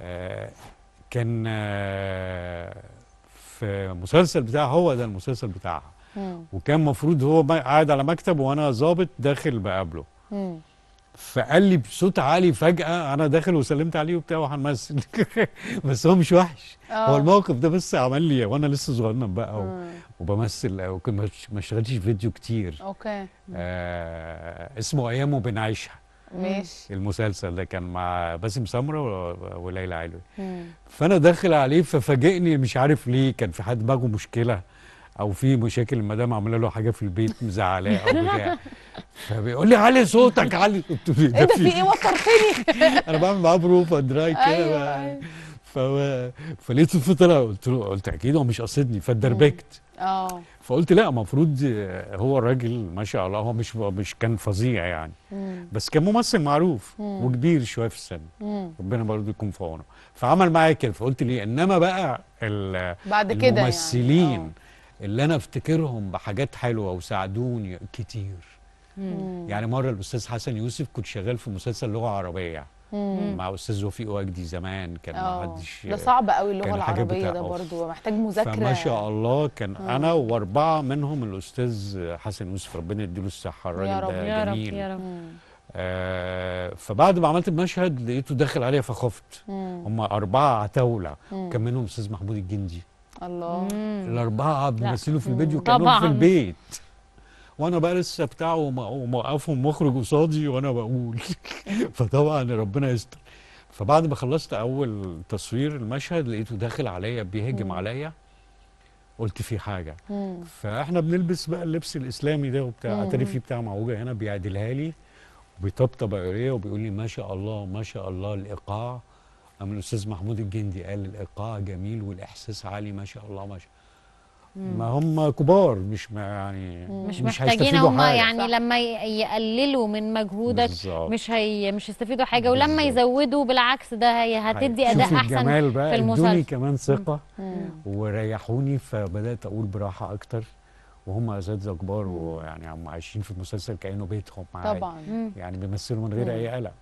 آه كان آه في مسلسل بتاعها هو ده المسلسل بتاعها مم. وكان مفروض هو قاعد على مكتب وانا ظابط داخل بقابله مم. فقال لي بصوت عالي فجأة أنا داخل وسلمت عليه وبتاع وهنمثل بس هو مش وحش أوه. هو آه. الموقف ده بس عمل لي وأنا لسه صغنن بقى و... وبمثل وكنت ما اشتغلتش فيديو كتير أوكي آه اسمه أيام وبنعيشها ماشي المسلسل ده كان مع باسم سمره وليلى علوي فانا داخل عليه ففاجئني مش عارف ليه كان في حد باجه مشكله او في مشاكل المدام عامله له حاجه في البيت مزعلاه او بتاع فبيقول لي علي صوتك علي قلت له ايه ده إيه في ايه وترتني انا بعمل معاه بروفا دراي كده أيوة. أيوة. فلقيته طلع قلت له قلت اكيد هو مش قاصدني فاتدربكت اه فقلت لا المفروض هو الراجل ما شاء الله هو مش مش كان فظيع يعني مم. بس كان ممثل معروف مم. وكبير شويه في السن مم. ربنا برضه يكون في عونه فعمل معايا كده فقلت ليه انما بقى بعد كده يعني. الممثلين يعني. اللي انا افتكرهم بحاجات حلوه وساعدوني كتير مم. يعني مره الاستاذ حسن يوسف كنت شغال في مسلسل لغه عربيه مع استاذ وفيق وجدي زمان كان ما آه. حدش ده صعب قوي اللغه العربيه ده برضه محتاج مذاكره ما شاء الله كان مم. انا واربعه منهم الاستاذ حسن يوسف ربنا يديله الصحه الراجل ده يا جميل يا رب يا رب آه فبعد ما عملت المشهد لقيته داخل عليا فخفت هم اربعه عتاوله كان منهم استاذ محمود الجندي الله الاربعه بيمثلوا في الفيديو كانوا في البيت وانا بقى لسه بتاعه وموقفهم مخرج قصادي وانا بقول فطبعا ربنا يستر فبعد ما خلصت اول تصوير المشهد لقيته داخل عليا بيهجم عليا قلت في حاجه فاحنا بنلبس بقى اللبس الاسلامي ده وبتاع في بتاع معوجه هنا بيعدلها لي وبيطبطب عليا وبيقول لي ما شاء الله ما شاء الله الايقاع اما الاستاذ محمود الجندي قال الايقاع جميل والاحساس عالي ما شاء الله ما شاء الله ما هم كبار مش ما يعني مش, مش محتاجين هم حاجة. يعني صح. لما يقللوا من مجهودك بالزبط. مش هي مش هيستفيدوا حاجه ولما يزودوا بالعكس ده هي هتدي اداء احسن بقى في المسلسل ادوني كمان ثقه وريحوني فبدات اقول براحه اكتر وهم اساتذه كبار ويعني هم عايشين في المسلسل كانه بيتهم معايا طبعا يعني بيمثلوا من غير اي قلق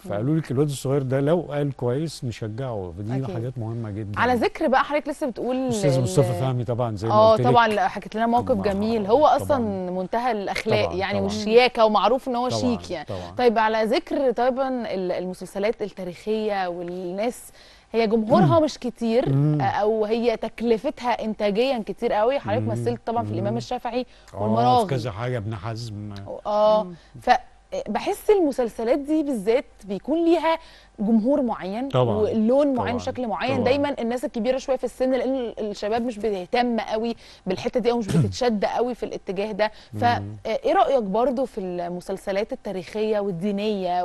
فقالوا لك الواد الصغير ده لو قال كويس نشجعه فدي أكيد. حاجات مهمه جدا على ذكر بقى حضرتك لسه بتقول استاذ مصطفى فهمي طبعا زي ما آه، قلت اه طبعا حكيت لنا موقف جميل هو اصلا طبعًا. منتهى الاخلاق طبعًا. يعني طبعًا. والشياكه ومعروف ان هو شيك يعني طبعًا. طيب على ذكر طبعا المسلسلات التاريخيه والناس هي جمهورها مم. مش كتير مم. او هي تكلفتها انتاجيا كتير قوي حضرتك مثلت طبعا في الامام الشافعي آه، والمراغي اه كذا حاجه ابن حزم اه ف بحس المسلسلات دي بالذات بيكون ليها جمهور معين طبعا ولون معين وشكل معين طبعا دايما الناس الكبيره شويه في السن لان الشباب مش بتهتم قوي بالحته دي او مش بتتشد قوي في الاتجاه ده فايه آه، رايك برضو في المسلسلات التاريخيه والدينيه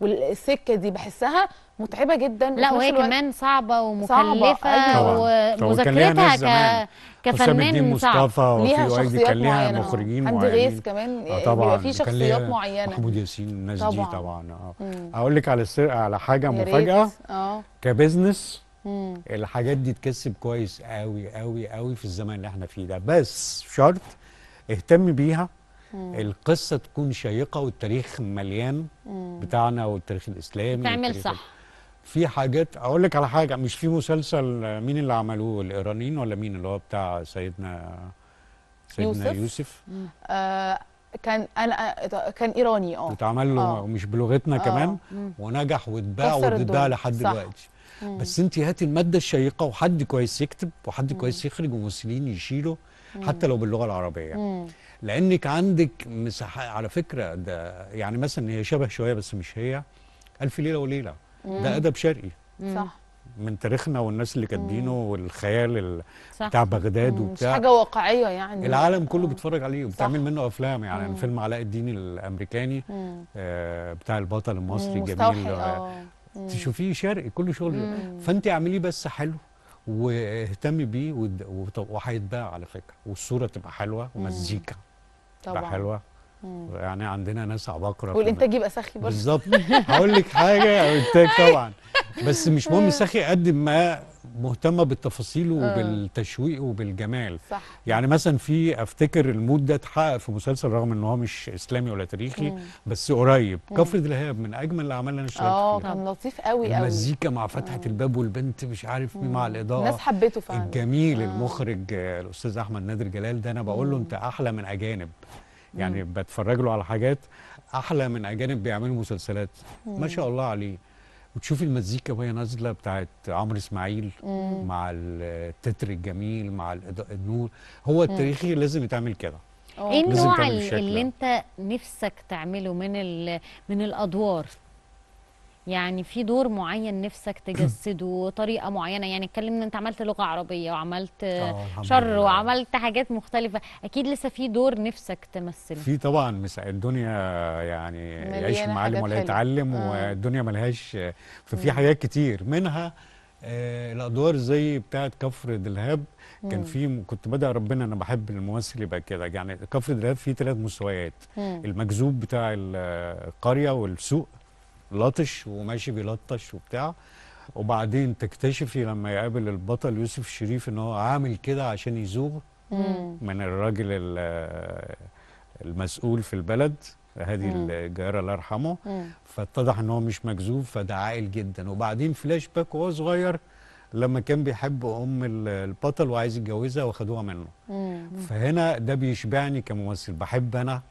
والسكه دي بحسها متعبه جدا لا وهي كمان صعبه ومكلفه أيوة. ومذاكرتها ك... كفنان صعب مصطفى ليها شخصيات كان ليها معينة. مخرجين حد غيث كمان آه بيبقى في شخصيات معينه محمود ياسين الناس دي طبعا اه اقول لك على السر... على حاجه مفاجاه اه كبزنس مم. الحاجات دي تكسب كويس قوي قوي قوي في الزمن اللي احنا فيه ده بس شرط اهتم بيها مم. القصه تكون شيقه والتاريخ مليان مم. بتاعنا والتاريخ الاسلامي تعمل صح في حاجات اقول لك على حاجه مش في مسلسل مين اللي عملوه الايرانيين ولا مين اللي هو بتاع سيدنا سيدنا يوسف, يوسف. آه، كان انا آه، كان ايراني اه اتعمل له آه. مش بلغتنا آه. كمان مم. ونجح واتباع واتباع لحد دلوقتي بس انت هاتي الماده الشيقه وحد كويس يكتب وحد مم. كويس يخرج وممثلين يشيله حتى لو باللغه العربيه مم. لانك عندك مساحه على فكره ده يعني مثلا هي شبه شويه بس مش هي الف ليله وليله ده ادب شرقي صح من تاريخنا والناس اللي كاتبينه والخيال بتاع بغداد وبتاع مش حاجه واقعيه يعني العالم كله بيتفرج عليه وبتعمل منه افلام يعني مم. فيلم علاء الدين الامريكاني آه بتاع البطل المصري الجميل آه. آه. تشوفيه شرقي كله شغل فانت اعمليه بس حلو واهتمي بيه وهيتباع على فكره والصوره تبقى حلوه ومزيكا تبقى حلوه يعني عندنا ناس عباقره والانتاج يبقى سخي برضه بالظبط هقول لك حاجه انتاج طبعا بس مش مهم سخي قد ما مهتمه بالتفاصيل وبالتشويق وبالجمال صح. يعني مثلا في افتكر المود ده اتحقق في مسلسل رغم ان هو مش اسلامي ولا تاريخي مم. بس قريب كفر دلهاب من اجمل الاعمال اللي انا اشتغلت اه كان لطيف قوي قوي المزيكا مع فتحه مم. الباب والبنت مش عارف مين مع الاضاءه الناس حبيته فعلا الجميل آه. المخرج الاستاذ احمد نادر جلال ده انا بقول له انت احلى من اجانب يعني بتفرج له على حاجات احلى من اجانب بيعملوا مسلسلات ما شاء الله عليه وتشوف المزيكا وهي نازله بتاعت عمرو اسماعيل مم. مع التتر الجميل مع النور هو التاريخي مم. لازم يتعمل كده ايه النوع اللي انت نفسك تعمله من من الادوار يعني في دور معين نفسك تجسده طريقه معينه يعني اتكلمنا انت عملت لغه عربيه وعملت آه، شر وعملت حاجات مختلفه اكيد لسه في دور نفسك تمثله في طبعا مس الدنيا يعني يعيش المعلم ولا يتعلم آه. والدنيا ملهاش ففي حاجات كتير منها آه الادوار زي بتاعه كفر دلهاب كان في كنت بدأ ربنا انا بحب الممثل يبقى كده يعني كفر دلهاب فيه ثلاث مستويات المجذوب بتاع القريه والسوق لطش وماشي بيلطش وبتاع وبعدين تكتشفي لما يقابل البطل يوسف الشريف ان هو عامل كده عشان يزوغ من الراجل المسؤول في البلد هذه الجارة الله يرحمه فاتضح ان هو مش مكذوب فده عاقل جدا وبعدين فلاش باك وهو صغير لما كان بيحب ام البطل وعايز يتجوزها واخدوها منه مم. فهنا ده بيشبعني كممثل بحب انا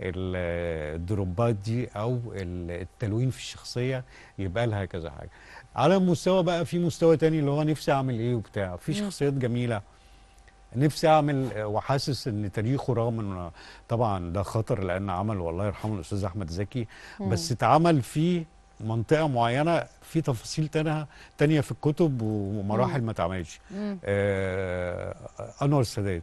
الدروبات دي او التلوين في الشخصيه يبقى لها كذا حاجه على مستوى بقى في مستوى تاني اللي هو نفسي اعمل ايه وبتاع في شخصيات جميله نفسي اعمل وحاسس ان تاريخه رغم ان طبعا ده خطر لان عمل والله يرحمه الاستاذ احمد زكي بس اتعمل فيه منطقه معينه في تفاصيل تانية تانية في الكتب ومراحل ما اتعملتش آه انور السادات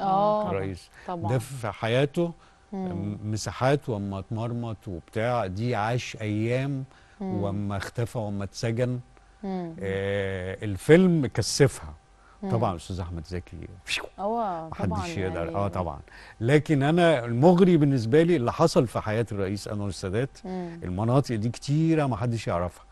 اه طبعا ده في حياته مساحات واما اتمرمط وبتاع دي عاش ايام واما اختفى واما اتسجن آه الفيلم كثفها طبعا استاذ احمد زكي اه محدش يقدر اه يعني. طبعا لكن انا المغري بالنسبه لي اللي حصل في حياه الرئيس انور السادات المناطق دي كتيره محدش يعرفها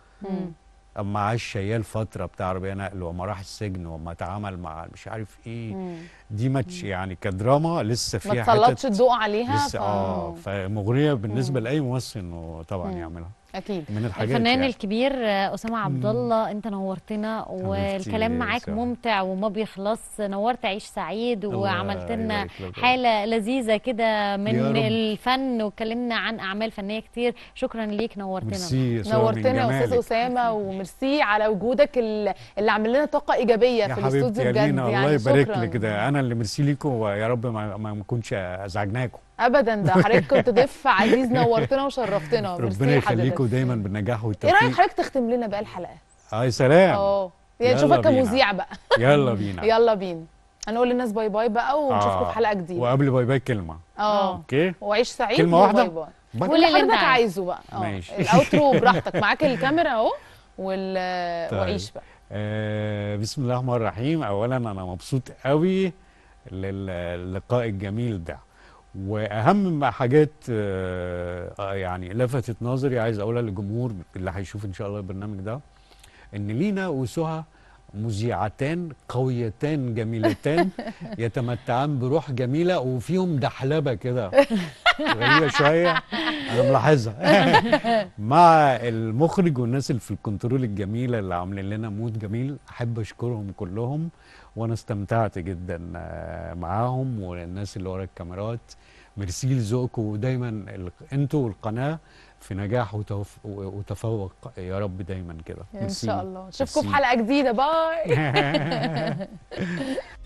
اما عاش شيال فتره بتاع عربيه نقل وما راح السجن وما اتعامل مع مش عارف ايه مم. دي ماتش يعني كدراما لسه فيها ما تسلطش الضوء عليها لسه ف... اه فمغريه بالنسبه مم. لاي ممثل انه طبعا مم. يعملها اكيد من الحاجات الفنان يعني. الكبير آه، اسامه عبد الله انت نورتنا والكلام معاك ممتع وما بيخلص نورت عيش سعيد وعملت لنا حاله لذيذه كده من الفن واتكلمنا عن اعمال فنيه كتير شكرا ليك نورتنا نورتنا يا استاذ اسامه وميرسي على وجودك اللي عامل لنا طاقه ايجابيه في الاستوديو بجد يعني الله يبارك لك ده انا اللي ميرسي ليكم ويا رب ما نكونش ازعجناكم ابدا ده حضرتك كنت ضيف عزيز نورتنا وشرفتنا ربنا يخليكم دايما بالنجاح والتوفيق ايه رايك حضرتك تختم لنا بقى الحلقه اه يا سلام اه يعني نشوفك كمذيع بقى يلا بينا يلا بينا هنقول للناس باي باي بقى ونشوفكم آه. في حلقه جديده وقبل باي باي كلمه اه اوكي وعيش سعيد كلمه واحده باي باي. كل اللي حضرتك عايزه بقى آه. ماشي الاوترو براحتك معاك الكاميرا اهو وال طيب. وعيش بقى آه بسم الله الرحمن الرحيم اولا انا مبسوط قوي للقاء الجميل ده واهم حاجات آه، آه، يعني لفتت نظري عايز اقولها للجمهور اللي هيشوف ان شاء الله البرنامج ده ان لينا وسهى مذيعتان قويتان جميلتان يتمتعان بروح جميله وفيهم دحلبه كده غريبه شويه انا ملاحظها مع المخرج والناس اللي في الكنترول الجميله اللي عاملين لنا مود جميل احب اشكرهم كلهم وانا استمتعت جدا آه، معاهم والناس اللي ورا الكاميرات ميرسي لذوقكم ودايما انتوا والقناه في نجاح وتوف... وتفوق يا رب دايما كده ان شاء الله نشوفكم في حلقه جديده باي